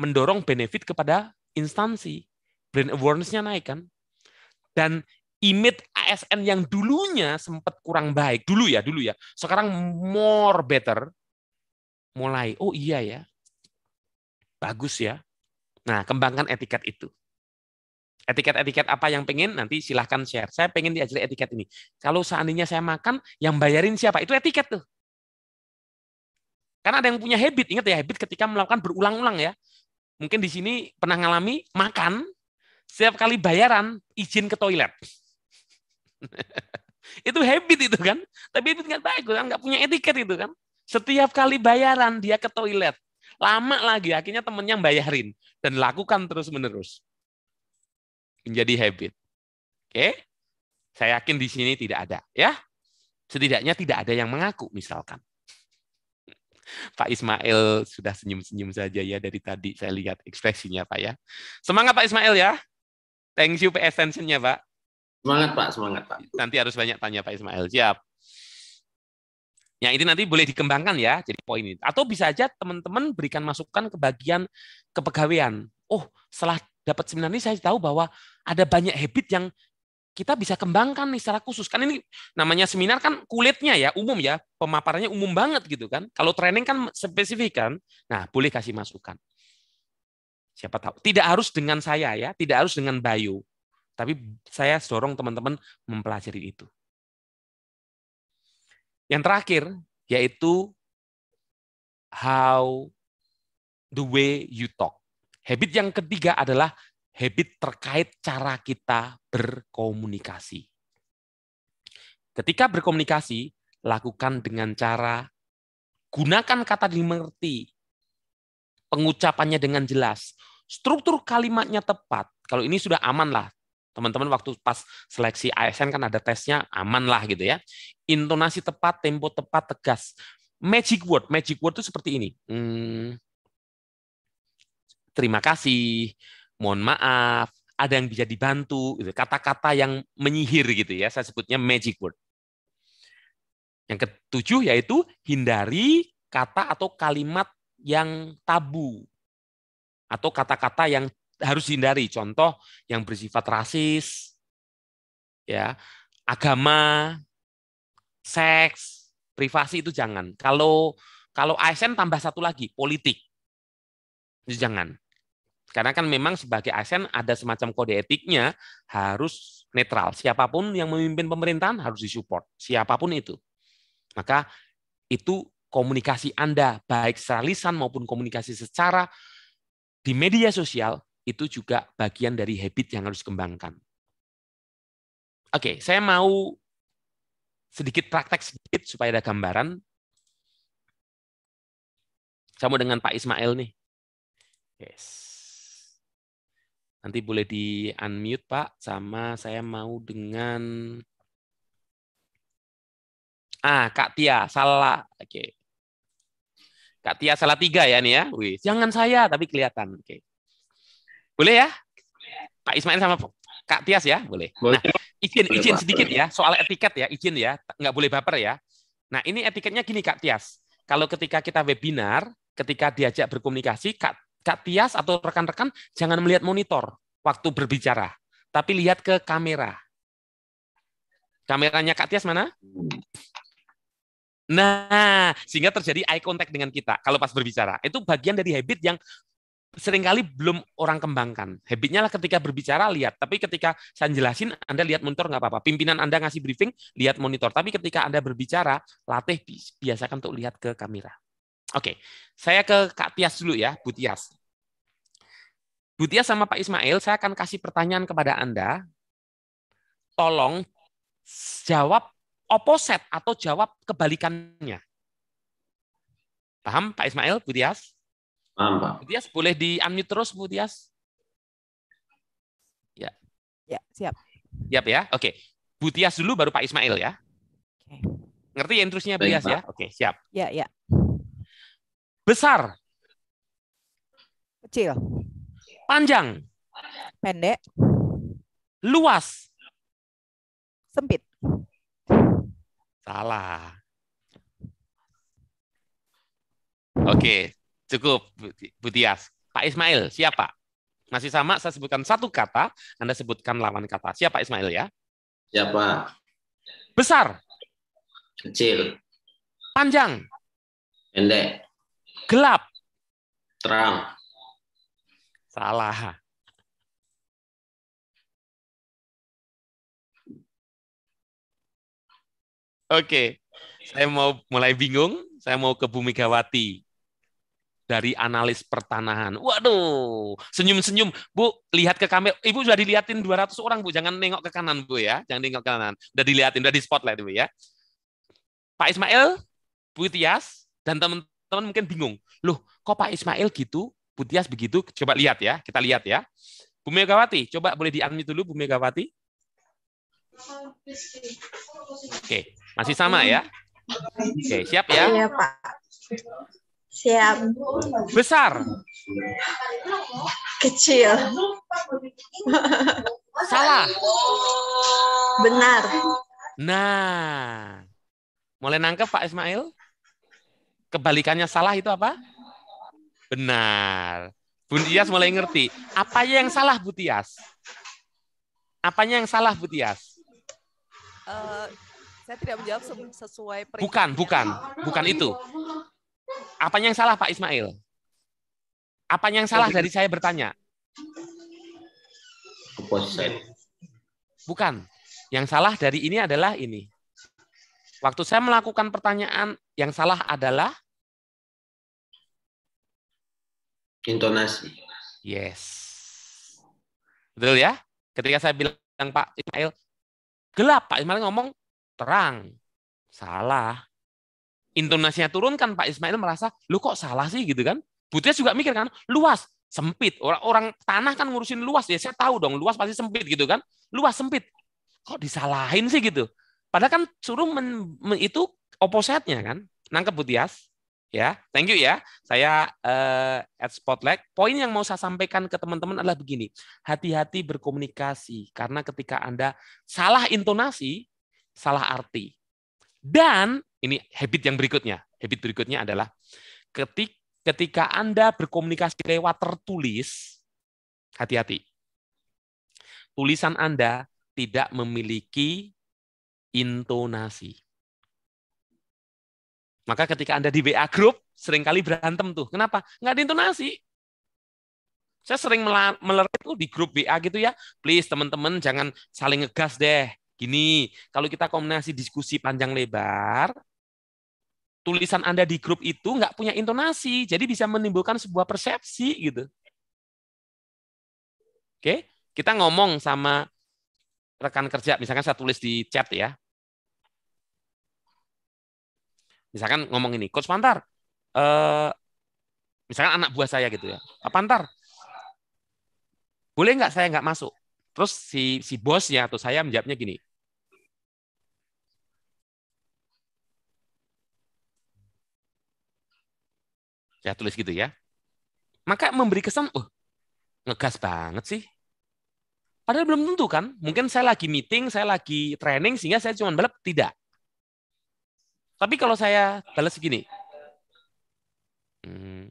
Mendorong benefit kepada instansi. Brand awareness-nya naik kan? Dan image ASN yang dulunya sempat kurang baik dulu ya dulu ya sekarang more better mulai oh iya ya bagus ya nah kembangkan etiket itu etiket-etiket apa yang pengen nanti silahkan share. Saya pengen diajari etiket ini. Kalau seandainya saya makan, yang bayarin siapa? Itu etiket tuh. Karena ada yang punya habit, ingat ya habit ketika melakukan berulang-ulang ya. Mungkin di sini pernah ngalami makan, setiap kali bayaran izin ke toilet. itu habit itu kan. Tapi itu nggak baik, kan? nggak punya etiket itu kan. Setiap kali bayaran dia ke toilet. Lama lagi, akhirnya temennya bayarin. Dan lakukan terus-menerus. Menjadi habit. Oke? Saya yakin di sini tidak ada. ya. Setidaknya tidak ada yang mengaku misalkan. Pak Ismail sudah senyum-senyum saja ya dari tadi saya lihat ekspresinya Pak ya. Semangat Pak Ismail ya. Thank you PSN-nya Pak. Semangat Pak, semangat Pak. Nanti harus banyak tanya Pak Ismail. Siap. Ya ini nanti boleh dikembangkan ya, jadi poin ini. Atau bisa aja teman-teman berikan masukan ke bagian kepegawaian. Oh, setelah dapat seminar ini saya tahu bahwa ada banyak habit yang kita bisa kembangkan nih secara khusus. Kan ini namanya seminar kan kulitnya ya, umum ya, pemaparannya umum banget gitu kan. Kalau training kan spesifik kan. Nah, boleh kasih masukan. Siapa tahu. Tidak harus dengan saya ya, tidak harus dengan Bayu. Tapi saya dorong teman-teman mempelajari itu. Yang terakhir yaitu how the way you talk. Habit yang ketiga adalah habit terkait cara kita berkomunikasi. Ketika berkomunikasi, lakukan dengan cara gunakan kata dimengerti, pengucapannya dengan jelas, struktur kalimatnya tepat. Kalau ini sudah aman lah, teman-teman waktu pas seleksi ASN kan ada tesnya aman lah gitu ya. Intonasi tepat, tempo tepat, tegas. Magic word, magic word itu seperti ini. Hmm, terima kasih, mohon maaf, ada yang bisa dibantu, gitu. kata-kata yang menyihir gitu ya. Saya sebutnya magic word. Yang ketujuh yaitu hindari kata atau kalimat yang tabu atau kata-kata yang harus dihindari. Contoh yang bersifat rasis, ya, agama, seks, privasi itu jangan. Kalau kalau ASN tambah satu lagi, politik. Itu jangan. Karena kan memang sebagai ASN ada semacam kode etiknya harus netral. Siapapun yang memimpin pemerintahan harus disupport. Siapapun itu. Maka itu komunikasi Anda, baik secara lisan maupun komunikasi secara di media sosial itu juga bagian dari habit yang harus dikembangkan. Oke, saya mau sedikit praktek sedikit supaya ada gambaran. Saya mau dengan Pak Ismail nih. Yes. Nanti boleh di unmute Pak, sama saya mau dengan ah Kak Tia salah. Oke. Kak Tia salah tiga ya nih ya. Wih, jangan saya tapi kelihatan. Oke. Boleh ya? Pak Ismail sama Kak Tias ya, boleh. boleh. Nah, izin boleh izin sedikit ya soal etiket ya, izin ya, nggak boleh baper ya. Nah, ini etiketnya gini Kak Tias. Kalau ketika kita webinar, ketika diajak berkomunikasi, Kak, Kak Tias atau rekan-rekan jangan melihat monitor waktu berbicara, tapi lihat ke kamera. Kameranya Kak Tias mana? Nah, sehingga terjadi eye contact dengan kita kalau pas berbicara. Itu bagian dari habit yang seringkali belum orang kembangkan. Habitnya lah ketika berbicara lihat, tapi ketika saya jelasin Anda lihat monitor nggak apa-apa. Pimpinan Anda ngasih briefing, lihat monitor. Tapi ketika Anda berbicara, latih biasakan untuk lihat ke kamera. Oke, saya ke Kak Tias dulu ya, Bu Tias. Bu Tias sama Pak Ismail, saya akan kasih pertanyaan kepada Anda. Tolong jawab opposite atau jawab kebalikannya. Paham Pak Ismail, Bu Tias? Paham, Pak. Budias, boleh di-unmute terus, Bu Tias? Ya. Ya, siap. Siap ya? Oke. Bu Tias dulu, baru Pak Ismail ya.
Oke. Ngerti ya intrusnya, Bu Tias ya? Oke, siap. Ya, ya. Besar. Kecil. Panjang. Pendek. Luas. Sempit.
Salah. Oke, Cukup, Butias. Pak Ismail, siapa? Masih sama, saya sebutkan satu kata, Anda sebutkan lawan kata. Siapa Ismail ya?
Siapa?
Besar. Kecil. Panjang. Pendek.
Gelap. Terang. Salah.
Oke, saya mau mulai bingung. Saya mau ke Bumi Gawati dari analis pertanahan. Waduh, senyum-senyum. Bu, lihat ke kamera. Ibu sudah dilihatin 200 orang, Bu. Jangan nengok ke kanan, Bu ya. Jangan nengok ke kanan. Sudah dilihatin, sudah di spotlight, Bu ya. Pak Ismail, Bu Tias, dan teman-teman mungkin bingung. Loh, kok Pak Ismail gitu? Bu Tias begitu? Coba lihat ya. Kita lihat ya. Bu Megawati, coba boleh di dulu Bu Megawati. Oke, masih sama ya? Oke, siap ya? Iya,
Pak. Siap.
Besar. Kecil.
Salah. Benar.
Nah, mulai nangkep Pak Ismail? Kebalikannya salah itu apa? Benar. Butias mulai ngerti. apa yang salah Butias? apa yang salah Butias?
Uh, eh, saya tidak menjawab sesuai perintah. Bukan, bukan, bukan itu.
Apanya yang salah Pak Ismail? Apa yang salah dari saya bertanya? Bukan. Yang salah dari ini adalah ini. Waktu saya melakukan pertanyaan, yang salah adalah
intonasi.
Yes. Betul ya? Ketika saya bilang Pak Ismail, gelap. Pak Ismail ngomong terang. Salah intonasinya turun kan Pak Ismail merasa lu kok salah sih gitu kan Butia juga mikir kan luas sempit orang orang tanah kan ngurusin luas ya saya tahu dong luas pasti sempit gitu kan luas sempit kok disalahin sih gitu padahal kan suruh men, men, itu opposite-nya kan nangkep Butias ya thank you ya saya uh, at spotlight poin yang mau saya sampaikan ke teman-teman adalah begini hati-hati berkomunikasi karena ketika anda salah intonasi salah arti dan ini habit yang berikutnya. Habit berikutnya adalah ketik, ketika Anda berkomunikasi lewat tertulis, hati-hati. Tulisan Anda tidak memiliki intonasi. Maka ketika Anda di WA group, seringkali berantem tuh. Kenapa? Nggak ada intonasi. Saya sering melerit tuh di grup WA gitu ya. Please teman-teman jangan saling ngegas deh. Gini, kalau kita kombinasi diskusi panjang lebar, tulisan Anda di grup itu nggak punya intonasi, jadi bisa menimbulkan sebuah persepsi gitu. Oke, kita ngomong sama rekan kerja, misalkan saya tulis di chat ya. Misalkan ngomong ini, Coach Pantar, eh, misalkan anak buah saya gitu ya, Pak Pantar, boleh nggak saya nggak masuk? Terus si si bosnya atau saya menjawabnya gini, saya tulis gitu ya. Maka memberi kesan, oh, ngegas banget sih. Padahal belum tentu kan. Mungkin saya lagi meeting, saya lagi training, sehingga saya cuma balap, tidak. Tapi kalau saya balas segini. hmm,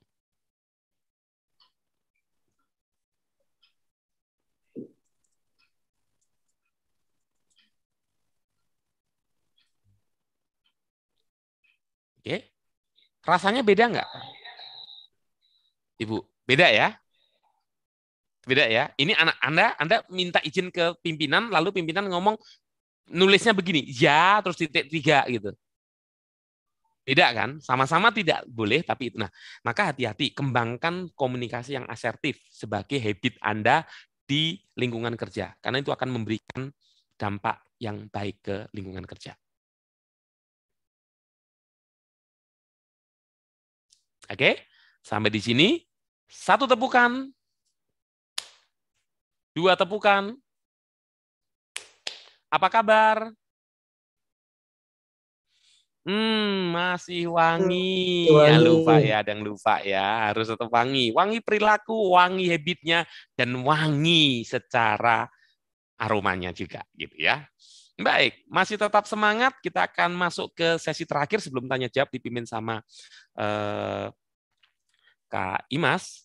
Oke. Rasanya beda nggak? Ibu. Beda ya? Beda ya? Ini anak Anda, Anda minta izin ke pimpinan, lalu pimpinan ngomong nulisnya begini, ya terus titik tiga gitu. Beda kan? Sama-sama tidak boleh, tapi itu. Nah, maka hati-hati, kembangkan komunikasi yang asertif sebagai habit Anda di lingkungan kerja. Karena itu akan memberikan dampak yang baik ke lingkungan kerja. Oke, sampai di sini. Satu tepukan, dua tepukan. Apa kabar? Hmm, masih wangi. Hmm, wangi. Ya lupa ya, ada yang lupa ya. Harus tetap wangi. Wangi perilaku, wangi habitnya, dan wangi secara aromanya juga gitu ya. Baik, masih tetap semangat. Kita akan masuk ke sesi terakhir sebelum tanya jawab dipimpin sama uh, Kak Imas.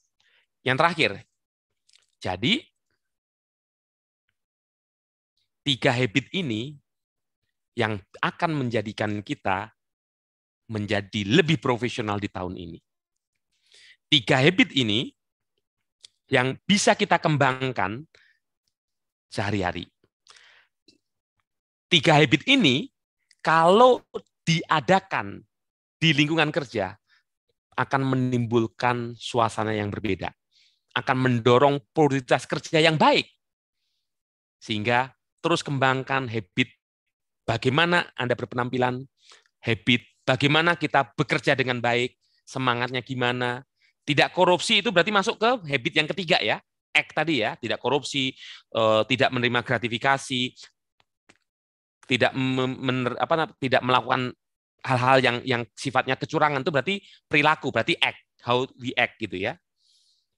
Yang terakhir, jadi tiga habit ini yang akan menjadikan kita menjadi lebih profesional di tahun ini. Tiga habit ini yang bisa kita kembangkan sehari-hari. Tiga habit ini kalau diadakan di lingkungan kerja, akan menimbulkan suasana yang berbeda, akan mendorong prioritas kerja yang baik. Sehingga terus kembangkan habit bagaimana Anda berpenampilan, habit bagaimana kita bekerja dengan baik, semangatnya gimana. Tidak korupsi itu berarti masuk ke habit yang ketiga ya. Act tadi ya, tidak korupsi, eh, tidak menerima gratifikasi, tidak men, apa tidak melakukan hal-hal yang yang sifatnya kecurangan itu berarti perilaku, berarti act, how we act gitu ya.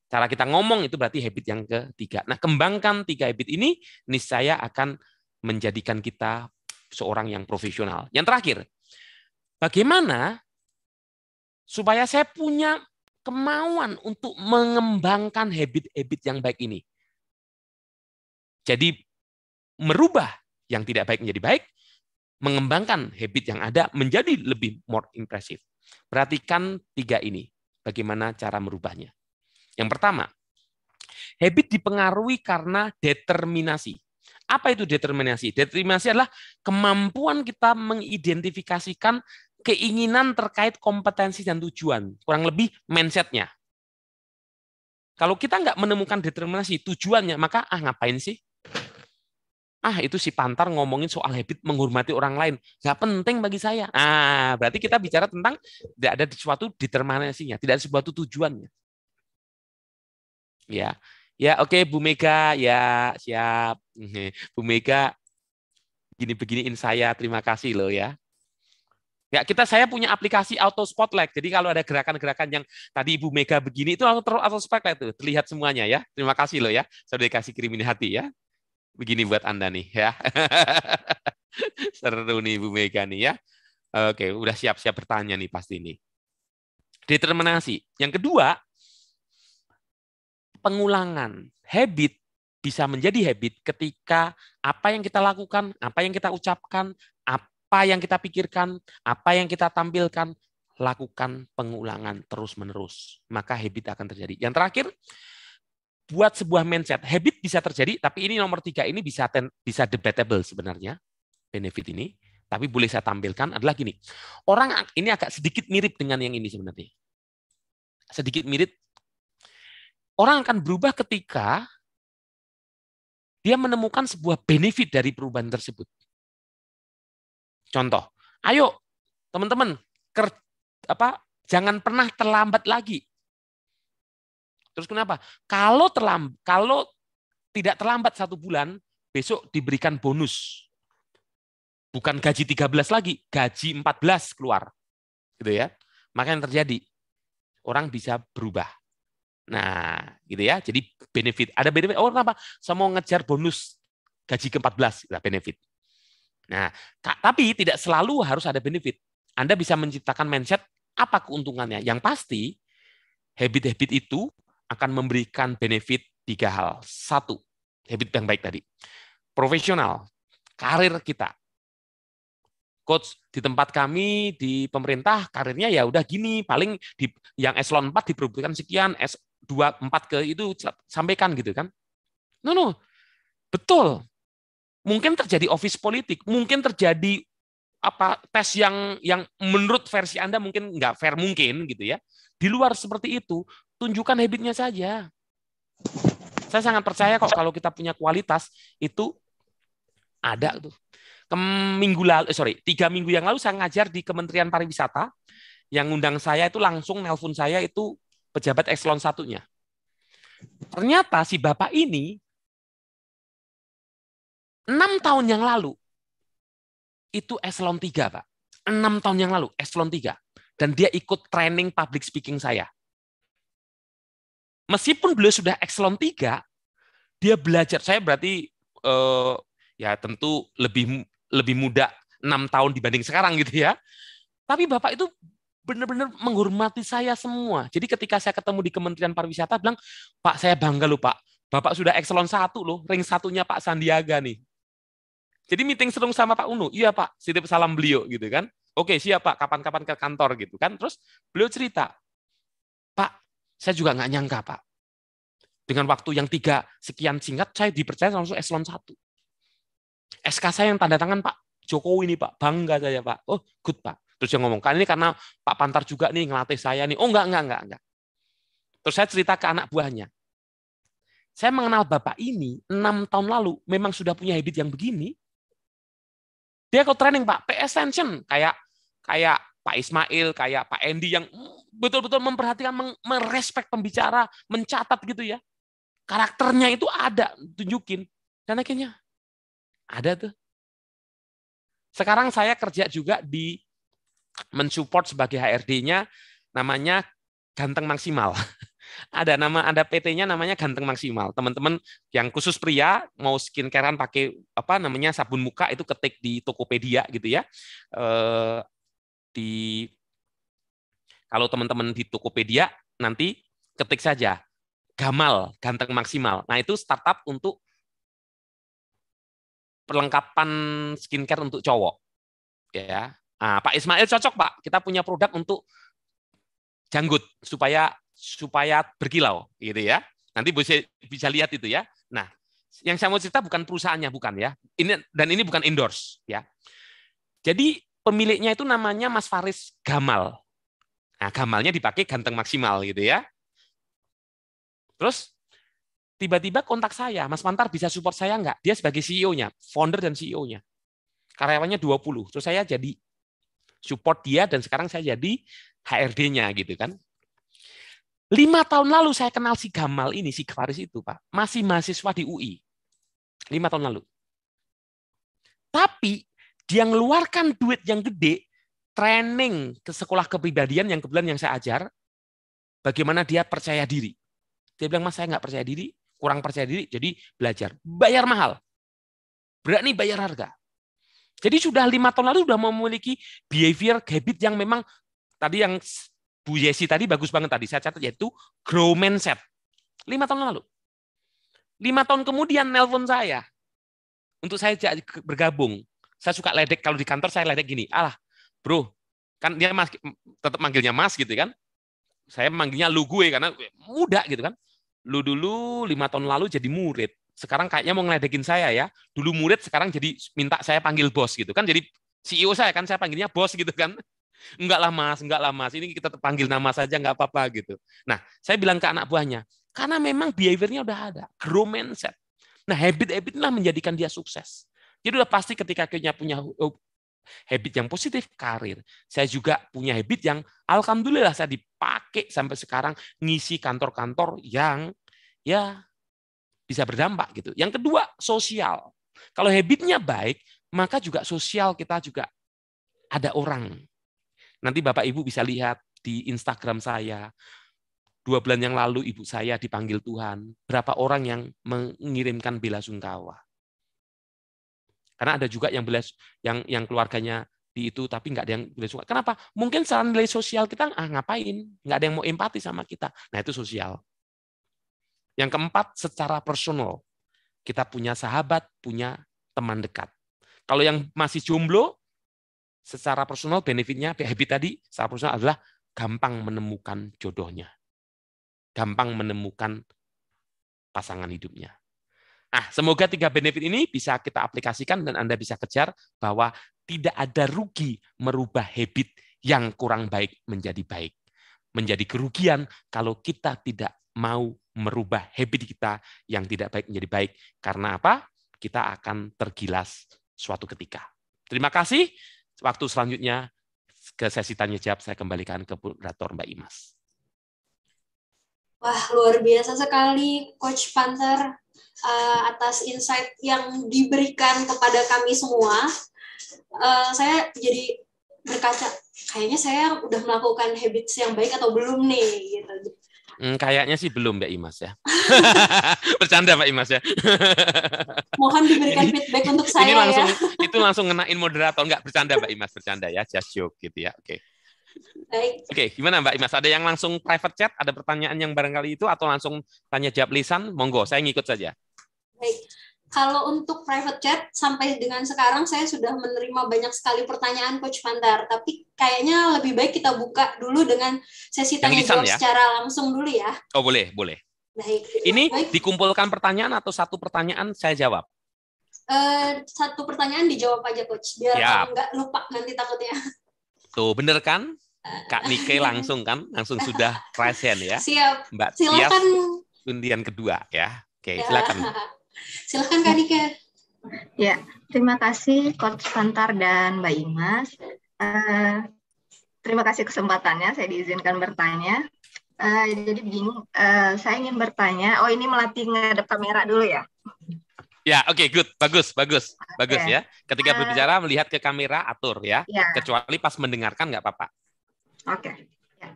Cara kita ngomong itu berarti habit yang ketiga. Nah, kembangkan tiga habit ini niscaya akan menjadikan kita seorang yang profesional. Yang terakhir, bagaimana supaya saya punya kemauan untuk mengembangkan habit-habit yang baik ini. Jadi merubah yang tidak baik menjadi baik, mengembangkan habit yang ada menjadi lebih more impresif. Perhatikan tiga ini, bagaimana cara merubahnya. Yang pertama, habit dipengaruhi karena determinasi. Apa itu determinasi? Determinasi adalah kemampuan kita mengidentifikasikan keinginan terkait kompetensi dan tujuan, kurang lebih mindsetnya. Kalau kita nggak menemukan determinasi tujuannya, maka ah ngapain sih? ah itu si Pantar ngomongin soal habit menghormati orang lain nggak penting bagi saya ah berarti kita bicara tentang tidak ada suatu determinasinya tidak ada suatu tujuannya ya ya oke okay, Bu Mega ya siap Bu Mega gini beginiin saya terima kasih loh ya Ya, kita saya punya aplikasi auto spotlight. Jadi kalau ada gerakan-gerakan yang tadi Ibu Mega begini itu auto, auto spotlight tuh, terlihat semuanya ya. Terima kasih loh ya. Sudah dikasih kirimin hati ya begini buat Anda nih ya. Seru nih Bu Mega nih ya. Oke, udah siap-siap bertanya nih pasti nih. Determinasi. Yang kedua, pengulangan. Habit bisa menjadi habit ketika apa yang kita lakukan, apa yang kita ucapkan, apa yang kita pikirkan, apa yang kita tampilkan, lakukan pengulangan terus-menerus. Maka habit akan terjadi. Yang terakhir, buat sebuah mindset. Habit bisa terjadi, tapi ini nomor tiga ini bisa ten, bisa debatable sebenarnya benefit ini. Tapi boleh saya tampilkan adalah gini. Orang ini agak sedikit mirip dengan yang ini sebenarnya. Sedikit mirip. Orang akan berubah ketika dia menemukan sebuah benefit dari perubahan tersebut. Contoh, ayo teman-teman, apa jangan pernah terlambat lagi Terus kenapa? Kalau terlambat, kalau tidak terlambat satu bulan, besok diberikan bonus. Bukan gaji 13 lagi, gaji 14 keluar. Gitu ya. Maka yang terjadi, orang bisa berubah. Nah, gitu ya. Jadi benefit. Ada benefit. Oh, kenapa? Saya mau ngejar bonus gaji ke-14. lah benefit. Nah, tapi tidak selalu harus ada benefit. Anda bisa menciptakan mindset apa keuntungannya. Yang pasti, habit-habit itu akan memberikan benefit tiga hal. Satu, habit yang baik tadi. Profesional, karir kita. Coach, di tempat kami, di pemerintah, karirnya ya udah gini, paling di, yang eselon 4 diperuntukkan sekian, S24 ke itu sampaikan gitu kan. No, no. Betul. Mungkin terjadi office politik, mungkin terjadi apa tes yang yang menurut versi Anda mungkin nggak fair mungkin gitu ya. Di luar seperti itu, tunjukkan habitnya saja. Saya sangat percaya kok kalau kita punya kualitas itu ada tuh. minggu lalu, eh, sorry, tiga minggu yang lalu saya ngajar di Kementerian Pariwisata. Yang undang saya itu langsung nelpon saya itu pejabat eselon satunya. Ternyata si bapak ini enam tahun yang lalu itu eselon 3, Pak. Enam tahun yang lalu, eselon 3. Dan dia ikut training public speaking saya meskipun beliau sudah ekselon 3, dia belajar. Saya berarti eh, ya tentu lebih lebih muda enam tahun dibanding sekarang gitu ya. Tapi Bapak itu benar-benar menghormati saya semua. Jadi ketika saya ketemu di Kementerian Pariwisata bilang, "Pak, saya bangga loh, Pak. Bapak sudah ekselon satu loh, ring satunya Pak Sandiaga nih." Jadi meeting serung sama Pak Uno, iya Pak, sitip salam beliau gitu kan. Oke siap Pak, kapan-kapan ke kantor gitu kan. Terus beliau cerita, Pak saya juga nggak nyangka, Pak. Dengan waktu yang tiga sekian singkat, saya dipercaya langsung eselon satu. SK saya yang tanda tangan Pak Jokowi ini Pak, bangga saya Pak. Oh, good Pak. Terus dia ngomong, kan ini karena Pak Pantar juga nih ngelatih saya nih. Oh, enggak, enggak, enggak, enggak. Terus saya cerita ke anak buahnya. Saya mengenal Bapak ini enam tahun lalu, memang sudah punya habit yang begini. Dia kok training Pak, PS tension, kayak kayak Pak Ismail, kayak Pak Endi yang mm, betul-betul memperhatikan, merespek pembicara, mencatat gitu ya. Karakternya itu ada, tunjukin. Dan akhirnya ada tuh. Sekarang saya kerja juga di mensupport sebagai HRD-nya namanya Ganteng Maksimal. Ada nama ada PT-nya namanya Ganteng Maksimal. Teman-teman yang khusus pria mau skincarean pakai apa namanya sabun muka itu ketik di Tokopedia gitu ya. Eh, di kalau teman-teman di Tokopedia nanti ketik saja Gamal, ganteng maksimal. Nah, itu startup untuk perlengkapan skincare untuk cowok. Ya. Nah, Pak Ismail cocok, Pak. Kita punya produk untuk janggut supaya supaya berkilau gitu ya. Nanti bisa bisa lihat itu ya. Nah, yang saya mau cerita bukan perusahaannya, bukan ya. Ini dan ini bukan endorse ya. Jadi pemiliknya itu namanya Mas Faris Gamal. Nah, gamalnya dipakai ganteng maksimal gitu ya. Terus tiba-tiba kontak saya, Mas Pantar bisa support saya enggak? Dia sebagai CEO-nya, founder dan CEO-nya. Karyawannya 20. Terus saya jadi support dia dan sekarang saya jadi HRD-nya gitu kan. Lima tahun lalu saya kenal si Gamal ini, si Faris itu, Pak. Masih mahasiswa di UI. Lima tahun lalu. Tapi dia ngeluarkan duit yang gede training ke sekolah kepribadian yang kebetulan yang saya ajar bagaimana dia percaya diri dia bilang mas saya nggak percaya diri kurang percaya diri jadi belajar bayar mahal berani bayar harga jadi sudah lima tahun lalu sudah memiliki behavior habit yang memang tadi yang Bu Yesi tadi bagus banget tadi saya catat yaitu grow mindset lima tahun lalu lima tahun kemudian nelpon saya untuk saya bergabung saya suka ledek kalau di kantor saya ledek gini alah bro kan dia mas tetap manggilnya mas gitu ya kan saya manggilnya lu gue karena muda gitu kan lu dulu lima tahun lalu jadi murid sekarang kayaknya mau ngeledekin saya ya dulu murid sekarang jadi minta saya panggil bos gitu kan jadi CEO saya kan saya panggilnya bos gitu kan enggak lah mas enggak lah mas ini kita panggil nama saja enggak apa-apa gitu nah saya bilang ke anak buahnya karena memang behaviornya udah ada grow mindset nah habit habit lah menjadikan dia sukses jadi udah pasti ketika kita punya uh, habit yang positif karir. Saya juga punya habit yang alhamdulillah saya dipakai sampai sekarang ngisi kantor-kantor yang ya bisa berdampak gitu. Yang kedua sosial. Kalau habitnya baik, maka juga sosial kita juga ada orang. Nanti Bapak Ibu bisa lihat di Instagram saya. Dua bulan yang lalu ibu saya dipanggil Tuhan. Berapa orang yang mengirimkan bela sungkawa. Karena ada juga yang belas yang yang keluarganya di itu tapi nggak ada yang boleh suka. Kenapa? Mungkin secara nilai sosial kita ah, ngapain? Nggak ada yang mau empati sama kita. Nah itu sosial. Yang keempat secara personal kita punya sahabat, punya teman dekat. Kalau yang masih jomblo, secara personal benefitnya PHB tadi secara personal adalah gampang menemukan jodohnya, gampang menemukan pasangan hidupnya. Nah, semoga tiga benefit ini bisa kita aplikasikan dan Anda bisa kejar bahwa tidak ada rugi merubah habit yang kurang baik menjadi baik. Menjadi kerugian kalau kita tidak mau merubah habit kita yang tidak baik menjadi baik. Karena apa? Kita akan tergilas suatu ketika. Terima kasih. Waktu selanjutnya ke sesi tanya jawab saya kembalikan ke moderator Mbak Imas.
Wah, luar biasa sekali Coach Panther uh, atas insight yang diberikan kepada kami semua. Uh, saya jadi berkaca, kayaknya saya udah melakukan habits yang baik atau belum nih gitu.
Hmm, kayaknya sih belum Mbak Imas ya. Bercanda Mbak Imas ya.
Mohon diberikan feedback untuk saya ini langsung, ya.
itu langsung ngenain moderator. Enggak, bercanda Mbak Imas, bercanda ya. Just joke gitu ya. Oke. Okay. Baik. Oke, okay, gimana Mbak Imas? Ada yang langsung private chat? Ada pertanyaan yang barangkali itu atau langsung tanya jawab lisan? Monggo, saya ngikut saja.
Baik. Kalau untuk private chat sampai dengan sekarang saya sudah menerima banyak sekali pertanyaan Coach Pandar, tapi kayaknya lebih baik kita buka dulu dengan sesi tanya jawab ya? secara langsung dulu ya. Oh, boleh, boleh. Baik. Ini baik.
dikumpulkan pertanyaan atau satu pertanyaan saya jawab?
Uh, satu pertanyaan dijawab aja coach biar nggak lupa nanti takutnya.
Tuh bener kan? Kak Nike langsung kan, langsung sudah present ya, ya. Siap. Mbak silakan. Tias, undian kedua ya. Oke, ya. silakan.
Silakan
Kak Nike. Ya, terima kasih Coach Santar dan Mbak Imas. Uh, terima kasih kesempatannya, saya diizinkan bertanya. Uh, jadi begini, uh, saya ingin bertanya, oh ini melatih ngadep kamera dulu ya?
Ya, oke, okay, good, bagus, bagus, okay. bagus ya. Ketika berbicara melihat ke kamera atur ya, yeah. kecuali pas mendengarkan nggak apa-apa.
Oke. Okay. Ya. Uh,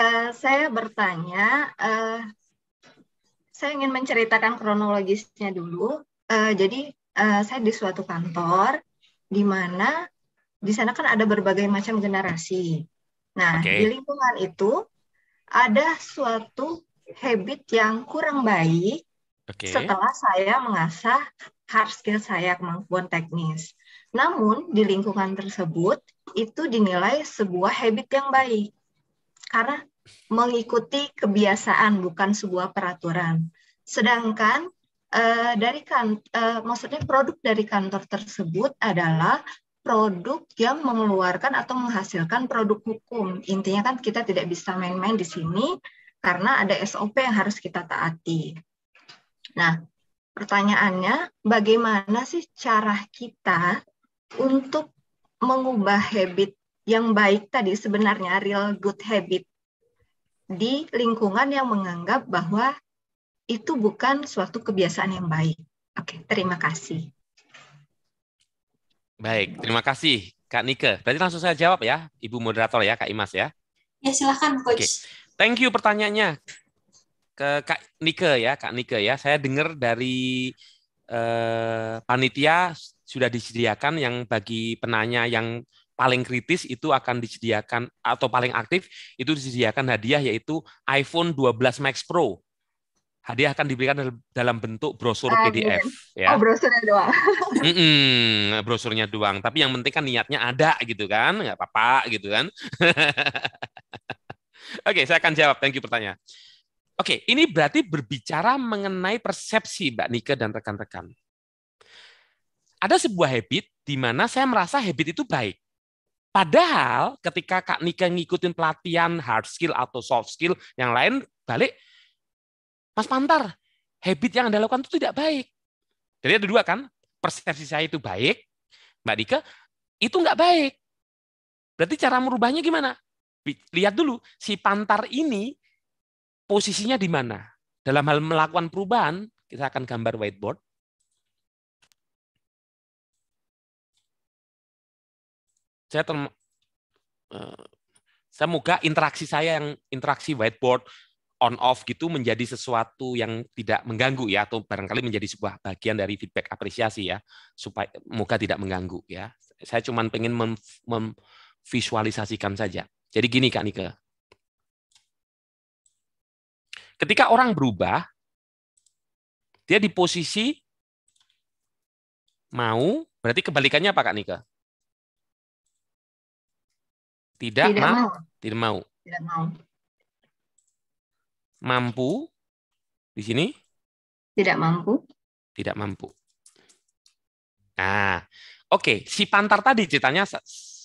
eh, saya bertanya, uh, saya ingin menceritakan kronologisnya dulu. Uh, jadi uh, saya di suatu kantor di mana di sana kan ada berbagai macam generasi. Nah okay. di lingkungan itu ada suatu habit yang kurang baik
okay. setelah
saya mengasah hard skill saya, kemampuan teknis. Namun, di lingkungan tersebut, itu dinilai sebuah habit yang baik. Karena mengikuti kebiasaan, bukan sebuah peraturan. Sedangkan eh, dari kan, eh, maksudnya produk dari kantor tersebut adalah produk yang mengeluarkan atau menghasilkan produk hukum. Intinya kan kita tidak bisa main-main di sini karena ada SOP yang harus kita taati. Nah, Pertanyaannya, bagaimana sih cara kita untuk mengubah habit yang baik tadi sebenarnya real good habit di lingkungan yang menganggap bahwa itu bukan suatu kebiasaan yang baik. Oke, terima kasih.
Baik, terima kasih Kak Nike. Berarti langsung saya jawab ya, Ibu moderator ya, Kak Imas ya. Ya, silahkan Coach. Oke. Thank you pertanyaannya ke Kak Nike ya, Kak Nike ya. Saya dengar dari eh, panitia sudah disediakan yang bagi penanya yang paling kritis itu akan disediakan atau paling aktif itu disediakan hadiah yaitu iPhone 12 Max Pro. Hadiah akan diberikan dalam bentuk brosur PDF. Ya. Oh,
brosurnya doang.
mm -mm, brosurnya doang. Tapi yang penting kan niatnya ada gitu kan, nggak apa-apa gitu kan. Oke, okay, saya akan jawab. Thank you pertanyaan. Oke, ini berarti berbicara mengenai persepsi Mbak Nike dan rekan-rekan. Ada sebuah habit di mana saya merasa habit itu baik. Padahal ketika Kak Nika ngikutin pelatihan hard skill atau soft skill yang lain balik, Mas Pantar, habit yang Anda lakukan itu tidak baik. Jadi ada dua kan, persepsi saya itu baik, Mbak Nika, itu nggak baik. Berarti cara merubahnya gimana? Lihat dulu, si Pantar ini posisinya di mana. Dalam hal melakukan perubahan, kita akan gambar whiteboard. Saya term, eh, semoga interaksi saya yang interaksi whiteboard on off gitu menjadi sesuatu yang tidak mengganggu ya atau barangkali menjadi sebuah bagian dari feedback apresiasi ya supaya moga tidak mengganggu ya. Saya cuma pengen memvisualisasikan mem saja. Jadi gini Kak Nika. Ketika orang berubah, dia di posisi mau, berarti kebalikannya apa Kak Nika? Tidak, tidak mau. Tidak mau. Tidak mau. Mampu di sini?
Tidak mampu.
Tidak mampu. Nah, oke, okay. si Pantar tadi ceritanya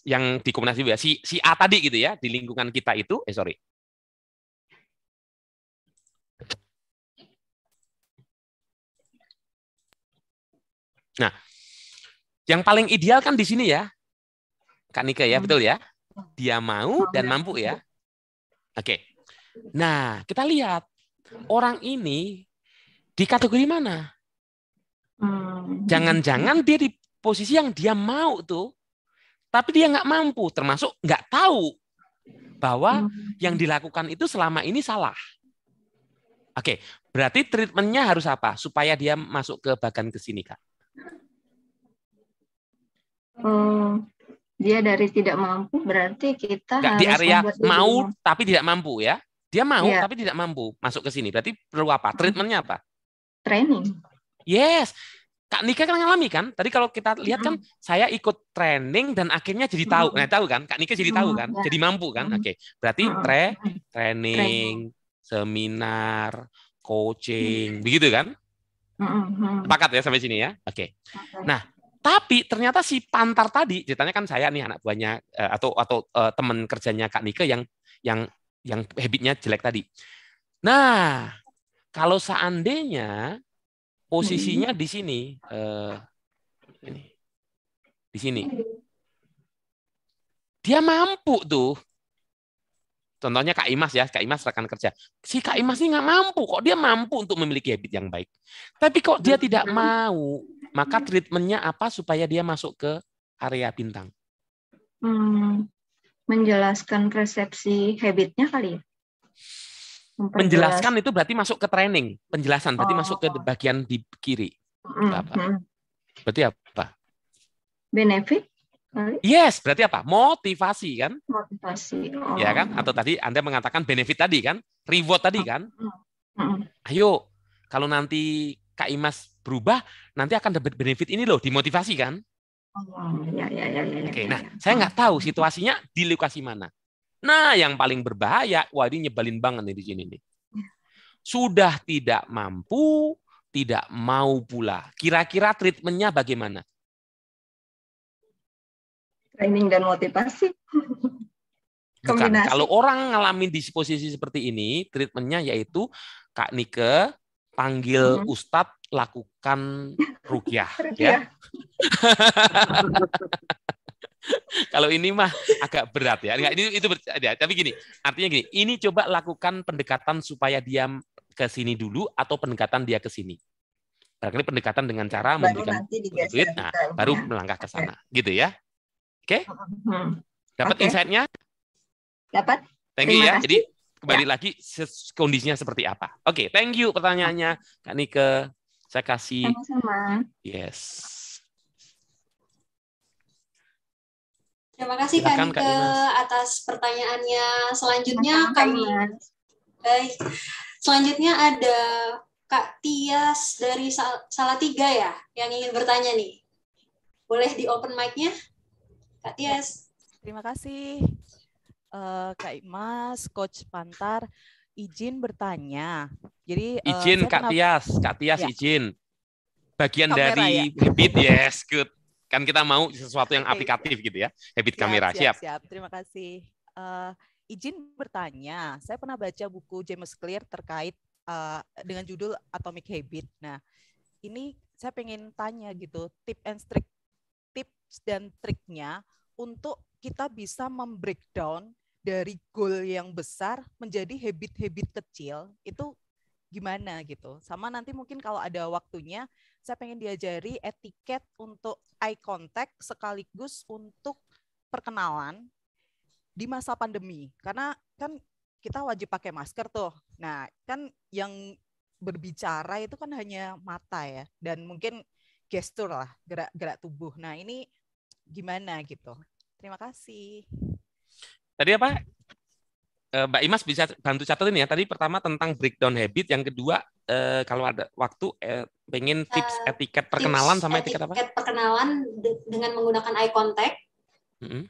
yang dikombinasikan si si A tadi gitu ya di lingkungan kita itu eh sorry Nah, yang paling ideal kan di sini ya, Kak Nika ya, hmm. betul ya? Hmm. Dia mau dan ya. mampu ya. Iya. Oke. Nah, kita lihat orang ini di kategori mana? Hmm. Jangan-jangan dia di posisi yang dia mau tuh, tapi dia nggak mampu, termasuk nggak tahu bahwa yang dilakukan itu selama ini salah. Oke, berarti treatmentnya harus apa supaya dia masuk ke bagan ke sini, Kak?
Hmm. dia dari tidak mampu berarti kita Nggak, harus di area mau
tapi tidak mampu ya. Dia mau ya. tapi tidak mampu masuk ke sini. Berarti perlu apa? Hmm. Treatmentnya apa? Training. Yes. Kak Nika kan ngalami kan? Tadi kalau kita lihat kan hmm. saya ikut training dan akhirnya jadi tahu. Hmm. Nah, tahu kan? Kak Nika jadi tahu hmm, kan? ya. Jadi mampu kan? Oke. Okay. Berarti tre training, seminar, coaching, begitu kan? Sepakat ya sampai sini ya? Oke. Okay. Nah, tapi ternyata si Pantar tadi, ceritanya kan saya nih anak buahnya eh, atau atau uh, eh, teman kerjanya Kak Nike yang yang yang habitnya jelek tadi. Nah, kalau seandainya posisinya di sini, uh, ini, di sini, dia mampu tuh. Contohnya Kak Imas ya, Kak Imas rekan kerja. Si Kak Imas ini nggak mampu, kok dia mampu untuk memiliki habit yang baik. Tapi kok dia tidak mau maka hmm. treatmentnya apa supaya dia masuk ke area bintang?
Hmm, menjelaskan resepsi habitnya kali ya? Menjelaskan
itu berarti masuk ke training, penjelasan berarti oh. masuk ke bagian di kiri. Mm -hmm. Berarti apa? Benefit? Yes, berarti apa? Motivasi kan?
Motivasi. Oh. Ya kan?
Atau tadi Anda mengatakan benefit tadi kan? Reward tadi hmm, kan? Ayo, kalau nanti Kak Imas berubah, nanti akan dapat benefit ini loh, dimotivasi kan?
Oh, ya, ya,
ya, ya, Oke, iya, nah iya. saya nggak tahu situasinya di lokasi mana. Nah, yang paling berbahaya, wah ini nyebalin banget nih di sini nih. Sudah tidak mampu, tidak mau pula. Kira-kira treatmentnya bagaimana?
Training dan motivasi.
Bukan. Kalau orang ngalamin disposisi seperti ini, treatmentnya yaitu Kak Nike panggil hmm. ustadz, lakukan rukyah. ya. Kalau ini mah agak berat ya. ini itu ya. Tapi gini, artinya gini, ini coba lakukan pendekatan supaya dia ke sini dulu atau pendekatan dia ke sini. berarti pendekatan dengan cara baru memberikan duit, ya, nah, baru ya, melangkah ke sana, okay. gitu ya. Oke? Okay? Dapat okay. insightnya
Dapat. Thank you ya. Kasih. Jadi
kembali ya. lagi kondisinya seperti apa. Oke, okay, thank you pertanyaannya Kak Nike. Saya kasih.
Sama-sama.
Yes.
Terima kasih Silakan, Kak Nike atas pertanyaannya. Selanjutnya kami Baik. Selanjutnya ada Kak Tias dari Sal Salatiga ya yang ingin bertanya nih.
Boleh di open mic-nya? Kak Tias. Terima kasih uh, Kak Imas, Coach Pantar, izin bertanya. Jadi eh, izin Kak kenapa... Tias, Kak Tias ya.
izin. Bagian kamera, dari ya. habit yes, good. Kan kita mau sesuatu yang aplikatif gitu ya. Habit siap, kamera, siap. Siap,
siap. Terima kasih. Uh, eh, izin bertanya, saya pernah baca buku James Clear terkait uh, dengan judul Atomic Habit. Nah, ini saya pengen tanya gitu, tip and trick tips dan triknya untuk kita bisa membreakdown dari goal yang besar menjadi habit-habit kecil itu gimana gitu. Sama nanti mungkin kalau ada waktunya, saya pengen diajari etiket untuk eye contact sekaligus untuk perkenalan di masa pandemi. Karena kan kita wajib pakai masker tuh. Nah, kan yang berbicara itu kan hanya mata ya dan mungkin gestur lah, gerak-gerak tubuh. Nah, ini gimana gitu. Terima kasih.
Tadi apa? Eh, Mbak Imas bisa bantu catatin ya. Tadi pertama tentang breakdown habit, yang kedua eh, kalau ada waktu eh, pengen tips uh, etiket perkenalan tips sama etiket, etiket apa? Etiket
perkenalan dengan menggunakan eye contact.
Mm -hmm.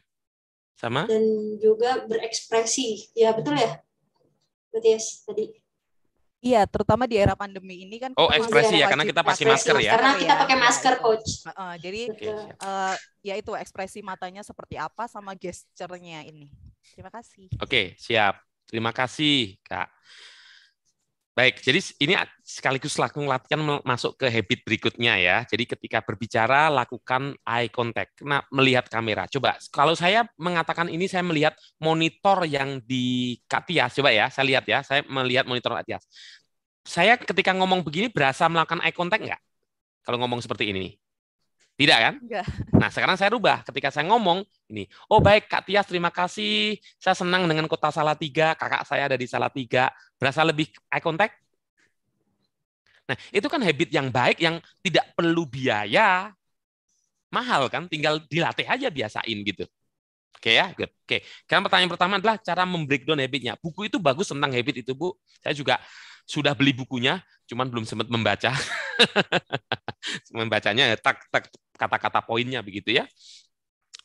Sama? Dan
juga berekspresi. Ya betul ya? Berarti yes, ya, tadi.
Iya, terutama di era pandemi ini kan. Oh, ya, ekspresi ya, karena kita pakai masker ya. Karena kita pakai masker, coach. Uh, jadi, okay, uh, ya itu ekspresi matanya seperti apa sama gesturnya ini. Terima kasih.
Oke, siap. Terima kasih, Kak. Baik, jadi ini sekaligus langsung latihan masuk ke habit berikutnya ya. Jadi ketika berbicara lakukan eye contact, nah, melihat kamera. Coba kalau saya mengatakan ini saya melihat monitor yang di Kak Tias. Coba ya, saya lihat ya, saya melihat monitor Tias. Saya ketika ngomong begini berasa melakukan eye contact nggak? Kalau ngomong seperti ini. Tidak kan? Enggak. Nah, sekarang saya rubah. Ketika saya ngomong, ini, oh baik Kak Tias, terima kasih. Saya senang dengan kota Salatiga. Kakak saya ada di Salatiga. Berasa lebih eye contact? Nah, itu kan habit yang baik yang tidak perlu biaya. Mahal kan? Tinggal dilatih aja biasain gitu. Oke okay, ya, good. Oke. Okay. Karena pertanyaan pertama adalah cara membreakdown habitnya. Buku itu bagus tentang habit itu, Bu. Saya juga sudah beli bukunya cuman belum sempat membaca. Membacanya ya, tak tak kata-kata poinnya begitu ya.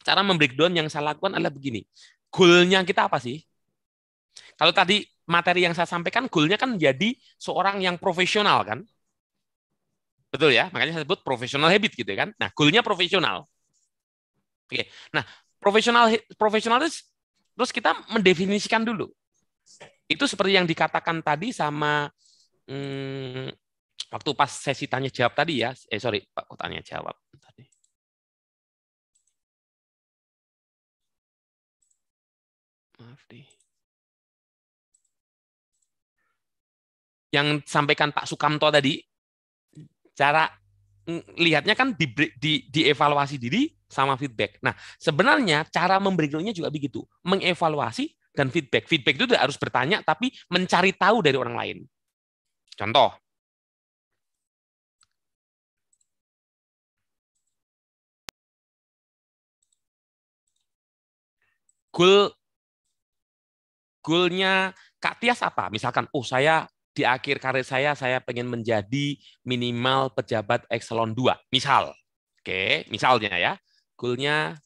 Cara membreakdown yang saya lakukan adalah begini. Goalnya kita apa sih? Kalau tadi materi yang saya sampaikan, goalnya kan jadi seorang yang profesional kan? Betul ya, makanya saya sebut profesional habit gitu ya kan. Nah, goalnya profesional. Oke, nah profesional profesional itu terus kita mendefinisikan dulu. Itu seperti yang dikatakan tadi sama hmm, waktu pas sesi tanya jawab tadi ya, eh sorry Pak kok
tanya jawab tadi.
Maaf deh.
Yang sampaikan Pak Sukamto tadi, cara lihatnya kan di, di, dievaluasi diri sama feedback. Nah, sebenarnya cara memberikannya juga begitu, mengevaluasi dan feedback. Feedback itu harus bertanya, tapi mencari tahu dari orang lain. Contoh. Goal goalnya Kak Tias apa? Misalkan, oh saya di akhir karir saya, saya pengen menjadi minimal pejabat eselon 2. Misal. Oke, misalnya ya. Goalnya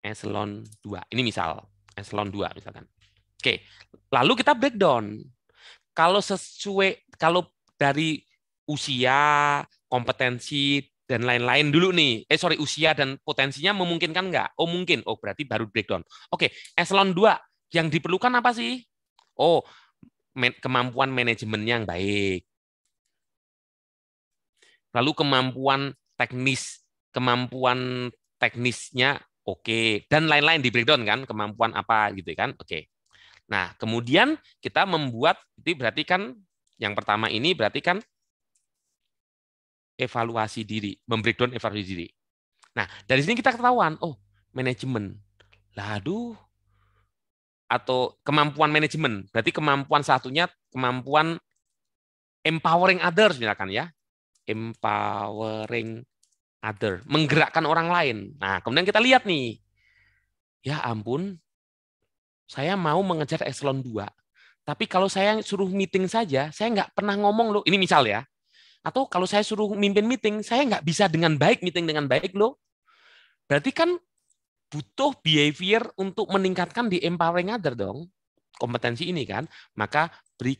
eselon 2. Ini misal, eselon 2 misalkan. Oke, lalu kita breakdown kalau sesuai kalau dari usia, kompetensi dan lain-lain dulu nih. Eh sorry, usia dan potensinya memungkinkan nggak? Oh mungkin. Oh berarti baru breakdown. Oke, eselon 2 yang diperlukan apa sih? Oh, kemampuan manajemen yang baik. Lalu kemampuan teknis, kemampuan teknisnya oke okay. dan lain-lain di breakdown kan kemampuan apa gitu kan. Oke. Okay. Nah, kemudian kita membuat itu berarti kan yang pertama ini berarti kan evaluasi diri, membreakdown evaluasi diri. Nah, dari sini kita ketahuan, oh, manajemen. Laduh, atau kemampuan manajemen. Berarti kemampuan satunya kemampuan empowering others misalkan ya. Empowering other, menggerakkan orang lain. Nah, kemudian kita lihat nih. Ya ampun, saya mau mengejar eselon 2. Tapi kalau saya suruh meeting saja, saya nggak pernah ngomong loh. Ini misal ya. Atau kalau saya suruh mimpin meeting, saya nggak bisa dengan baik meeting dengan baik loh. Berarti kan butuh behavior untuk meningkatkan di empowering other dong. Kompetensi ini kan. Maka beri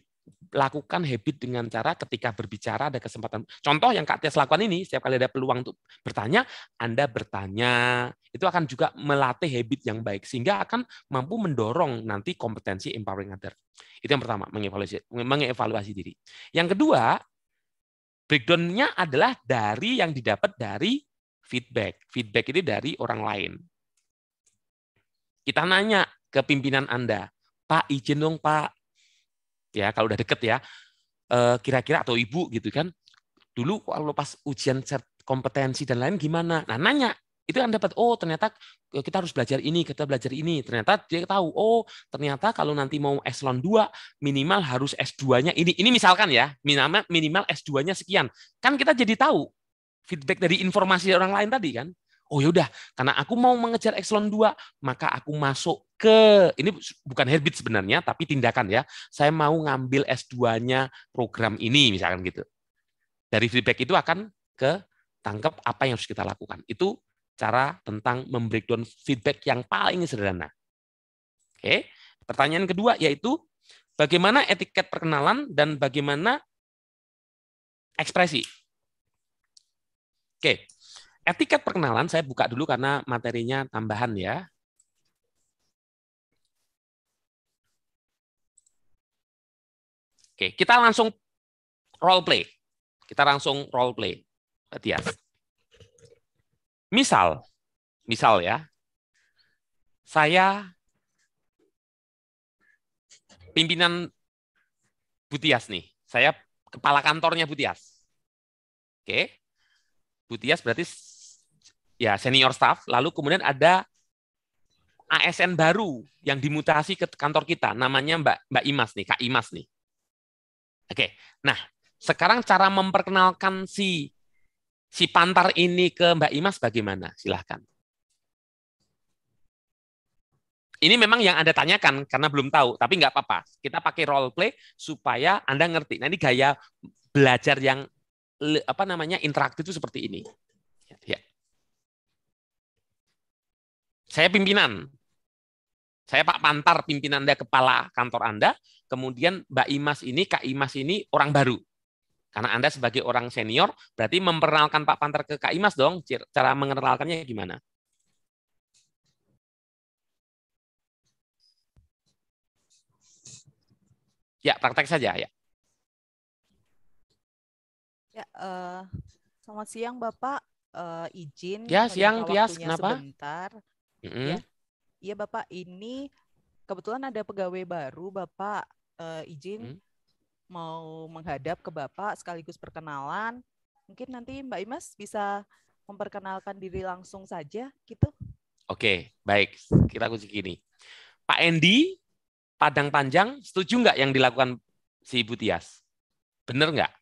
lakukan habit dengan cara ketika berbicara ada kesempatan. Contoh yang Kak Tias lakukan ini, setiap kali ada peluang untuk bertanya, Anda bertanya. Itu akan juga melatih habit yang baik, sehingga akan mampu mendorong nanti kompetensi empowering other. Itu yang pertama, mengevaluasi, mengevaluasi diri. Yang kedua, breakdown-nya adalah dari yang didapat dari feedback. Feedback ini dari orang lain. Kita nanya ke pimpinan Anda, Pak, izin dong Pak, ya kalau udah deket ya eh, kira-kira atau ibu gitu kan dulu kalau pas ujian kompetensi dan lain gimana nah nanya itu kan dapat oh ternyata eh, kita harus belajar ini kita belajar ini ternyata dia tahu oh ternyata kalau nanti mau eselon 2 minimal harus S2-nya ini ini misalkan ya minimal minimal S2-nya sekian kan kita jadi tahu feedback dari informasi orang lain tadi kan oh yaudah karena aku mau mengejar ekselon 2 maka aku masuk ke ini bukan habit sebenarnya tapi tindakan ya saya mau ngambil S2-nya program ini misalkan gitu dari feedback itu akan ke tangkap apa yang harus kita lakukan itu cara tentang membreakdown feedback yang paling sederhana oke pertanyaan kedua yaitu bagaimana etiket perkenalan dan bagaimana ekspresi Oke, Etiket perkenalan saya buka dulu karena materinya tambahan ya. Oke, kita langsung role play. Kita langsung role play. Tias. Misal, misal ya, saya pimpinan Butias nih. Saya kepala kantornya Butias. Oke. Butias berarti ya senior staff, lalu kemudian ada ASN baru yang dimutasi ke kantor kita, namanya Mbak Mbak Imas nih, Kak Imas nih. Oke, nah sekarang cara memperkenalkan si si pantar ini ke Mbak Imas bagaimana? Silahkan. Ini memang yang Anda tanyakan karena belum tahu, tapi nggak apa-apa. Kita pakai role play supaya Anda ngerti. Nah, ini gaya belajar yang apa namanya interaktif itu seperti ini. Saya pimpinan. Saya Pak Pantar, pimpinan Anda, kepala kantor Anda. Kemudian Mbak Imas ini, Kak Imas ini orang baru. Karena Anda sebagai orang senior, berarti memperkenalkan Pak Pantar ke Kak Imas dong. Cara mengenalkannya gimana? Ya, praktek saja ya.
Ya, uh, selamat siang Bapak. Uh, izin. Ya, siang Tias, kenapa? Sebentar. Mm-hmm. Ya. Iya Bapak, ini kebetulan ada pegawai baru Bapak uh, izin mm-hmm. mau menghadap ke Bapak sekaligus perkenalan. Mungkin nanti Mbak Imas bisa memperkenalkan diri langsung saja gitu.
Oke, baik. Kita kunci gini. Pak Endi, Padang Panjang, setuju nggak yang dilakukan si Ibu Tias? Benar nggak?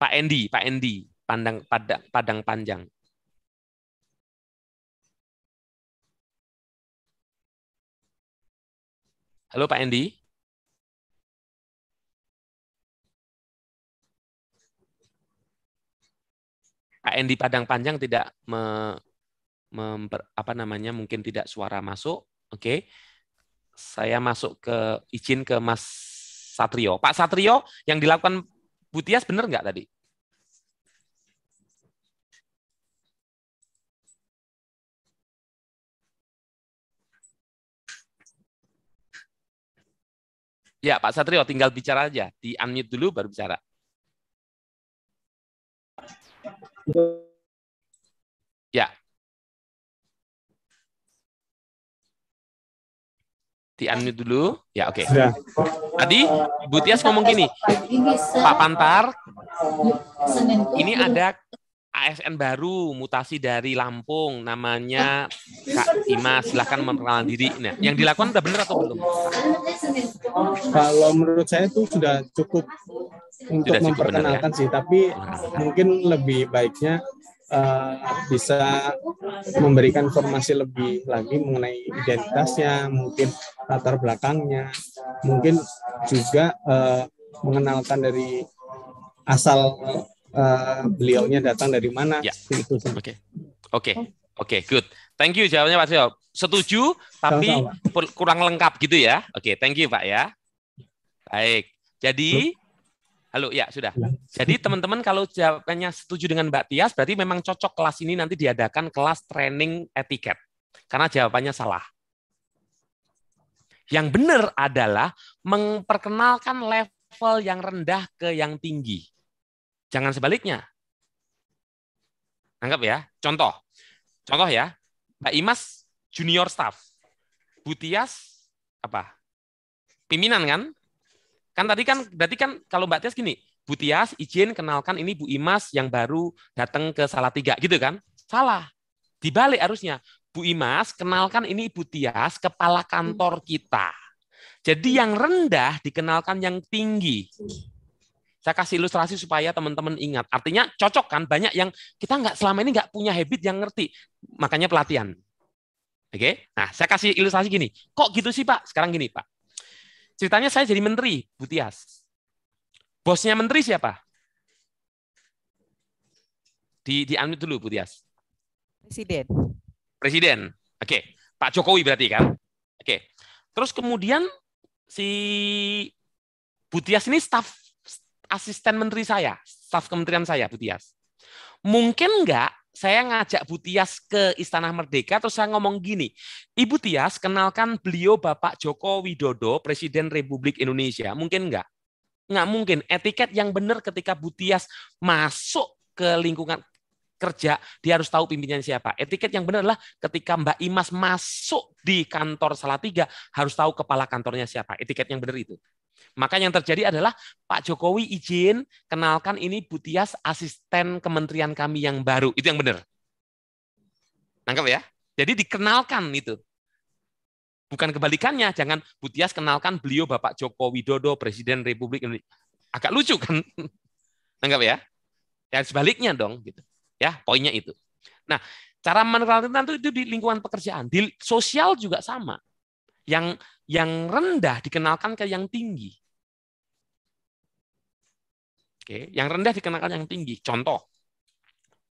Pak Endi, Pak Endi, Pandang Padang, Padang Panjang. Halo Pak Endi.
Pak Endi Padang Panjang tidak me, memper, apa namanya mungkin tidak suara masuk. Oke. Saya masuk ke izin ke Mas Satrio. Pak Satrio yang dilakukan Butias benar nggak tadi? Ya, Pak Satrio, tinggal bicara aja. Di unmute dulu, baru bicara. di unmute dulu. Ya, oke. Okay.
Tadi Bu Tias ngomong
gini, Pak Pantar, ini ada ASN baru mutasi dari Lampung, namanya Kak Ima. Silahkan memperkenalkan diri. Nah, yang dilakukan sudah benar atau belum?
Kalau menurut saya itu sudah cukup untuk sudah cukup ya? memperkenalkan benar, ya? sih, tapi mungkin lebih baiknya uh, bisa memberikan informasi lebih lagi mengenai identitasnya, mungkin latar belakangnya, mungkin juga uh, mengenalkan dari asal uh, beliaunya datang dari mana. Ya. Itu. Oke, okay. oke, okay.
oke, okay, good. Thank you jawabnya Pak Sio. Setuju, tapi Sama -sama. kurang lengkap gitu ya. Oke, okay, thank you Pak ya. Baik. Jadi. Halo, ya sudah. Ya. Jadi teman-teman kalau jawabannya setuju dengan Mbak Tias, berarti memang cocok kelas ini nanti diadakan kelas training etiket. Karena jawabannya salah. Yang benar adalah memperkenalkan level yang rendah ke yang tinggi. Jangan sebaliknya. Anggap ya, contoh. Contoh ya, Mbak Imas junior staff. Bu Tias apa? Pimpinan kan? Kan tadi kan berarti kan kalau Mbak Tias gini, Bu Tias izin kenalkan ini Bu Imas yang baru datang ke salah tiga gitu kan? Salah. Dibalik harusnya. Bu Imas, kenalkan ini Bu Tias, kepala kantor kita. Jadi yang rendah dikenalkan yang tinggi. Saya kasih ilustrasi supaya teman-teman ingat. Artinya cocok kan? Banyak yang kita nggak selama ini nggak punya habit yang ngerti. Makanya pelatihan. Oke, okay? nah saya kasih ilustrasi gini. Kok gitu sih Pak? Sekarang gini Pak. Ceritanya saya jadi menteri, Butias. Bosnya menteri siapa? Di di dulu Butias. Presiden. Presiden. Oke, okay. Pak Jokowi berarti kan? Oke. Okay. Terus kemudian si Butias ini staf asisten menteri saya, staf kementerian saya Butias. Mungkin enggak saya ngajak Bu Tias ke Istana Merdeka terus saya ngomong gini, Ibu Tias kenalkan beliau Bapak Joko Widodo, Presiden Republik Indonesia. Mungkin enggak? Enggak mungkin. Etiket yang benar ketika Bu Tias masuk ke lingkungan kerja, dia harus tahu pimpinan siapa. Etiket yang benar adalah ketika Mbak Imas masuk di kantor Salatiga, harus tahu kepala kantornya siapa. Etiket yang benar itu. Maka yang terjadi adalah Pak Jokowi izin kenalkan ini Butias asisten kementerian kami yang baru. Itu yang benar. Nangkep ya? Jadi dikenalkan itu. Bukan kebalikannya, jangan Butias kenalkan beliau Bapak Joko Widodo Presiden Republik Indonesia. Agak lucu kan? Nangkep ya? Ya sebaliknya dong gitu. Ya, poinnya itu. Nah, cara itu, itu di lingkungan pekerjaan, di sosial juga sama. Yang yang rendah dikenalkan ke yang tinggi. Oke, yang rendah dikenakan yang tinggi. Contoh,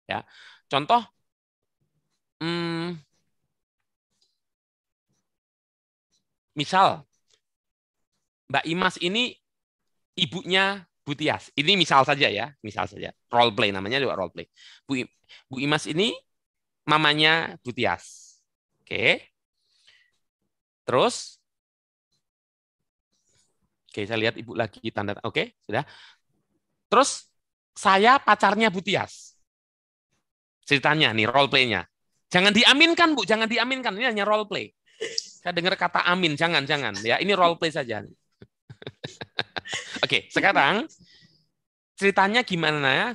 ya, contoh, hmm, misal Mbak Imas ini ibunya Butias. Ini misal saja ya, misal saja. Role play namanya juga role play. Bu, Bu Imas ini mamanya Butias. Oke. Terus Oke, saya lihat Ibu lagi tanda. Oke, sudah. Terus saya pacarnya Butias. Ceritanya nih role play-nya. Jangan diaminkan, Bu, jangan diaminkan. Ini hanya role play. Saya dengar kata amin, jangan, jangan. Ya, ini role play saja. Oke, sekarang ceritanya gimana? ya?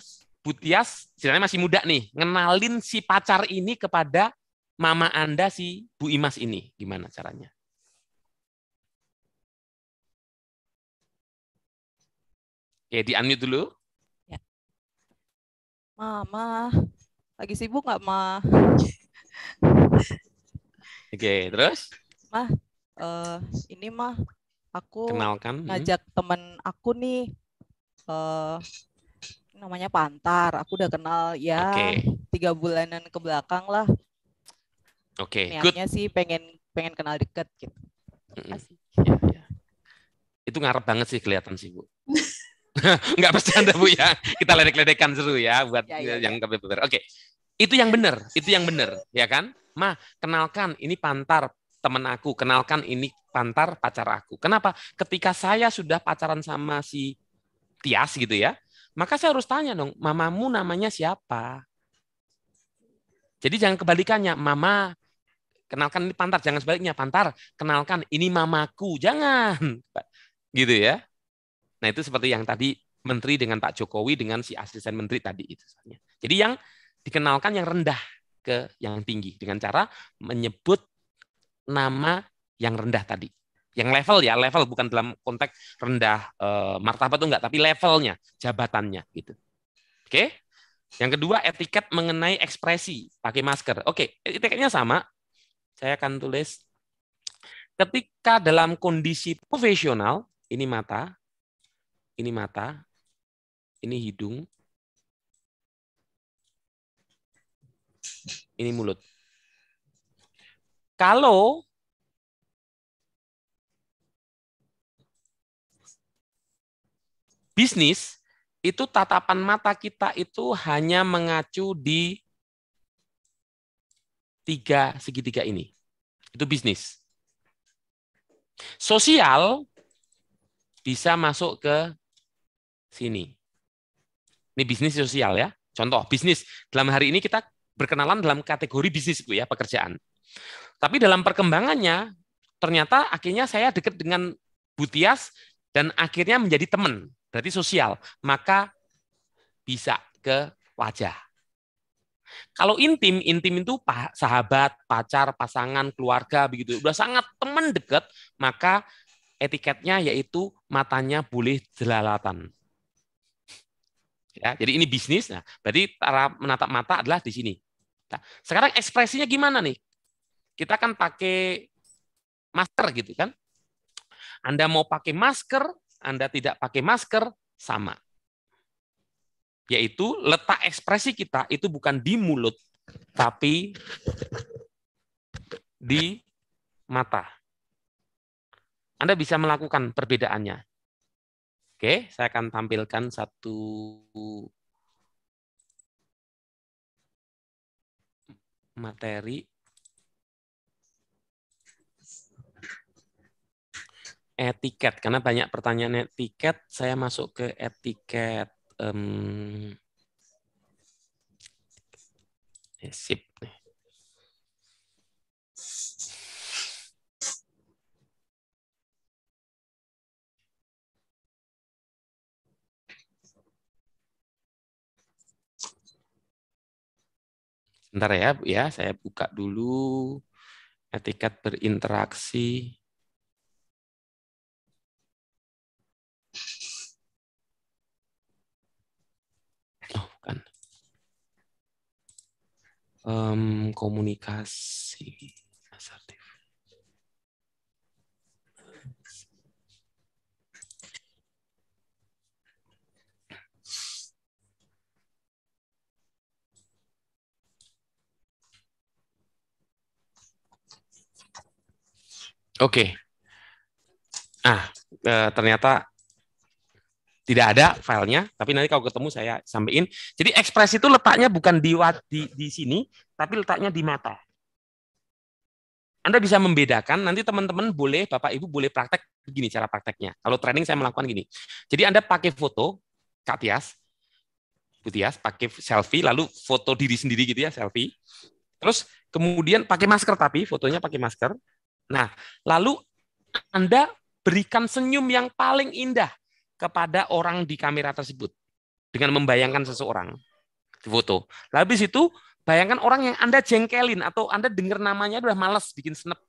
Butias ceritanya masih muda nih, ngenalin si pacar ini kepada mama Anda si Bu Imas ini. Gimana caranya? Oke, ya, di unmute dulu. Ya.
Mama, lagi sibuk nggak, Ma?
Oke, terus?
Ma, uh, ini mah aku Kenalkan. Mm-hmm. ngajak hmm. temen aku nih. Uh, namanya Pantar. Aku udah kenal ya okay. tiga bulanan ke belakang lah.
Oke, okay,
sih pengen pengen kenal deket gitu. Mm -hmm. Ya, ya.
Itu ngarep banget sih kelihatan sih, Bu. Enggak bercanda Bu ya. Kita ledek-ledekan seru ya buat ya, ya, yang ya. kebeber. Oke. Itu yang benar, itu yang benar, ya kan? Ma, kenalkan ini pantar temen aku, kenalkan ini pantar pacar aku. Kenapa? Ketika saya sudah pacaran sama si Tias gitu ya, maka saya harus tanya dong, mamamu namanya siapa? Jadi jangan kebalikannya, mama kenalkan ini pantar, jangan sebaliknya pantar, kenalkan ini mamaku, jangan. Gitu ya. Nah itu seperti yang tadi menteri dengan Pak Jokowi dengan si asisten menteri tadi itu. Jadi yang dikenalkan yang rendah ke yang tinggi dengan cara menyebut nama yang rendah tadi. Yang level ya, level bukan dalam konteks rendah e, martabat itu enggak, tapi levelnya, jabatannya gitu. Oke. Yang kedua etiket mengenai ekspresi pakai masker. Oke, etiketnya sama. Saya akan tulis ketika dalam kondisi profesional, ini mata, ini mata, ini hidung, ini mulut.
Kalau
bisnis itu tatapan mata kita itu hanya mengacu di tiga segitiga ini. Itu bisnis. Sosial bisa masuk ke sini. Ini bisnis sosial ya. Contoh bisnis. Dalam hari ini kita berkenalan dalam kategori bisnis Bu ya, pekerjaan. Tapi dalam perkembangannya ternyata akhirnya saya dekat dengan Butias dan akhirnya menjadi teman. Berarti sosial. Maka bisa ke wajah. Kalau intim, intim itu sahabat, pacar, pasangan, keluarga begitu. sudah sangat teman dekat, maka etiketnya yaitu matanya boleh jelalatan. Ya, jadi ini bisnis. Nah, berarti cara menatap mata adalah di sini. Nah, sekarang ekspresinya gimana nih? Kita kan pakai masker gitu kan. Anda mau pakai masker, Anda tidak pakai masker, sama. Yaitu letak ekspresi kita itu bukan di mulut, tapi di mata. Anda bisa melakukan perbedaannya. Oke, saya akan tampilkan satu materi etiket karena banyak pertanyaan etiket saya masuk ke etiket um, sip
Sebentar ya, ya, saya buka dulu etiket berinteraksi.
Oh, bukan. Um, komunikasi. Oke. Okay. Nah, e, ternyata tidak ada filenya, tapi nanti kalau ketemu saya sampaikan. Jadi ekspresi itu letaknya bukan di, di di sini, tapi letaknya di mata. Anda bisa membedakan, nanti teman-teman boleh, Bapak Ibu boleh praktek begini cara prakteknya. Kalau training saya melakukan gini. Jadi Anda pakai foto, Kak Tias, Butias, pakai selfie, lalu foto diri sendiri gitu ya, selfie. Terus kemudian pakai masker tapi, fotonya pakai masker. Nah, lalu Anda berikan senyum yang paling indah kepada orang di kamera tersebut dengan membayangkan seseorang di foto. Lalu habis itu bayangkan orang yang Anda jengkelin atau Anda dengar namanya udah males bikin senep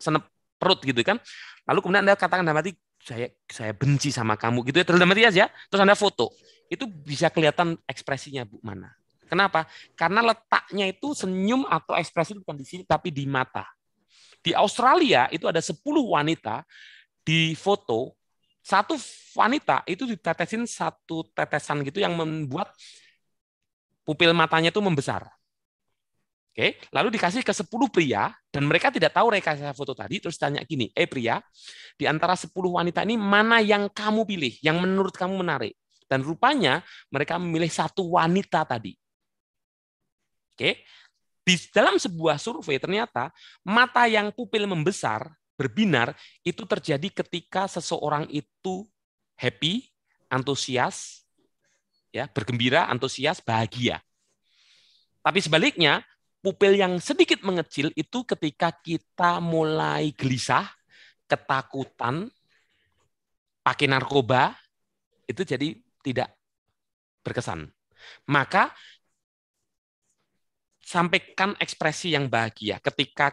senep perut gitu kan. Lalu kemudian Anda katakan dalam hati saya saya benci sama kamu gitu ya terlalu hati aja ya, ya. terus Anda foto. Itu bisa kelihatan ekspresinya Bu mana. Kenapa? Karena letaknya itu senyum atau ekspresi bukan di sini tapi di mata. Di Australia itu ada 10 wanita di foto, satu wanita itu ditetesin satu tetesan gitu yang membuat pupil matanya itu membesar. Oke, lalu dikasih ke 10 pria dan mereka tidak tahu rekayasa foto tadi terus tanya gini, "Eh pria, di antara 10 wanita ini mana yang kamu pilih yang menurut kamu menarik?" Dan rupanya mereka memilih satu wanita tadi. Oke, di dalam sebuah survei ternyata mata yang pupil membesar berbinar itu terjadi ketika seseorang itu happy, antusias, ya, bergembira, antusias, bahagia. Tapi sebaliknya, pupil yang sedikit mengecil itu ketika kita mulai gelisah, ketakutan, pakai narkoba, itu jadi tidak berkesan. Maka sampaikan ekspresi yang bahagia. Ketika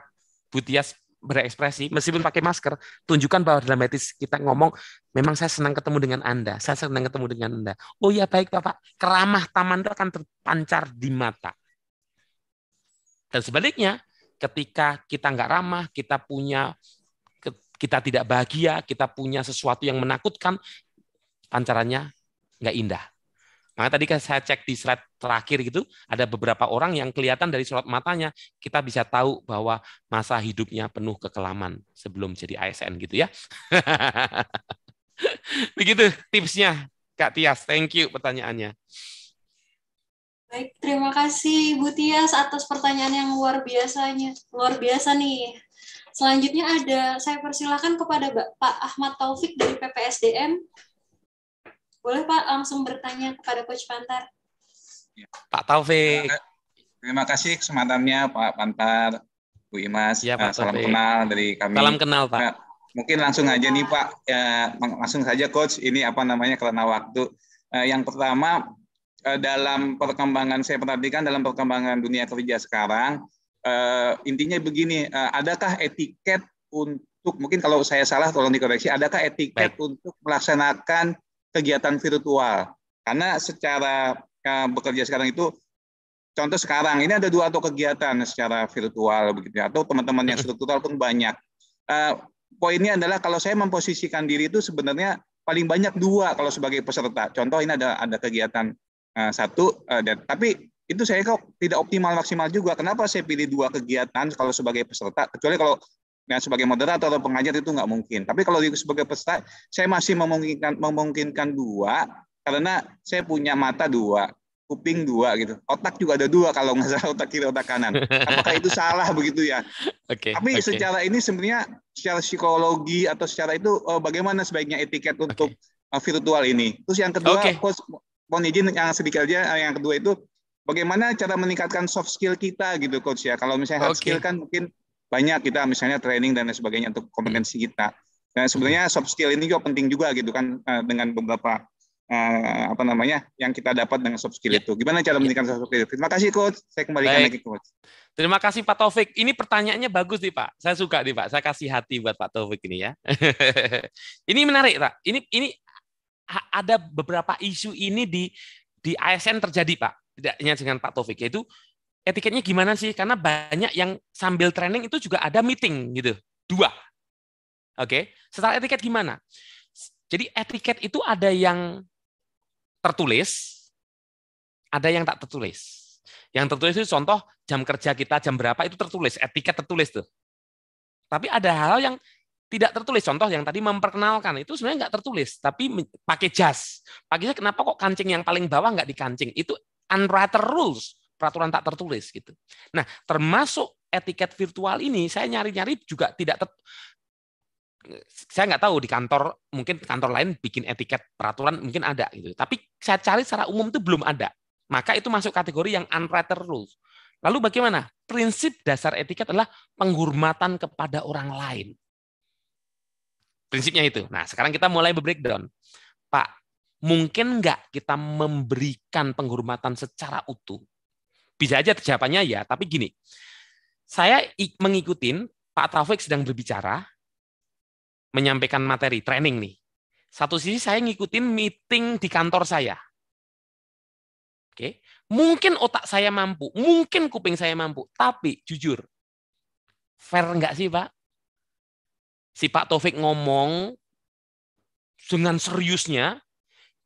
Butias berekspresi, meskipun pakai masker, tunjukkan bahwa dalam hati kita ngomong, memang saya senang ketemu dengan Anda, saya senang ketemu dengan Anda. Oh ya baik Bapak, keramah taman itu akan terpancar di mata. Dan sebaliknya, ketika kita nggak ramah, kita punya kita tidak bahagia, kita punya sesuatu yang menakutkan, pancarannya nggak indah. Maka tadi kan saya cek di slide terakhir gitu, ada beberapa orang yang kelihatan dari sorot matanya, kita bisa tahu bahwa masa hidupnya penuh kekelaman sebelum jadi ASN gitu ya. Begitu tipsnya, Kak Tias. Thank you pertanyaannya.
Baik, terima kasih Bu Tias atas pertanyaan yang luar biasanya. Luar biasa nih. Selanjutnya ada, saya persilahkan kepada Pak Ahmad Taufik dari PPSDM boleh Pak langsung bertanya kepada Coach Pantar.
Ya. Pak Taufik. Terima kasih kesempatannya Pak Pantar, Bu Imas. Ya, Pak eh, Salam Taufik. kenal dari kami. Salam kenal Pak. Nah, mungkin langsung aja nih Pak, ya, langsung saja Coach. Ini apa namanya karena waktu. Eh, yang pertama eh, dalam perkembangan saya perhatikan dalam perkembangan dunia kerja sekarang eh, intinya begini, adakah etiket untuk mungkin kalau saya salah tolong dikoreksi, adakah etiket Baik. untuk melaksanakan kegiatan virtual. Karena secara eh, bekerja sekarang itu contoh sekarang ini ada dua atau kegiatan secara virtual begitu ya, atau teman-teman yang struktural pun banyak. Eh, poinnya adalah kalau saya memposisikan diri itu sebenarnya paling banyak dua kalau sebagai peserta. Contoh ini ada ada kegiatan eh, satu dan tapi itu saya kok tidak optimal maksimal juga. Kenapa saya pilih dua kegiatan kalau sebagai peserta? Kecuali kalau Nah, sebagai moderator atau pengajar itu nggak mungkin. Tapi kalau sebagai peserta, saya masih memungkinkan memungkinkan dua karena saya punya mata dua, kuping dua gitu, otak juga ada dua kalau nggak salah otak kiri otak kanan. Apakah itu salah begitu ya? Oke. Okay, Tapi okay. secara ini sebenarnya secara psikologi atau secara itu eh, bagaimana sebaiknya etiket untuk okay. Eh, virtual ini. Terus yang kedua, okay. coach, mohon izin yang sedikit aja eh, yang kedua itu bagaimana cara meningkatkan soft skill kita gitu coach ya. Kalau misalnya hard okay. skill kan mungkin banyak kita misalnya training dan lain sebagainya untuk kompetensi hmm. kita. Dan sebenarnya soft skill ini juga penting juga gitu kan eh, dengan beberapa eh, apa namanya yang kita dapat dengan soft skill ya. itu. Gimana cara ya. meningkatkan ya. soft skill? Terima kasih coach. Saya kembalikan Baik. lagi coach.
Terima kasih Pak Taufik. Ini pertanyaannya bagus nih Pak. Saya suka nih Pak. Saya kasih hati buat Pak Taufik ini ya. ini menarik Pak. Ini ini ada beberapa isu ini di di ASN terjadi Pak. Tidak hanya dengan Pak Taufik yaitu etiketnya gimana sih? Karena banyak yang sambil training itu juga ada meeting gitu. Dua. Oke. Okay? Setelah etiket gimana? Jadi etiket itu ada yang tertulis, ada yang tak tertulis. Yang tertulis itu contoh jam kerja kita jam berapa itu tertulis, etiket tertulis tuh. Tapi ada hal yang tidak tertulis. Contoh yang tadi memperkenalkan itu sebenarnya nggak tertulis, tapi pakai jas. Pakai jas kenapa kok kancing yang paling bawah nggak dikancing? Itu unwritten rules peraturan tak tertulis gitu. Nah, termasuk etiket virtual ini saya nyari-nyari juga tidak ter... saya nggak tahu di kantor mungkin kantor lain bikin etiket peraturan mungkin ada gitu. Tapi saya cari secara umum itu belum ada. Maka itu masuk kategori yang unwritten rules. Lalu bagaimana? Prinsip dasar etiket adalah penghormatan kepada orang lain. Prinsipnya itu. Nah, sekarang kita mulai breakdown. Pak, mungkin nggak kita memberikan penghormatan secara utuh bisa aja jawabannya ya, tapi gini. Saya mengikuti Pak Taufik sedang berbicara, menyampaikan materi, training nih. Satu sisi saya ngikutin meeting di kantor saya. Oke, mungkin otak saya mampu, mungkin kuping saya mampu, tapi jujur, fair enggak sih Pak? Si Pak Taufik ngomong dengan seriusnya,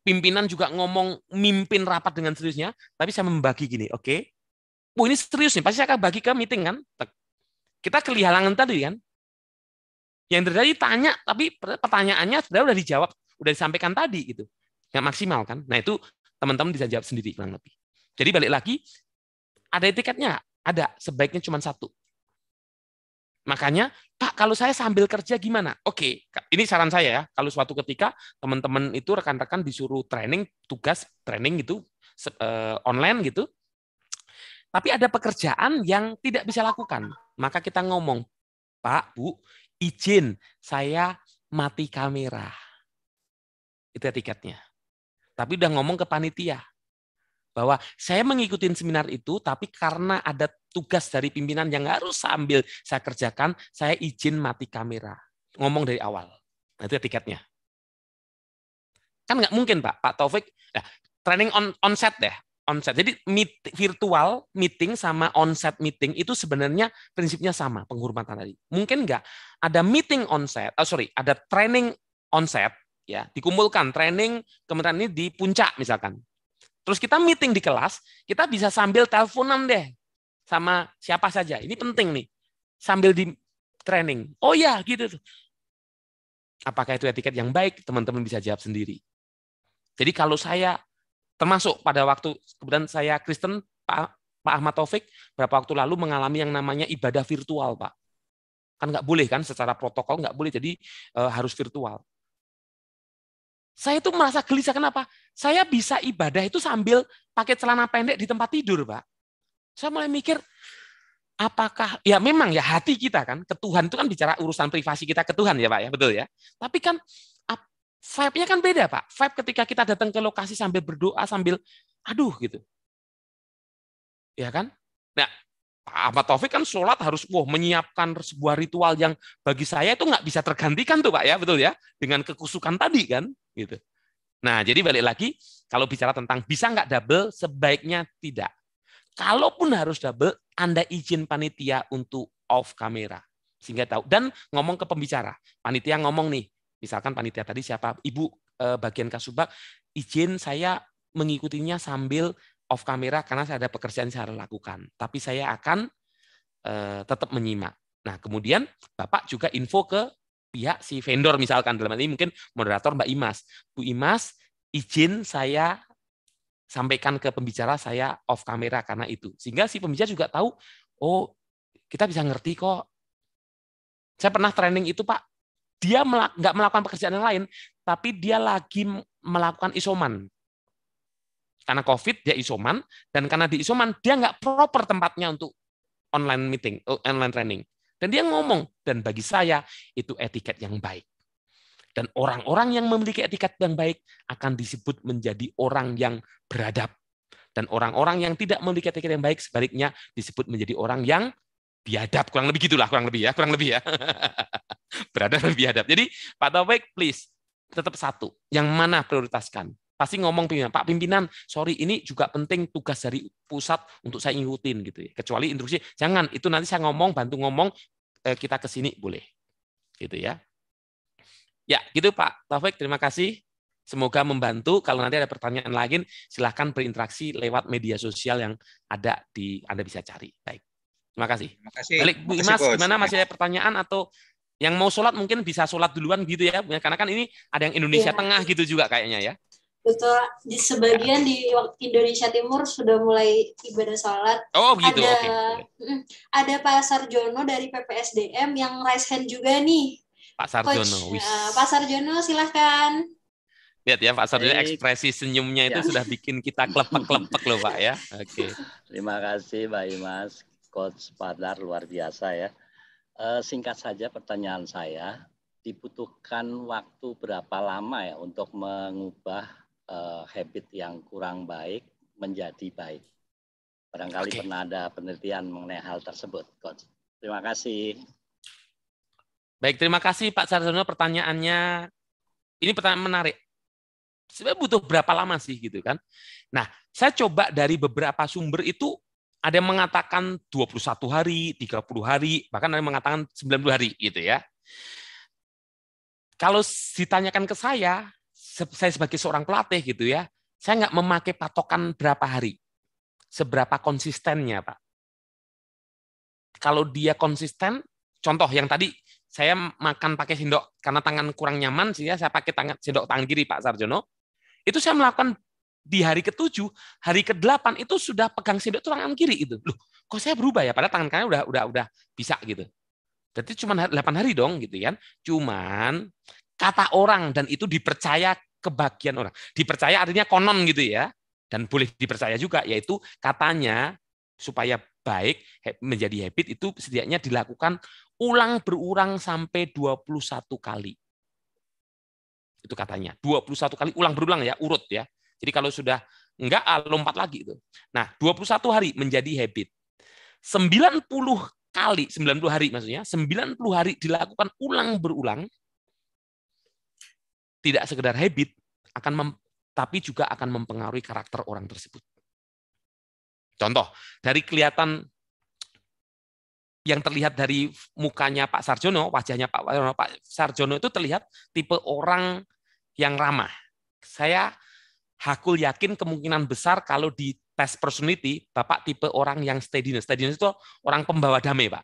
pimpinan juga ngomong mimpin rapat dengan seriusnya, tapi saya membagi gini, oke, okay? Bu, ini serius nih, pasti saya akan bagi ke meeting kan. Kita kelihalangan tadi kan. Yang terjadi tanya, tapi pertanyaannya sudah udah dijawab, udah disampaikan tadi gitu. Nggak maksimal kan. Nah itu teman-teman bisa jawab sendiri kurang lebih. Jadi balik lagi, ada etiketnya? Ada, sebaiknya cuma satu. Makanya, Pak, kalau saya sambil kerja gimana? Oke, ini saran saya ya. Kalau suatu ketika teman-teman itu rekan-rekan disuruh training, tugas training gitu, eh, online gitu, tapi ada pekerjaan yang tidak bisa lakukan. Maka kita ngomong, Pak, Bu, izin saya mati kamera. Itu tiketnya. Tapi udah ngomong ke panitia bahwa saya mengikuti seminar itu, tapi karena ada tugas dari pimpinan yang harus sambil saya kerjakan, saya izin mati kamera. Ngomong dari awal. Nah, itu tiketnya. Kan nggak mungkin, Pak. Pak Taufik, ya, training on, on set deh onset. Jadi meet, virtual meeting sama onset meeting itu sebenarnya prinsipnya sama penghormatan tadi. Mungkin enggak ada meeting onset, oh sorry, ada training onset ya dikumpulkan training kemudian ini di puncak misalkan. Terus kita meeting di kelas, kita bisa sambil teleponan deh sama siapa saja. Ini penting nih sambil di training. Oh ya gitu. tuh. Apakah itu etiket yang baik? Teman-teman bisa jawab sendiri. Jadi kalau saya Termasuk pada waktu kemudian saya Kristen Pak Pak Ahmad Taufik berapa waktu lalu mengalami yang namanya ibadah virtual, Pak. Kan nggak boleh kan secara protokol nggak boleh jadi e, harus virtual. Saya itu merasa gelisah kenapa? Saya bisa ibadah itu sambil pakai celana pendek di tempat tidur, Pak. Saya mulai mikir apakah ya memang ya hati kita kan Ketuhan itu kan bicara urusan privasi kita Ketuhan ya Pak ya, betul ya. Tapi kan Vibe-nya kan beda, Pak. Vibe ketika kita datang ke lokasi sambil berdoa, sambil aduh gitu. Ya kan? Nah, Pak Ahmad Taufik kan sholat harus wah, menyiapkan sebuah ritual yang bagi saya itu nggak bisa tergantikan tuh Pak ya, betul ya? Dengan kekusukan tadi kan, gitu. Nah, jadi balik lagi, kalau bicara tentang bisa nggak double, sebaiknya tidak. Kalaupun harus double, Anda izin panitia untuk off kamera. Sehingga tahu. Dan ngomong ke pembicara. Panitia ngomong nih, Misalkan panitia tadi siapa? Ibu eh, bagian kasubag, izin saya mengikutinya sambil off kamera karena saya ada pekerjaan yang saya harus lakukan. Tapi saya akan eh, tetap menyimak. Nah, kemudian Bapak juga info ke pihak si vendor misalkan dalam hal ini mungkin moderator Mbak Imas. Bu Imas, izin saya sampaikan ke pembicara saya off kamera karena itu. Sehingga si pembicara juga tahu, oh kita bisa ngerti kok. Saya pernah training itu Pak, dia nggak melakukan pekerjaan yang lain, tapi dia lagi melakukan isoman. Karena COVID dia isoman, dan karena di isoman dia nggak proper tempatnya untuk online meeting, eh, online training. Dan dia ngomong, dan bagi saya itu etiket yang baik. Dan orang-orang yang memiliki etiket yang baik akan disebut menjadi orang yang beradab. Dan orang-orang yang tidak memiliki etiket yang baik sebaliknya disebut menjadi orang yang biadab kurang lebih gitulah kurang lebih ya kurang lebih ya berada lebih biadab jadi Pak Taufik please tetap satu yang mana prioritaskan pasti ngomong pimpinan Pak pimpinan sorry ini juga penting tugas dari pusat untuk saya ngikutin gitu ya kecuali instruksi jangan itu nanti saya ngomong bantu ngomong eh, kita ke sini boleh gitu ya ya gitu Pak Taufik terima kasih Semoga membantu. Kalau nanti ada pertanyaan lain, silahkan berinteraksi lewat media sosial yang ada di Anda bisa cari. Baik. Terima kasih. Terima kasih. Balik Bu Imas, gimana masih ada pertanyaan atau yang mau sholat mungkin bisa sholat duluan gitu ya, ya. karena kan ini ada yang Indonesia ya. Tengah gitu juga kayaknya ya.
Betul, di sebagian di Indonesia Timur sudah mulai ibadah sholat. Oh gitu. Ada okay. ada Pak Sarjono dari PPSDM yang raise hand juga nih.
Pak Sarjono. Coach, uh,
Pak Sarjono silahkan.
Lihat ya Pak Sarjono ekspresi senyumnya itu ya. sudah bikin kita klepek-klepek loh Pak ya. Oke. Okay.
Terima kasih Pak Imas. Coach Padar luar biasa ya. Eh, singkat saja pertanyaan saya, dibutuhkan waktu berapa lama ya untuk mengubah eh, habit yang kurang baik menjadi baik? Barangkali okay. pernah ada penelitian mengenai hal tersebut, Coach. Terima kasih.
Baik, terima kasih Pak Sarjono pertanyaannya. Ini pertanyaan menarik sebenarnya butuh berapa lama sih gitu kan? Nah, saya coba dari beberapa sumber itu ada yang mengatakan 21 hari, 30 hari, bahkan ada yang mengatakan 90 hari gitu ya. Kalau ditanyakan ke saya, saya sebagai seorang pelatih gitu ya, saya nggak memakai patokan berapa hari, seberapa konsistennya Pak. Kalau dia konsisten, contoh yang tadi saya makan pakai sendok karena tangan kurang nyaman sih ya, saya pakai tangan sendok tangan kiri Pak Sarjono, itu saya melakukan di hari ketujuh, hari ke-8 itu sudah pegang sendok itu tangan kiri itu. Loh, kok saya berubah ya? Padahal tangan kanan udah udah udah bisa gitu. Berarti cuma delapan hari dong gitu kan. Cuman kata orang dan itu dipercaya kebagian orang. Dipercaya artinya konon gitu ya. Dan boleh dipercaya juga yaitu katanya supaya baik menjadi habit itu setidaknya dilakukan ulang berulang sampai 21 kali. Itu katanya. 21 kali ulang berulang ya, urut ya. Jadi kalau sudah enggak, ah, lompat lagi itu. Nah, 21 hari menjadi habit. 90 kali, 90 hari maksudnya, 90 hari dilakukan ulang berulang, tidak sekedar habit, akan mem, tapi juga akan mempengaruhi karakter orang tersebut. Contoh, dari kelihatan yang terlihat dari mukanya Pak Sarjono, wajahnya Pak Sarjono, Pak Sarjono itu terlihat tipe orang yang ramah. Saya Hakul yakin kemungkinan besar kalau di tes personality, Bapak tipe orang yang steadiness. Steadiness itu orang pembawa damai, Pak.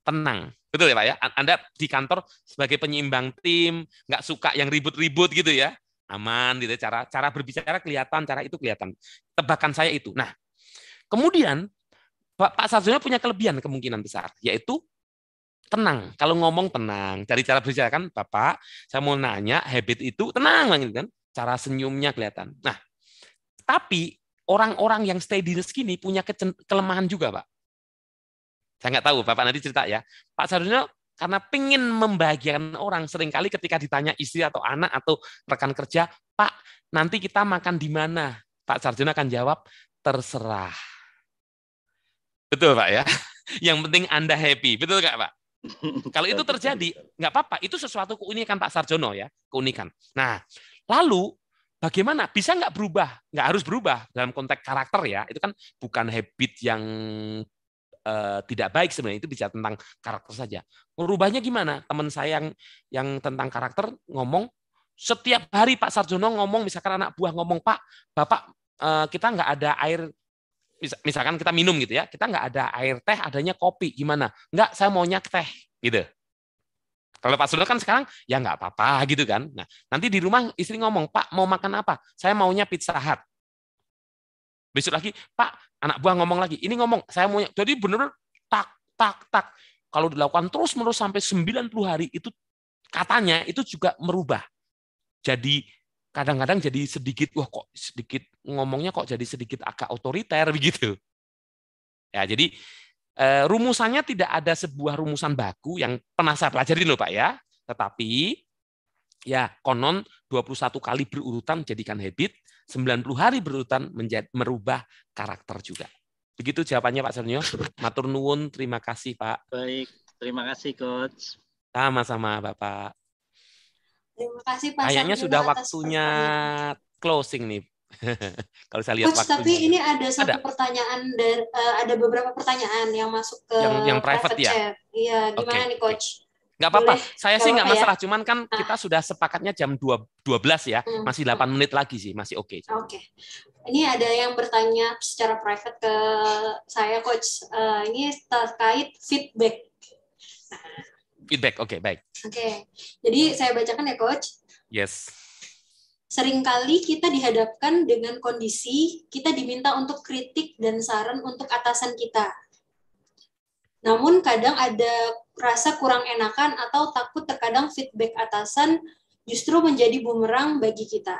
Tenang. Betul ya, Pak ya? Anda di kantor sebagai penyeimbang tim, nggak suka yang ribut-ribut gitu ya. Aman gitu ya, cara cara berbicara kelihatan, cara itu kelihatan. Tebakan saya itu. Nah, kemudian Pak Sarjana punya kelebihan kemungkinan besar, yaitu tenang. Kalau ngomong tenang, dari cara berbicara kan, Bapak, saya mau nanya habit itu tenang gitu kan cara senyumnya kelihatan. Nah, tapi orang-orang yang stay di ini punya kelemahan juga, Pak. Saya nggak tahu, Bapak nanti cerita ya. Pak Sarjono, karena pengen membahagiakan orang, seringkali ketika ditanya istri atau anak atau rekan kerja, Pak, nanti kita makan di mana? Pak Sarjono akan jawab, terserah. Betul, Pak ya? Yang penting Anda happy. Betul nggak, Pak? Kalau itu terjadi, nggak apa-apa. Itu sesuatu keunikan Pak Sarjono ya, keunikan. Nah, Lalu bagaimana? Bisa nggak berubah? Nggak harus berubah dalam konteks karakter ya. Itu kan bukan habit yang uh, tidak baik sebenarnya. Itu bicara tentang karakter saja. Merubahnya gimana? Teman saya yang, yang tentang karakter ngomong, setiap hari Pak Sarjono ngomong, misalkan anak buah ngomong, Pak, Bapak uh, kita nggak ada air misalkan kita minum gitu ya, kita nggak ada air teh, adanya kopi, gimana? Nggak, saya maunya teh, gitu. Kalau Pak Sudah kan sekarang ya nggak apa-apa gitu kan. Nah, nanti di rumah istri ngomong, "Pak, mau makan apa?" "Saya maunya pizza hut." Besok lagi, "Pak, anak buah ngomong lagi." Ini ngomong, "Saya mau Jadi benar tak tak tak. Kalau dilakukan terus-menerus sampai 90 hari itu katanya itu juga merubah. Jadi kadang-kadang jadi sedikit wah kok sedikit ngomongnya kok jadi sedikit agak otoriter begitu. Ya, jadi Eh, rumusannya tidak ada sebuah rumusan baku yang pernah saya pelajari loh Pak ya. Tetapi ya konon 21 kali berurutan menjadikan habit, 90 hari berurutan menjadi, merubah karakter juga. Begitu jawabannya Pak Sernio. Matur nuwun, terima kasih Pak.
Baik, terima kasih Coach.
Sama-sama Bapak.
Terima kasih Pak. Kayaknya sudah waktunya
closing nih kalau saya lihat Coach, waktunya. tapi ini ada satu ada.
pertanyaan dari uh, ada beberapa pertanyaan yang masuk ke yang, yang private, private ya. Iya, gimana okay. nih coach? Nggak apa-apa. Saya sih nggak ya? masalah,
ya? cuman kan ah. kita sudah sepakatnya jam dua 12 ya. Hmm. Masih 8 menit lagi sih, masih oke. Okay. Oke.
Okay. Ini ada yang bertanya secara private ke saya coach. Uh, ini terkait feedback.
Feedback. Oke, okay, baik.
Oke. Okay. Jadi saya bacakan ya coach. Yes seringkali kita dihadapkan dengan kondisi kita diminta untuk kritik dan saran untuk atasan kita. Namun kadang ada rasa kurang enakan atau takut terkadang feedback atasan justru menjadi bumerang bagi kita.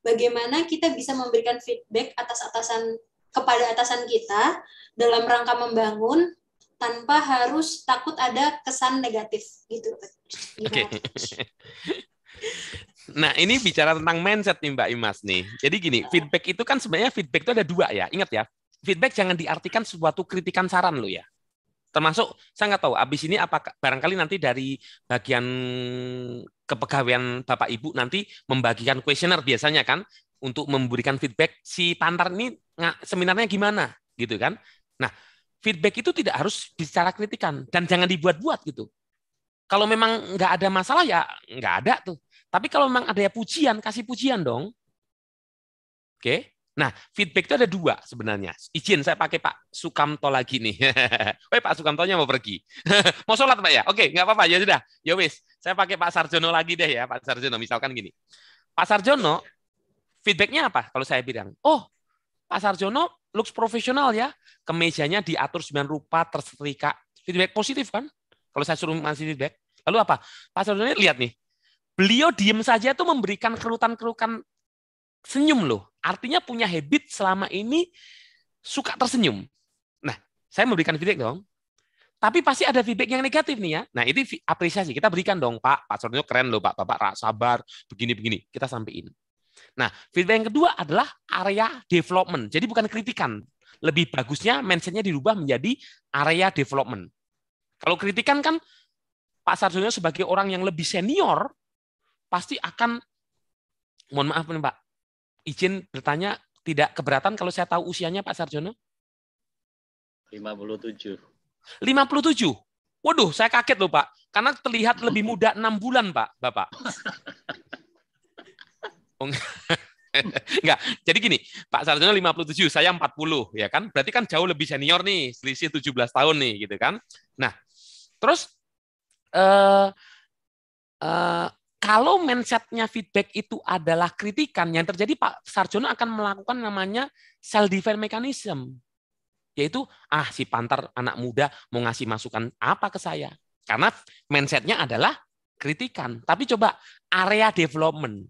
Bagaimana kita bisa memberikan feedback atas atasan kepada atasan kita dalam rangka membangun tanpa harus takut ada kesan negatif gitu.
Oke. Nah, ini bicara tentang mindset nih Mbak Imas nih. Jadi gini, feedback itu kan sebenarnya feedback itu ada dua ya. Ingat ya, feedback jangan diartikan suatu kritikan saran lo ya. Termasuk saya nggak tahu abis ini apa barangkali nanti dari bagian kepegawaian Bapak Ibu nanti membagikan kuesioner biasanya kan untuk memberikan feedback si pantar ini seminarnya gimana gitu kan. Nah, feedback itu tidak harus bicara kritikan dan jangan dibuat-buat gitu. Kalau memang nggak ada masalah ya nggak ada tuh tapi kalau memang ada pujian, kasih pujian dong. Oke. Nah, feedback itu ada dua sebenarnya. Izin saya pakai Pak Sukamto lagi nih. Woi eh, Pak Sukamtonya mau pergi. mau sholat Pak ya? Oke, nggak apa-apa. Ya sudah. Ya wis. Saya pakai Pak Sarjono lagi deh ya. Pak Sarjono misalkan gini. Pak Sarjono, feedbacknya apa kalau saya bilang? Oh, Pak Sarjono looks profesional ya. Kemejanya diatur sembilan rupa, tersetrika. Feedback positif kan? Kalau saya suruh masih feedback. Lalu apa? Pak Sarjono lihat nih, Beliau diem saja itu memberikan kerutan-kerutan senyum loh. Artinya punya habit selama ini suka tersenyum. Nah, saya memberikan feedback dong. Tapi pasti ada feedback yang negatif nih ya. Nah, itu apresiasi. Kita berikan dong, Pak. Pak Sornyo keren loh, Pak. Bapak sabar, begini-begini. Kita sampaikan. Nah, feedback yang kedua adalah area development. Jadi bukan kritikan. Lebih bagusnya mindsetnya dirubah menjadi area development. Kalau kritikan kan Pak Sarjono sebagai orang yang lebih senior, pasti akan mohon maaf nih Pak, izin bertanya tidak keberatan kalau saya tahu usianya Pak Sarjono? 57. 57? Waduh, saya kaget loh Pak. Karena terlihat lebih muda enam bulan Pak, Bapak. Enggak. Jadi gini, Pak Sarjono 57, saya 40 ya kan? Berarti kan jauh lebih senior nih, selisih 17 tahun nih gitu kan. Nah, terus eh uh, uh, kalau mindsetnya feedback itu adalah kritikan, yang terjadi Pak Sarjono akan melakukan namanya self defense mechanism. Yaitu, ah si pantar anak muda mau ngasih masukan apa ke saya. Karena mindsetnya adalah kritikan. Tapi coba area development.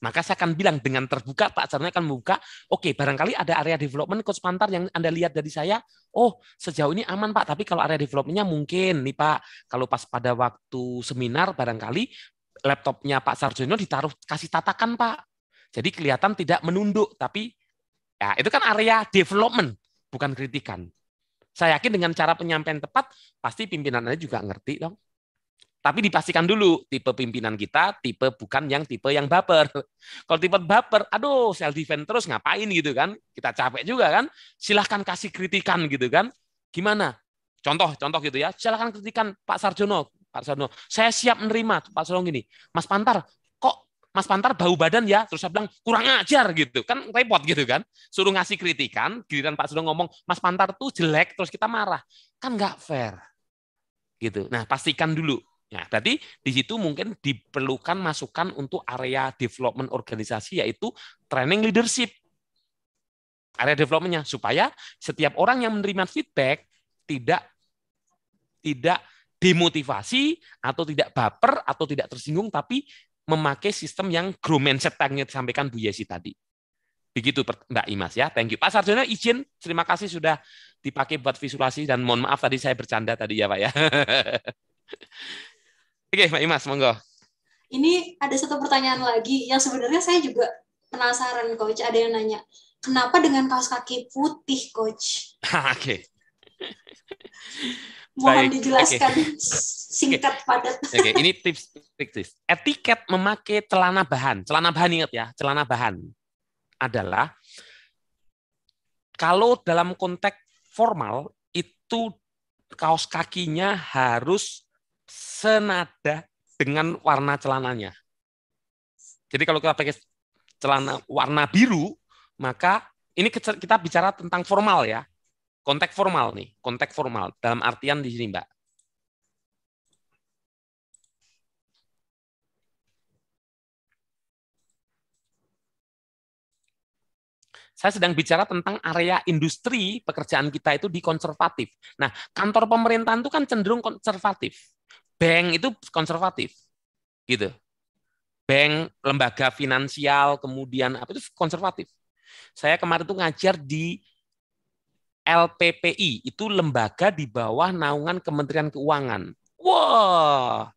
Maka saya akan bilang dengan terbuka Pak Sarnya akan membuka, oke okay, barangkali ada area development coach Pantar yang Anda lihat dari saya, oh sejauh ini aman Pak, tapi kalau area developmentnya mungkin nih Pak, kalau pas pada waktu seminar barangkali laptopnya Pak Sarjono ditaruh kasih tatakan Pak. Jadi kelihatan tidak menunduk, tapi ya, itu kan area development, bukan kritikan. Saya yakin dengan cara penyampaian tepat, pasti pimpinan Anda juga ngerti dong. Tapi dipastikan dulu tipe pimpinan kita tipe bukan yang tipe yang baper. Kalau tipe baper, aduh self defense terus ngapain gitu kan? Kita capek juga kan? Silahkan kasih kritikan gitu kan? Gimana? Contoh, contoh gitu ya. Silahkan kritikan Pak Sarjono. Pak Sarjono, saya siap menerima. Pak Sarjono gini, Mas Pantar, kok Mas Pantar bau badan ya, terus saya bilang kurang ajar gitu, kan repot gitu kan, suruh ngasih kritikan, giliran Pak Sarjono ngomong Mas Pantar tuh jelek, terus kita marah, kan nggak fair gitu. Nah pastikan dulu Nah, berarti di situ mungkin diperlukan masukan untuk area development organisasi yaitu training leadership. Area developmentnya supaya setiap orang yang menerima feedback tidak tidak dimotivasi atau tidak baper atau tidak tersinggung tapi memakai sistem yang grow mindset yang disampaikan Bu Yesi tadi. Begitu Mbak Imas ya. Thank you. Pak Sarjana izin terima kasih sudah dipakai buat visualisasi dan mohon maaf tadi saya bercanda tadi ya Pak ya. Oke, Mbak Imas, monggo.
Ini ada satu pertanyaan lagi yang sebenarnya saya juga penasaran, Coach. Ada yang nanya, kenapa dengan kaos kaki putih, Coach?
Ah, oke.
Mohon Baik. dijelaskan okay. singkat okay. padat. Oke, okay. ini
tips tips. Etiket memakai celana bahan. Celana bahan ingat ya, celana bahan adalah kalau dalam konteks formal itu kaos kakinya harus senada dengan warna celananya. Jadi kalau kita pakai celana warna biru, maka ini kita bicara tentang formal ya. Konteks formal nih, konteks formal dalam artian di sini, Mbak. saya sedang bicara tentang area industri pekerjaan kita itu di konservatif. Nah, kantor pemerintahan itu kan cenderung konservatif bank itu konservatif gitu bank lembaga finansial kemudian apa itu konservatif saya kemarin tuh ngajar di LPPI itu lembaga di bawah naungan Kementerian Keuangan wah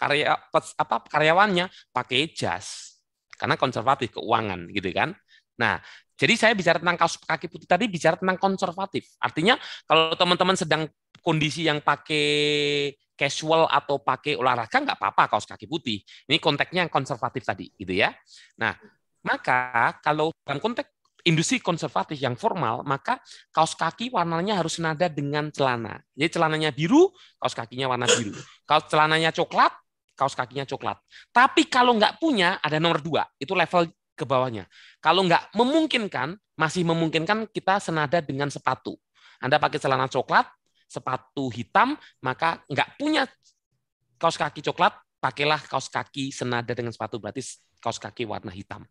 karya apa karyawannya pakai jas karena konservatif keuangan gitu kan nah jadi saya bicara tentang kaos kaki putih tadi bicara tentang konservatif. Artinya kalau teman-teman sedang kondisi yang pakai casual atau pakai olahraga nggak apa-apa kaos kaki putih. Ini konteksnya yang konservatif tadi, gitu ya. Nah, maka kalau dalam konteks industri konservatif yang formal, maka kaos kaki warnanya harus senada dengan celana. Jadi celananya biru, kaos kakinya warna biru. Kalau celananya coklat, kaos kakinya coklat. Tapi kalau nggak punya, ada nomor dua. Itu level ke bawahnya. Kalau nggak memungkinkan, masih memungkinkan kita senada dengan sepatu. Anda pakai celana coklat, sepatu hitam, maka nggak punya kaos kaki coklat, pakailah kaos kaki senada dengan sepatu, berarti kaos kaki warna hitam.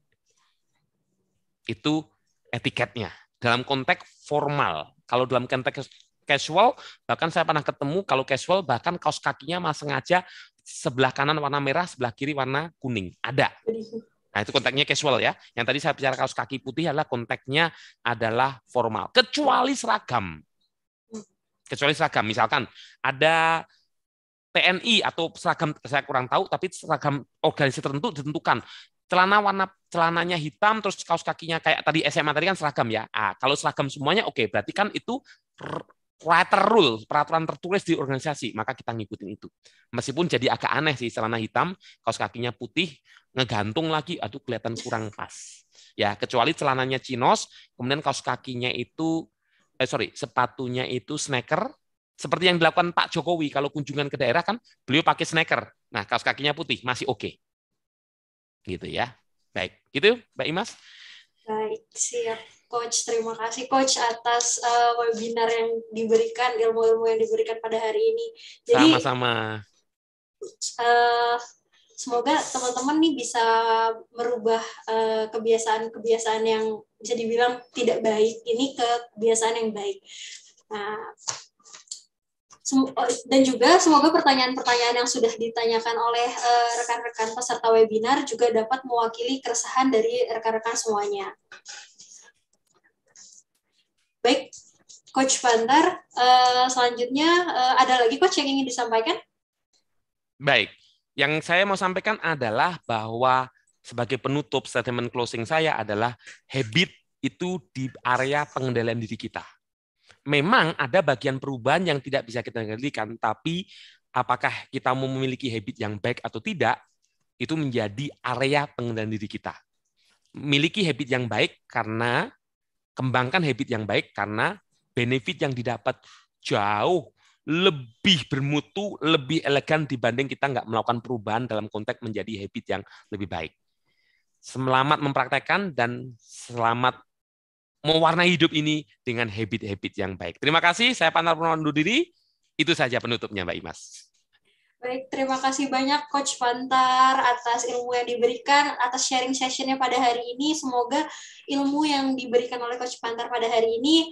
Itu etiketnya. Dalam konteks formal, kalau dalam konteks casual, bahkan saya pernah ketemu kalau casual bahkan kaos kakinya malah sengaja sebelah kanan warna merah, sebelah kiri warna kuning. Ada. Nah, itu konteksnya casual ya. Yang tadi saya bicara kaos kaki putih adalah konteksnya adalah formal. Kecuali seragam kecuali seragam. Misalkan ada TNI atau seragam saya kurang tahu, tapi seragam organisasi tertentu ditentukan celana warna celananya hitam terus kaos kakinya kayak tadi SMA tadi kan seragam ya. Ah, kalau seragam semuanya oke, okay, berarti kan itu writer rule, peraturan tertulis di organisasi, maka kita ngikutin itu. Meskipun jadi agak aneh sih celana hitam, kaos kakinya putih, ngegantung lagi, aduh kelihatan kurang pas. Ya, kecuali celananya chinos, kemudian kaos kakinya itu eh sorry, sepatunya itu sneaker, seperti yang dilakukan Pak Jokowi kalau kunjungan ke daerah kan beliau pakai sneaker. Nah, kaos kakinya putih, masih oke. Okay. Gitu ya. Baik, gitu Mbak Imas.
Baik, siap. Coach, terima kasih Coach atas uh, webinar yang diberikan, ilmu-ilmu yang diberikan pada hari ini. Sama-sama. Uh, semoga teman-teman nih bisa merubah eh, kebiasaan-kebiasaan yang bisa dibilang tidak baik ini ke kebiasaan yang baik. Nah, oh, dan juga semoga pertanyaan-pertanyaan yang sudah ditanyakan oleh eh, rekan-rekan peserta webinar juga dapat mewakili keresahan dari rekan-rekan semuanya. Baik, Coach Bantar, eh, selanjutnya ada lagi Coach yang ingin disampaikan?
Baik,
yang saya mau sampaikan adalah bahwa sebagai penutup statement closing saya adalah habit itu di area pengendalian diri kita. Memang ada bagian perubahan yang tidak bisa kita kendalikan, tapi apakah kita mau memiliki habit yang baik atau tidak, itu menjadi area pengendalian diri kita. Miliki habit yang baik karena kembangkan habit yang baik karena benefit yang didapat jauh lebih bermutu, lebih elegan dibanding kita nggak melakukan perubahan dalam konteks menjadi habit yang lebih baik. Selamat mempraktekkan dan selamat mewarnai hidup ini dengan habit-habit yang baik. Terima kasih, saya Pantar Purnawan diri. Itu saja penutupnya Mbak Imas.
Baik, terima kasih banyak Coach Pantar atas ilmu yang diberikan, atas sharing sessionnya pada hari ini. Semoga ilmu yang diberikan oleh Coach Pantar pada hari ini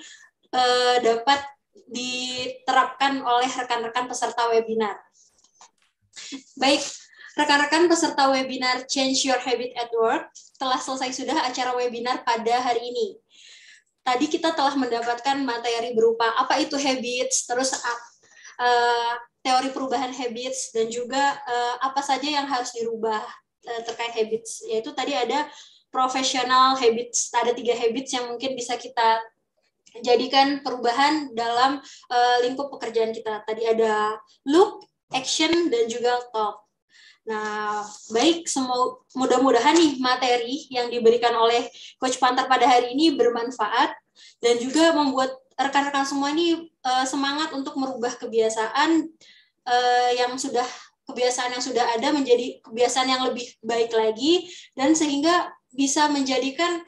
eh, dapat diterapkan oleh rekan-rekan peserta webinar. Baik, rekan-rekan peserta webinar Change Your Habit at Work telah selesai sudah acara webinar pada hari ini. Tadi kita telah mendapatkan materi berupa apa itu habits, terus uh, teori perubahan habits, dan juga uh, apa saja yang harus dirubah uh, terkait habits. Yaitu tadi ada professional habits, ada tiga habits yang mungkin bisa kita jadikan perubahan dalam uh, lingkup pekerjaan kita. Tadi ada look, action, dan juga talk. Nah, baik, semoga mudah-mudahan nih materi yang diberikan oleh Coach Panther pada hari ini bermanfaat dan juga membuat rekan-rekan semua ini uh, eh, semangat untuk merubah kebiasaan uh, yang sudah kebiasaan yang sudah ada menjadi kebiasaan yang lebih baik lagi dan sehingga bisa menjadikan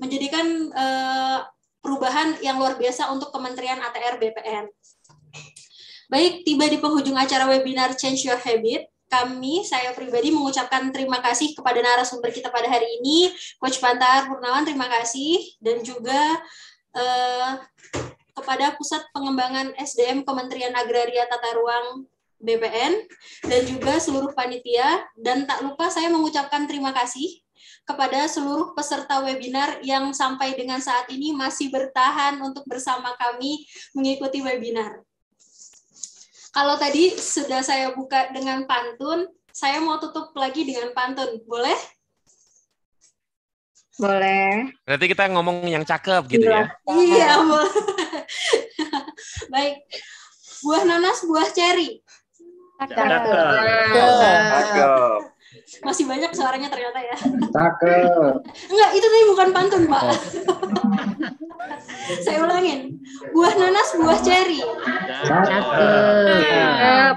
menjadikan uh, perubahan yang luar biasa untuk Kementerian ATR BPN. Baik, tiba di penghujung acara webinar Change Your Habit. Kami, saya pribadi mengucapkan terima kasih kepada narasumber kita pada hari ini, Coach Pantar Purnawan, terima kasih, dan juga eh, kepada Pusat Pengembangan SDM Kementerian Agraria Tata Ruang BPN, dan juga seluruh panitia. Dan tak lupa saya mengucapkan terima kasih kepada seluruh peserta webinar yang sampai dengan saat ini masih bertahan untuk bersama kami mengikuti webinar. Kalau tadi sudah saya buka dengan pantun, saya mau tutup lagi dengan pantun. Boleh?
Boleh. Berarti kita ngomong yang cakep gitu iya. ya?
Iya, boleh. Baik. Buah nanas, buah ceri. Cakep. Cakep. cakep. Masih banyak suaranya ternyata ya.
Cakep.
Enggak, itu tadi bukan pantun, Pak. Oh. Saya ulangin. Buah nanas, buah ceri.
Cakep.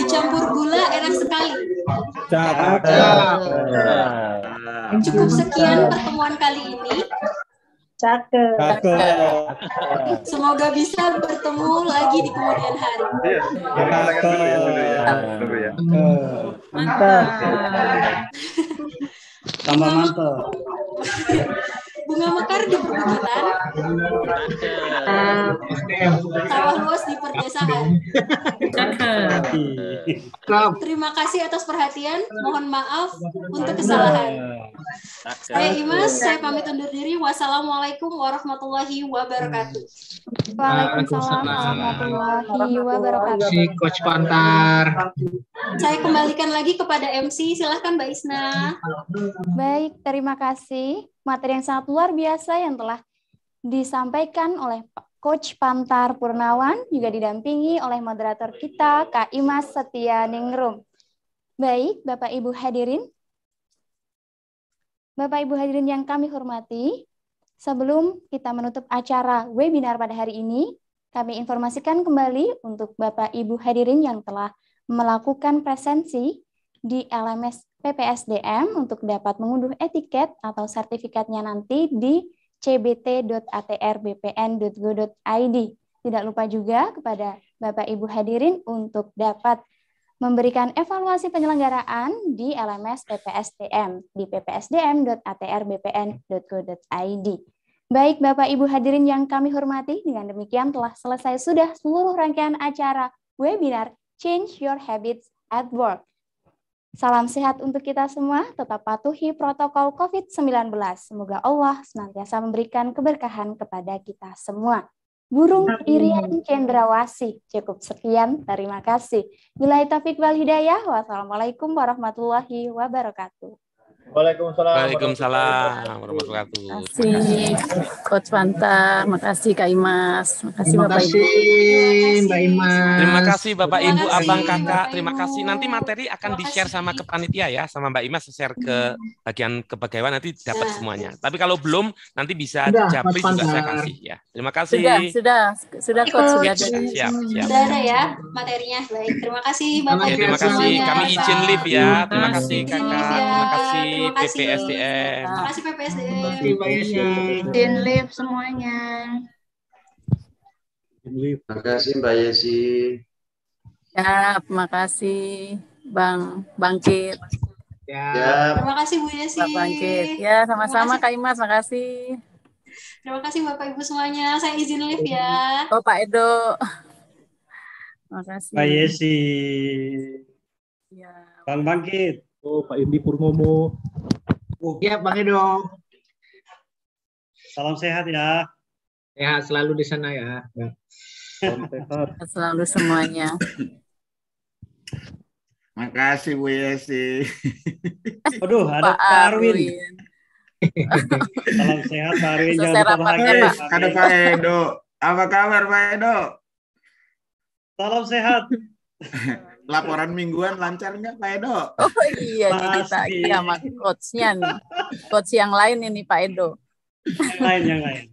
Dicampur gula enak sekali.
Cakep.
Cukup sekian pertemuan kali ini. Cakep. Cakep. Semoga bisa bertemu lagi di kemudian hari. Iya, ya,
ya. ya.
Mantap.
Tambah mantap. bunga mekar di perbukitan,
sawah luas di perdesaan. Terima kasih atas perhatian. Mohon maaf untuk kesalahan. Saya Imas, saya pamit undur diri. Wassalamualaikum warahmatullahi wabarakatuh. Waalaikumsalam warahmatullahi wabarakatuh. Si Coach Pantar.
Saya kembalikan lagi kepada MC. Silahkan Mbak Isna. Baik, terima kasih materi yang sangat luar biasa yang telah disampaikan oleh Coach Pantar Purnawan, juga didampingi oleh moderator kita, Kak Imas Setia Ningrum. Baik, Bapak Ibu hadirin. Bapak Ibu hadirin yang kami hormati, sebelum kita menutup acara webinar pada hari ini, kami informasikan kembali untuk Bapak Ibu hadirin yang telah melakukan presensi di LMS PPSDM untuk dapat mengunduh etiket atau sertifikatnya nanti di cbt.atrbpn.go.id. Tidak lupa juga kepada Bapak Ibu hadirin untuk dapat memberikan evaluasi penyelenggaraan di LMS PPSDM di ppsdm.atrbpn.go.id. Baik Bapak Ibu hadirin yang kami hormati, dengan demikian telah selesai sudah seluruh rangkaian acara webinar Change Your Habits at Work Salam sehat untuk kita semua, tetap patuhi protokol COVID-19. Semoga Allah senantiasa memberikan keberkahan kepada kita semua. Burung Irian Cendrawasi. Cukup sekian, terima kasih. Bila Taufik wal Hidayah, wassalamualaikum warahmatullahi wabarakatuh.
Waalaikumsalam.
Waalaikumsalam warahmatullahi wabarakatuh. Terima kasih
Coach Fanta, kasih
Kak Imas, makasih Bapak Ibu. Mbak Imas. Terima kasih Bapak Ibu, Abang, Kakak. Terima
kasih. Nanti materi akan di-share sama ke panitia ya, sama Mbak Imas share ke bagian kepegawaian nanti dapat iya. semuanya. Tapi kalau belum nanti bisa dicapri juga saya kasih ya. Terima kasih. Sudah,
sudah, sudah
Coach sudah ada.
Siap, siap. Sudah ya
materinya. Baik, terima kasih Bapak Ibu. Ya. Terima kasih. Kami izin
live ya. Terima kasih Kakak. Terima kasih kasih PPSDM. Terima
kasih PPSDM. Terima kasih Dinlip semuanya. Terima kasih Mbak Yesi. Ya,
terima kasih Bang Bangkit.
Ya. Terima kasih Bu Yesi. Mbak Bangkit. Ya, sama-sama Kak Imas, terima kasih. Terima kasih Bapak Ibu semuanya. Saya izin live ya. Oh Pak Edo.
terima kasih, Pak Yesi.
Ya. Bang Bangkit. Oh Pak Indi Purnomo.
Iya, Bang Edo. Salam sehat ya.
Ya,
selalu di sana ya.
selalu semuanya.
Makasih Bu Yesi. Aduh, ada Pak, Arwin. Arwin. Salam sehat Pak Arwin. Jangan lupa bahagia. Ya, Pak. Ada Pak Edo. Apa kabar Pak Edo? Salam sehat. Laporan mingguan lancar nggak Pak Edo? Oh
iya, Pasti. jadi sama coachnya nih. Coach yang lain ini Pak Edo.
Yang lain, yang lain.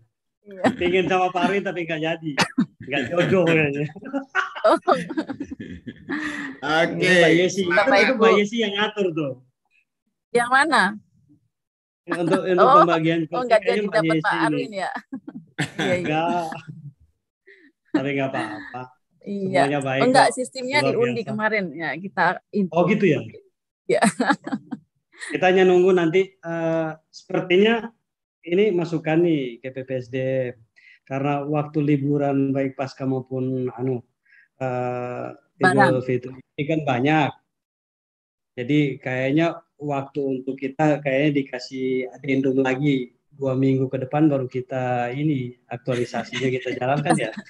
Iya. Ingin sama
Pari tapi nggak jadi.
Nggak jodoh kayaknya. Oh. Oke. Okay. Pak Yesi. Pak itu Pak Yesi yang ngatur tuh. Yang mana? Untuk, untuk oh, pembagian Oh, nggak jadi dapat Pak Arwin ya? Iya, iya. Tapi nggak apa-apa.
Iya. Semuanya baik. Enggak, sistemnya Luar diundi biasa. kemarin ya kita info. Oh
gitu ya. Ya. kita hanya nunggu nanti uh, sepertinya ini masukan nih ke PPSD karena
waktu liburan baik pasca maupun anu uh, Idul Fitri ini kan banyak. Jadi kayaknya waktu untuk kita kayaknya dikasih adendum lagi dua minggu ke depan baru kita ini aktualisasinya
kita jalankan ya.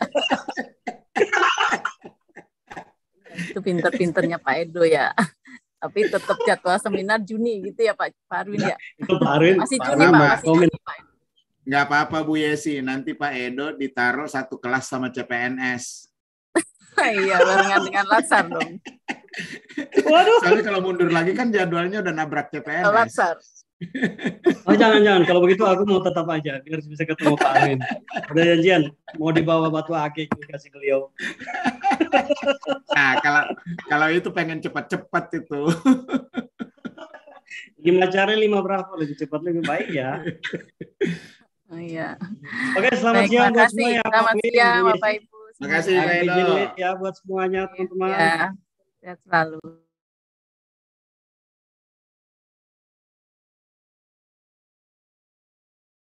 itu pinter-pinternya Pak Edo ya tapi tetap jadwal seminar Juni gitu ya Pak Parwin ya. Nah,
itu Pak Arwin. Masih Juni Pak, Pak. masih Juni Pak. Enggak apa-apa Bu Yesi, nanti Pak Edo ditaruh satu kelas sama CPNS. iya, barengan
dengan Latsar dong.
Waduh. Soalnya kalau mundur lagi kan jadwalnya udah nabrak CPNS. Latsar. Oh jangan jangan kalau begitu aku mau tetap aja biar bisa ketemu Pak Amin. Ada janjian mau dibawa batu akik dikasih beliau. Nah kalau kalau itu pengen cepat-cepat itu. Gimana cari lima berapa lebih cepat lebih baik ya.
Oh iya. Oke selamat baik, siang buat semua ya. Selamat Pak siang Bapak Ibu. Terima kasih
ya buat semuanya
iya, teman-teman. Ya,
sehat selalu.